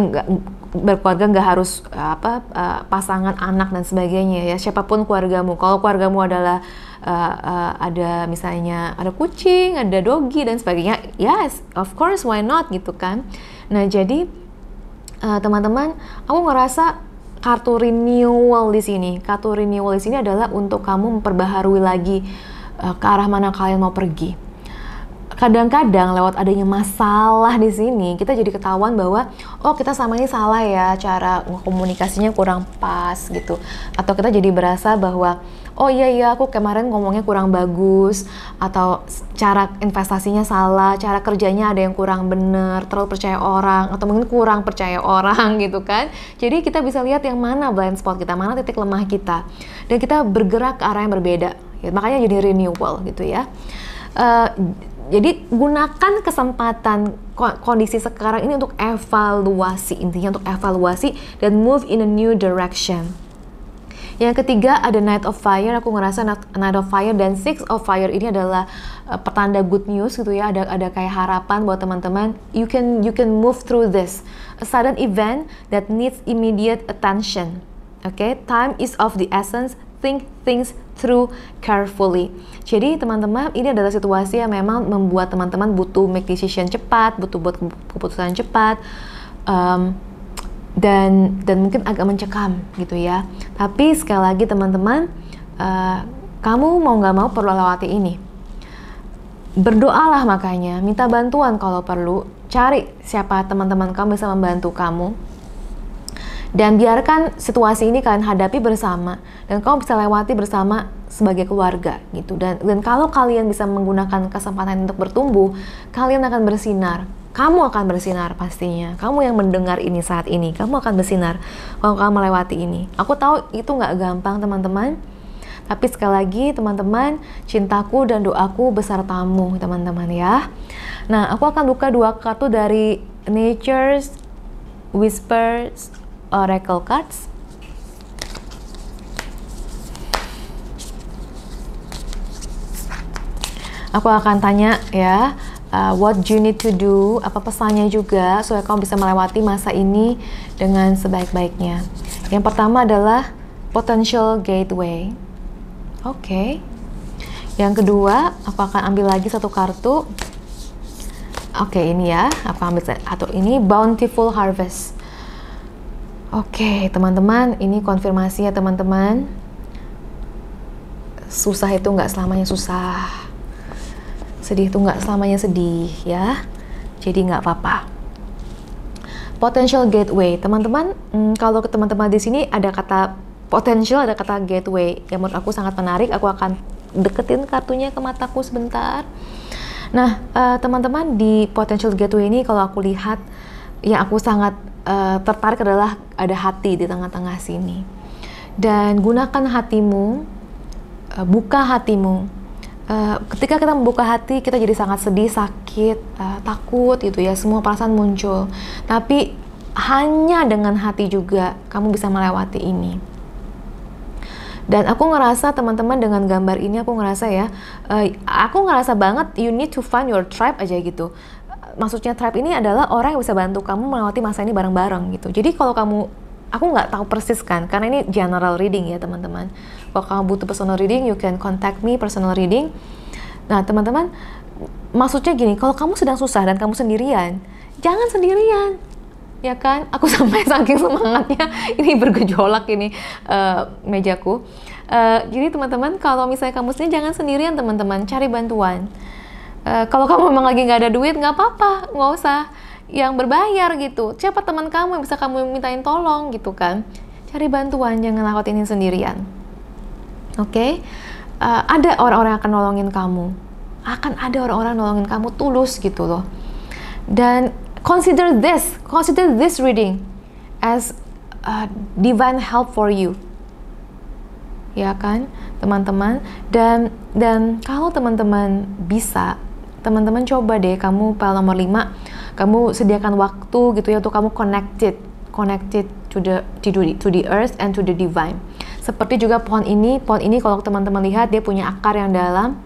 berkeluarga nggak harus eh, apa uh, pasangan anak dan sebagainya ya siapapun keluargamu kalau keluargamu adalah uh, uh, ada misalnya ada kucing ada dogi dan sebagainya yes of course why not gitu kan nah jadi teman-teman uh, aku ngerasa kartu renewal di sini. Kartu renewal di sini adalah untuk kamu memperbaharui lagi uh, ke arah mana kalian mau pergi kadang-kadang lewat adanya masalah di sini kita jadi ketahuan bahwa oh kita sama ini salah ya cara komunikasinya kurang pas gitu atau kita jadi berasa bahwa oh iya iya aku kemarin ngomongnya kurang bagus atau cara investasinya salah cara kerjanya ada yang kurang bener terlalu percaya orang atau mungkin kurang percaya orang gitu kan jadi kita bisa lihat yang mana blind spot kita mana titik lemah kita dan kita bergerak ke arah yang berbeda makanya jadi renewal gitu ya uh, jadi gunakan kesempatan kondisi sekarang ini untuk evaluasi intinya untuk evaluasi dan move in a new direction. Yang ketiga ada Night of Fire. Aku ngerasa Night of Fire dan Six of Fire ini adalah uh, eh, petanda good news gitu ya. Ada ada kayak harapan buat teman-teman. You can you can move through this. A sudden event that needs immediate attention. Okay, time is of the essence. Think things through carefully. Jadi teman-teman, ini adalah situasi yang memang membuat teman-teman butuh make decision cepat, butuh buat keputusan cepat. Um, dan dan mungkin agak mencekam gitu ya. Tapi sekali lagi teman-teman, uh, kamu mau nggak mau perlu lewati ini. Berdoalah makanya, minta bantuan kalau perlu, cari siapa teman-teman kamu bisa membantu kamu dan biarkan situasi ini kalian hadapi bersama dan kamu bisa lewati bersama sebagai keluarga gitu dan dan kalau kalian bisa menggunakan kesempatan untuk bertumbuh kalian akan bersinar kamu akan bersinar pastinya kamu yang mendengar ini saat ini kamu akan bersinar kalau kamu melewati ini aku tahu itu nggak gampang teman-teman tapi sekali lagi teman-teman, cintaku dan doaku besar tamu, teman-teman ya. Nah, aku akan buka dua kartu dari Nature's Whispers oracle uh, cards aku akan tanya ya uh, what you need to do apa pesannya juga supaya kamu bisa melewati masa ini dengan sebaik-baiknya yang pertama adalah potential gateway oke okay. yang kedua aku akan ambil lagi satu kartu oke okay, ini ya aku ambil satu ini bountiful harvest Oke, teman-teman, ini konfirmasi ya teman-teman. Susah itu nggak selamanya susah. Sedih itu nggak selamanya sedih ya. Jadi nggak apa-apa. Potential gateway, teman-teman. Hmm, kalau ke teman-teman di sini ada kata potential, ada kata gateway. Yang menurut aku sangat menarik. Aku akan deketin kartunya ke mataku sebentar. Nah, eh, teman-teman uh, di potential gateway ini kalau aku lihat, ya aku sangat uh, tertarik adalah ada hati di tengah-tengah sini. Dan gunakan hatimu, uh, buka hatimu. Uh, ketika kita membuka hati, kita jadi sangat sedih, sakit, uh, takut gitu ya, semua perasaan muncul. Tapi hanya dengan hati juga kamu bisa melewati ini. Dan aku ngerasa teman-teman dengan gambar ini aku ngerasa ya, uh, aku ngerasa banget you need to find your tribe aja gitu maksudnya tribe ini adalah orang yang bisa bantu kamu melewati masa ini bareng-bareng gitu. Jadi kalau kamu aku nggak tahu persis kan karena ini general reading ya teman-teman. Kalau kamu butuh personal reading, you can contact me personal reading. Nah, teman-teman, maksudnya gini, kalau kamu sedang susah dan kamu sendirian, jangan sendirian. Ya kan? Aku sampai saking semangatnya ini bergejolak ini uh, mejaku. Uh, jadi teman-teman, kalau misalnya kamu sendiri jangan sendirian teman-teman, cari bantuan. Eh, kalau kamu memang lagi nggak ada duit, nggak apa-apa, nggak usah yang berbayar gitu. Siapa teman kamu yang bisa kamu mintain tolong gitu kan? Cari bantuan, jangan lakukan ini sendirian. Oke? Okay? Uh, eh, ada orang-orang yang akan nolongin kamu. Akan ada orang-orang nolongin kamu tulus gitu loh. Dan consider this, consider this reading as a divine help for you. Ya kan, teman-teman? Dan dan kalau teman-teman bisa teman-teman coba deh kamu file nomor 5 kamu sediakan waktu gitu ya untuk kamu connected connected to the to the earth and to the divine seperti juga pohon ini pohon ini kalau teman-teman lihat dia punya akar yang dalam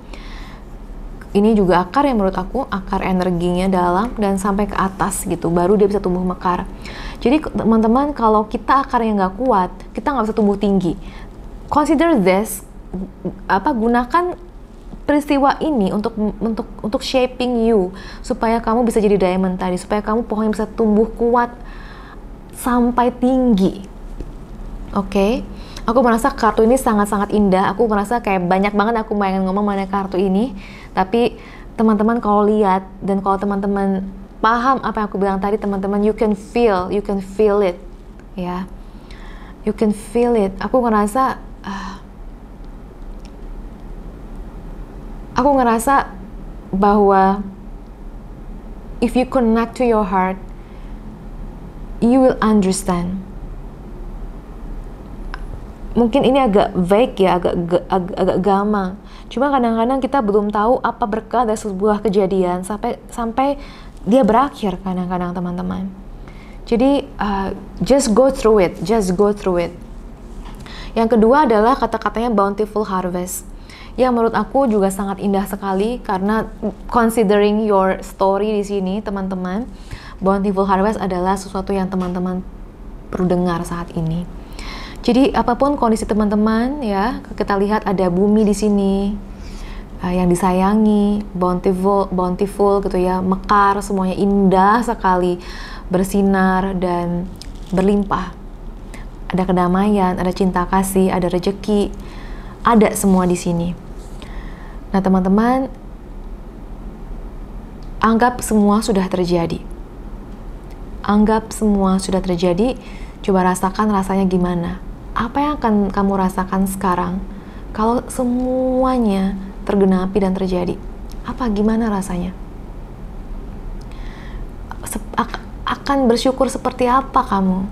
ini juga akar yang menurut aku akar energinya dalam dan sampai ke atas gitu baru dia bisa tumbuh mekar jadi teman-teman kalau kita akar yang nggak kuat kita nggak bisa tumbuh tinggi consider this apa gunakan peristiwa ini untuk untuk untuk shaping you supaya kamu bisa jadi diamond tadi, supaya kamu pohon yang bisa tumbuh kuat sampai tinggi. Oke. Okay? Aku merasa kartu ini sangat-sangat indah. Aku merasa kayak banyak banget aku pengen ngomong mengenai kartu ini, tapi teman-teman kalau lihat dan kalau teman-teman paham apa yang aku bilang tadi, teman-teman you can feel, you can feel it, ya. Yeah. You can feel it. Aku merasa uh, ah, aku ngerasa bahwa if you connect to your heart you will understand mungkin ini agak vague ya agak agak, agak gama cuma kadang-kadang kita belum tahu apa berkah dari sebuah kejadian sampai sampai dia berakhir kadang-kadang teman-teman jadi uh, just go through it just go through it yang kedua adalah kata-katanya bountiful harvest yang menurut aku juga sangat indah sekali karena considering your story di sini teman-teman bountiful harvest adalah sesuatu yang teman-teman perlu dengar saat ini jadi apapun kondisi teman-teman ya kita lihat ada bumi di sini uh, yang disayangi bountiful bountiful gitu ya mekar semuanya indah sekali bersinar dan berlimpah ada kedamaian ada cinta kasih ada rejeki ada semua di sini. Nah, teman-teman, anggap semua sudah terjadi. Anggap semua sudah terjadi, coba rasakan rasanya gimana. Apa yang akan kamu rasakan sekarang kalau semuanya tergenapi dan terjadi? Apa gimana rasanya? akan bersyukur seperti apa kamu?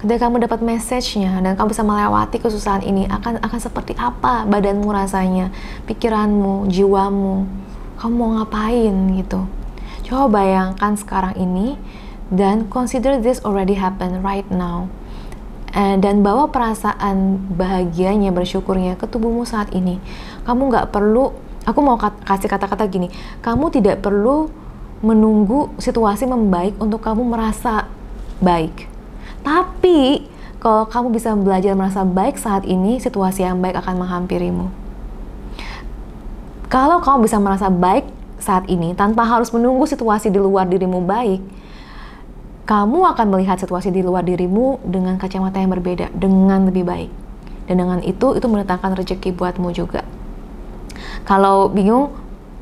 ketika kamu dapat message-nya dan kamu bisa melewati kesusahan ini akan akan seperti apa badanmu rasanya pikiranmu jiwamu kamu mau ngapain gitu coba bayangkan sekarang ini dan consider this already happened right now eh, dan bawa perasaan bahagianya bersyukurnya ke tubuhmu saat ini kamu nggak perlu aku mau kat, kasih kata-kata gini kamu tidak perlu menunggu situasi membaik untuk kamu merasa baik tapi kalau kamu bisa belajar merasa baik saat ini, situasi yang baik akan menghampirimu. Kalau kamu bisa merasa baik saat ini tanpa harus menunggu situasi di luar dirimu baik, kamu akan melihat situasi di luar dirimu dengan kacamata yang berbeda, dengan lebih baik. Dan dengan itu, itu mendatangkan rezeki buatmu juga. Kalau bingung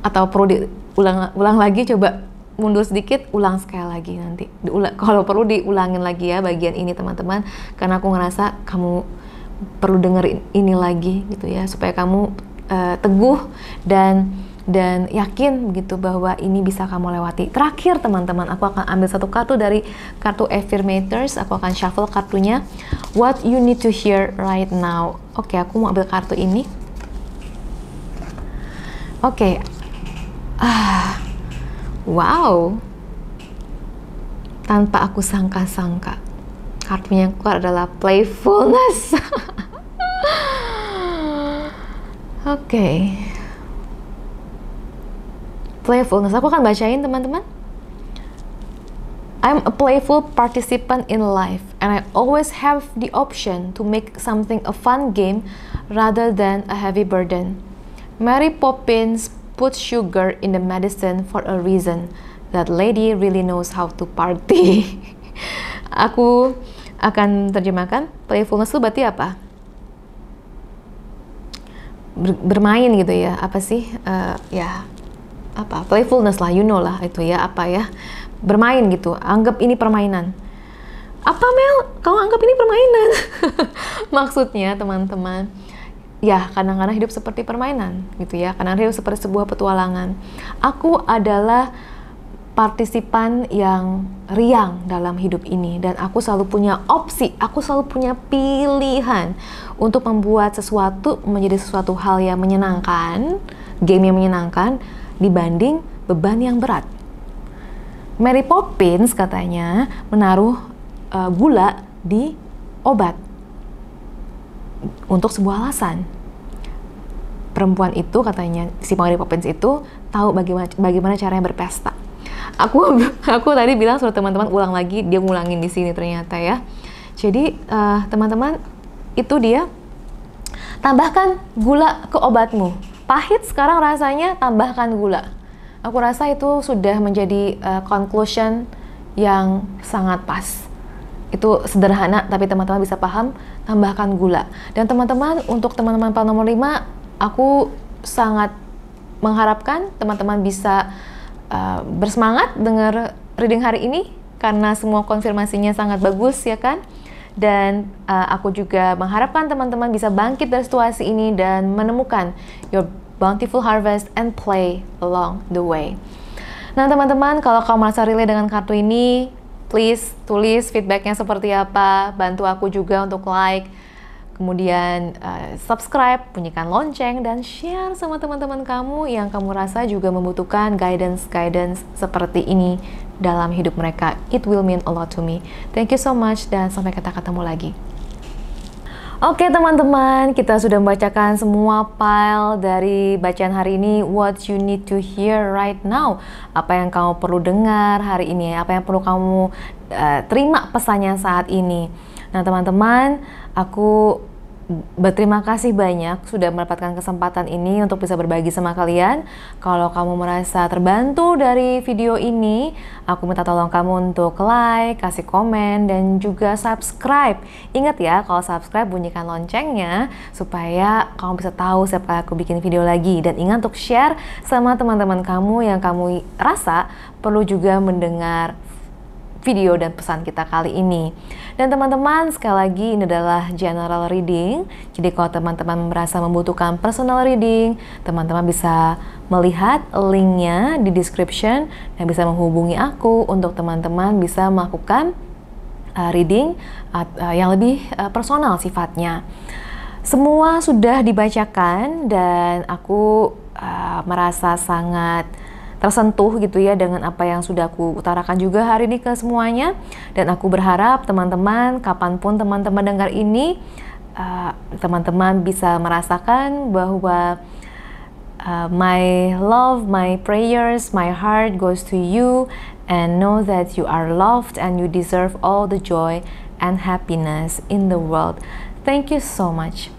atau perlu diulang ulang lagi, coba mundur sedikit, ulang sekali lagi nanti. kalau perlu diulangin lagi ya bagian ini teman-teman, karena aku ngerasa kamu perlu dengerin ini lagi gitu ya, supaya kamu uh, teguh dan dan yakin begitu bahwa ini bisa kamu lewati. Terakhir teman-teman, aku akan ambil satu kartu dari kartu affirmators. Aku akan shuffle kartunya. What you need to hear right now. Oke, okay, aku mau ambil kartu ini. Oke. Okay. Ah Wow, tanpa aku sangka-sangka, kartunya yang keluar adalah playfulness. Oke, okay. playfulness. Aku akan bacain teman-teman. I'm a playful participant in life, and I always have the option to make something a fun game rather than a heavy burden. Mary Poppins put sugar in the medicine for a reason. That lady really knows how to party. Aku akan terjemahkan playfulness itu berarti apa? bermain gitu ya. Apa sih? Uh, ya apa playfulness lah, you know lah itu ya apa ya bermain gitu. Anggap ini permainan. Apa Mel? Kau anggap ini permainan? Maksudnya teman-teman ya kadang-kadang hidup seperti permainan gitu ya kadang hidup seperti sebuah petualangan aku adalah partisipan yang riang dalam hidup ini dan aku selalu punya opsi aku selalu punya pilihan untuk membuat sesuatu menjadi sesuatu hal yang menyenangkan game yang menyenangkan dibanding beban yang berat Mary Poppins katanya menaruh uh, gula di obat untuk sebuah alasan. Perempuan itu katanya si Mary Poppins itu tahu bagaimana bagaimana caranya berpesta. Aku aku tadi bilang suruh teman-teman ulang lagi, dia ngulangin di sini ternyata ya. Jadi teman eh, teman-teman itu dia tambahkan gula ke obatmu. Pahit sekarang rasanya tambahkan gula. Aku rasa itu sudah menjadi uh, conclusion yang sangat pas. Itu sederhana tapi teman-teman bisa paham tambahkan gula. Dan teman-teman, untuk teman-teman pal nomor 5, aku sangat mengharapkan teman-teman bisa uh, bersemangat dengar reading hari ini karena semua konfirmasinya sangat bagus ya kan. Dan uh, aku juga mengharapkan teman-teman bisa bangkit dari situasi ini dan menemukan your bountiful harvest and play along the way. Nah teman-teman, kalau kamu merasa relay dengan kartu ini, Please tulis feedbacknya seperti apa, bantu aku juga untuk like, kemudian uh, subscribe, bunyikan lonceng, dan share sama teman-teman kamu yang kamu rasa juga membutuhkan guidance-guidance seperti ini dalam hidup mereka. It will mean a lot to me. Thank you so much dan sampai kita ketemu lagi. Oke teman-teman, kita sudah membacakan semua file dari bacaan hari ini What you need to hear right now Apa yang kamu perlu dengar hari ini Apa yang perlu kamu uh, terima pesannya saat ini Nah teman-teman, aku berterima kasih banyak sudah mendapatkan kesempatan ini untuk bisa berbagi sama kalian. Kalau kamu merasa terbantu dari video ini, aku minta tolong kamu untuk like, kasih komen, dan juga subscribe. Ingat ya, kalau subscribe bunyikan loncengnya supaya kamu bisa tahu setiap kali aku bikin video lagi. Dan ingat untuk share sama teman-teman kamu yang kamu rasa perlu juga mendengar video dan pesan kita kali ini. Dan teman-teman, sekali lagi ini adalah general reading. Jadi kalau teman-teman merasa membutuhkan personal reading, teman-teman bisa melihat linknya di description dan bisa menghubungi aku untuk teman-teman bisa melakukan uh, reading uh, uh, yang lebih uh, personal sifatnya. Semua sudah dibacakan dan aku uh, merasa sangat tersentuh gitu ya dengan apa yang sudah aku utarakan juga hari ini ke semuanya dan aku berharap teman-teman kapanpun teman-teman dengar ini eh, teman-teman uh, bisa merasakan bahwa uh, my love, my prayers, my heart goes to you and know that you are loved and you deserve all the joy and happiness in the world. Thank you so much.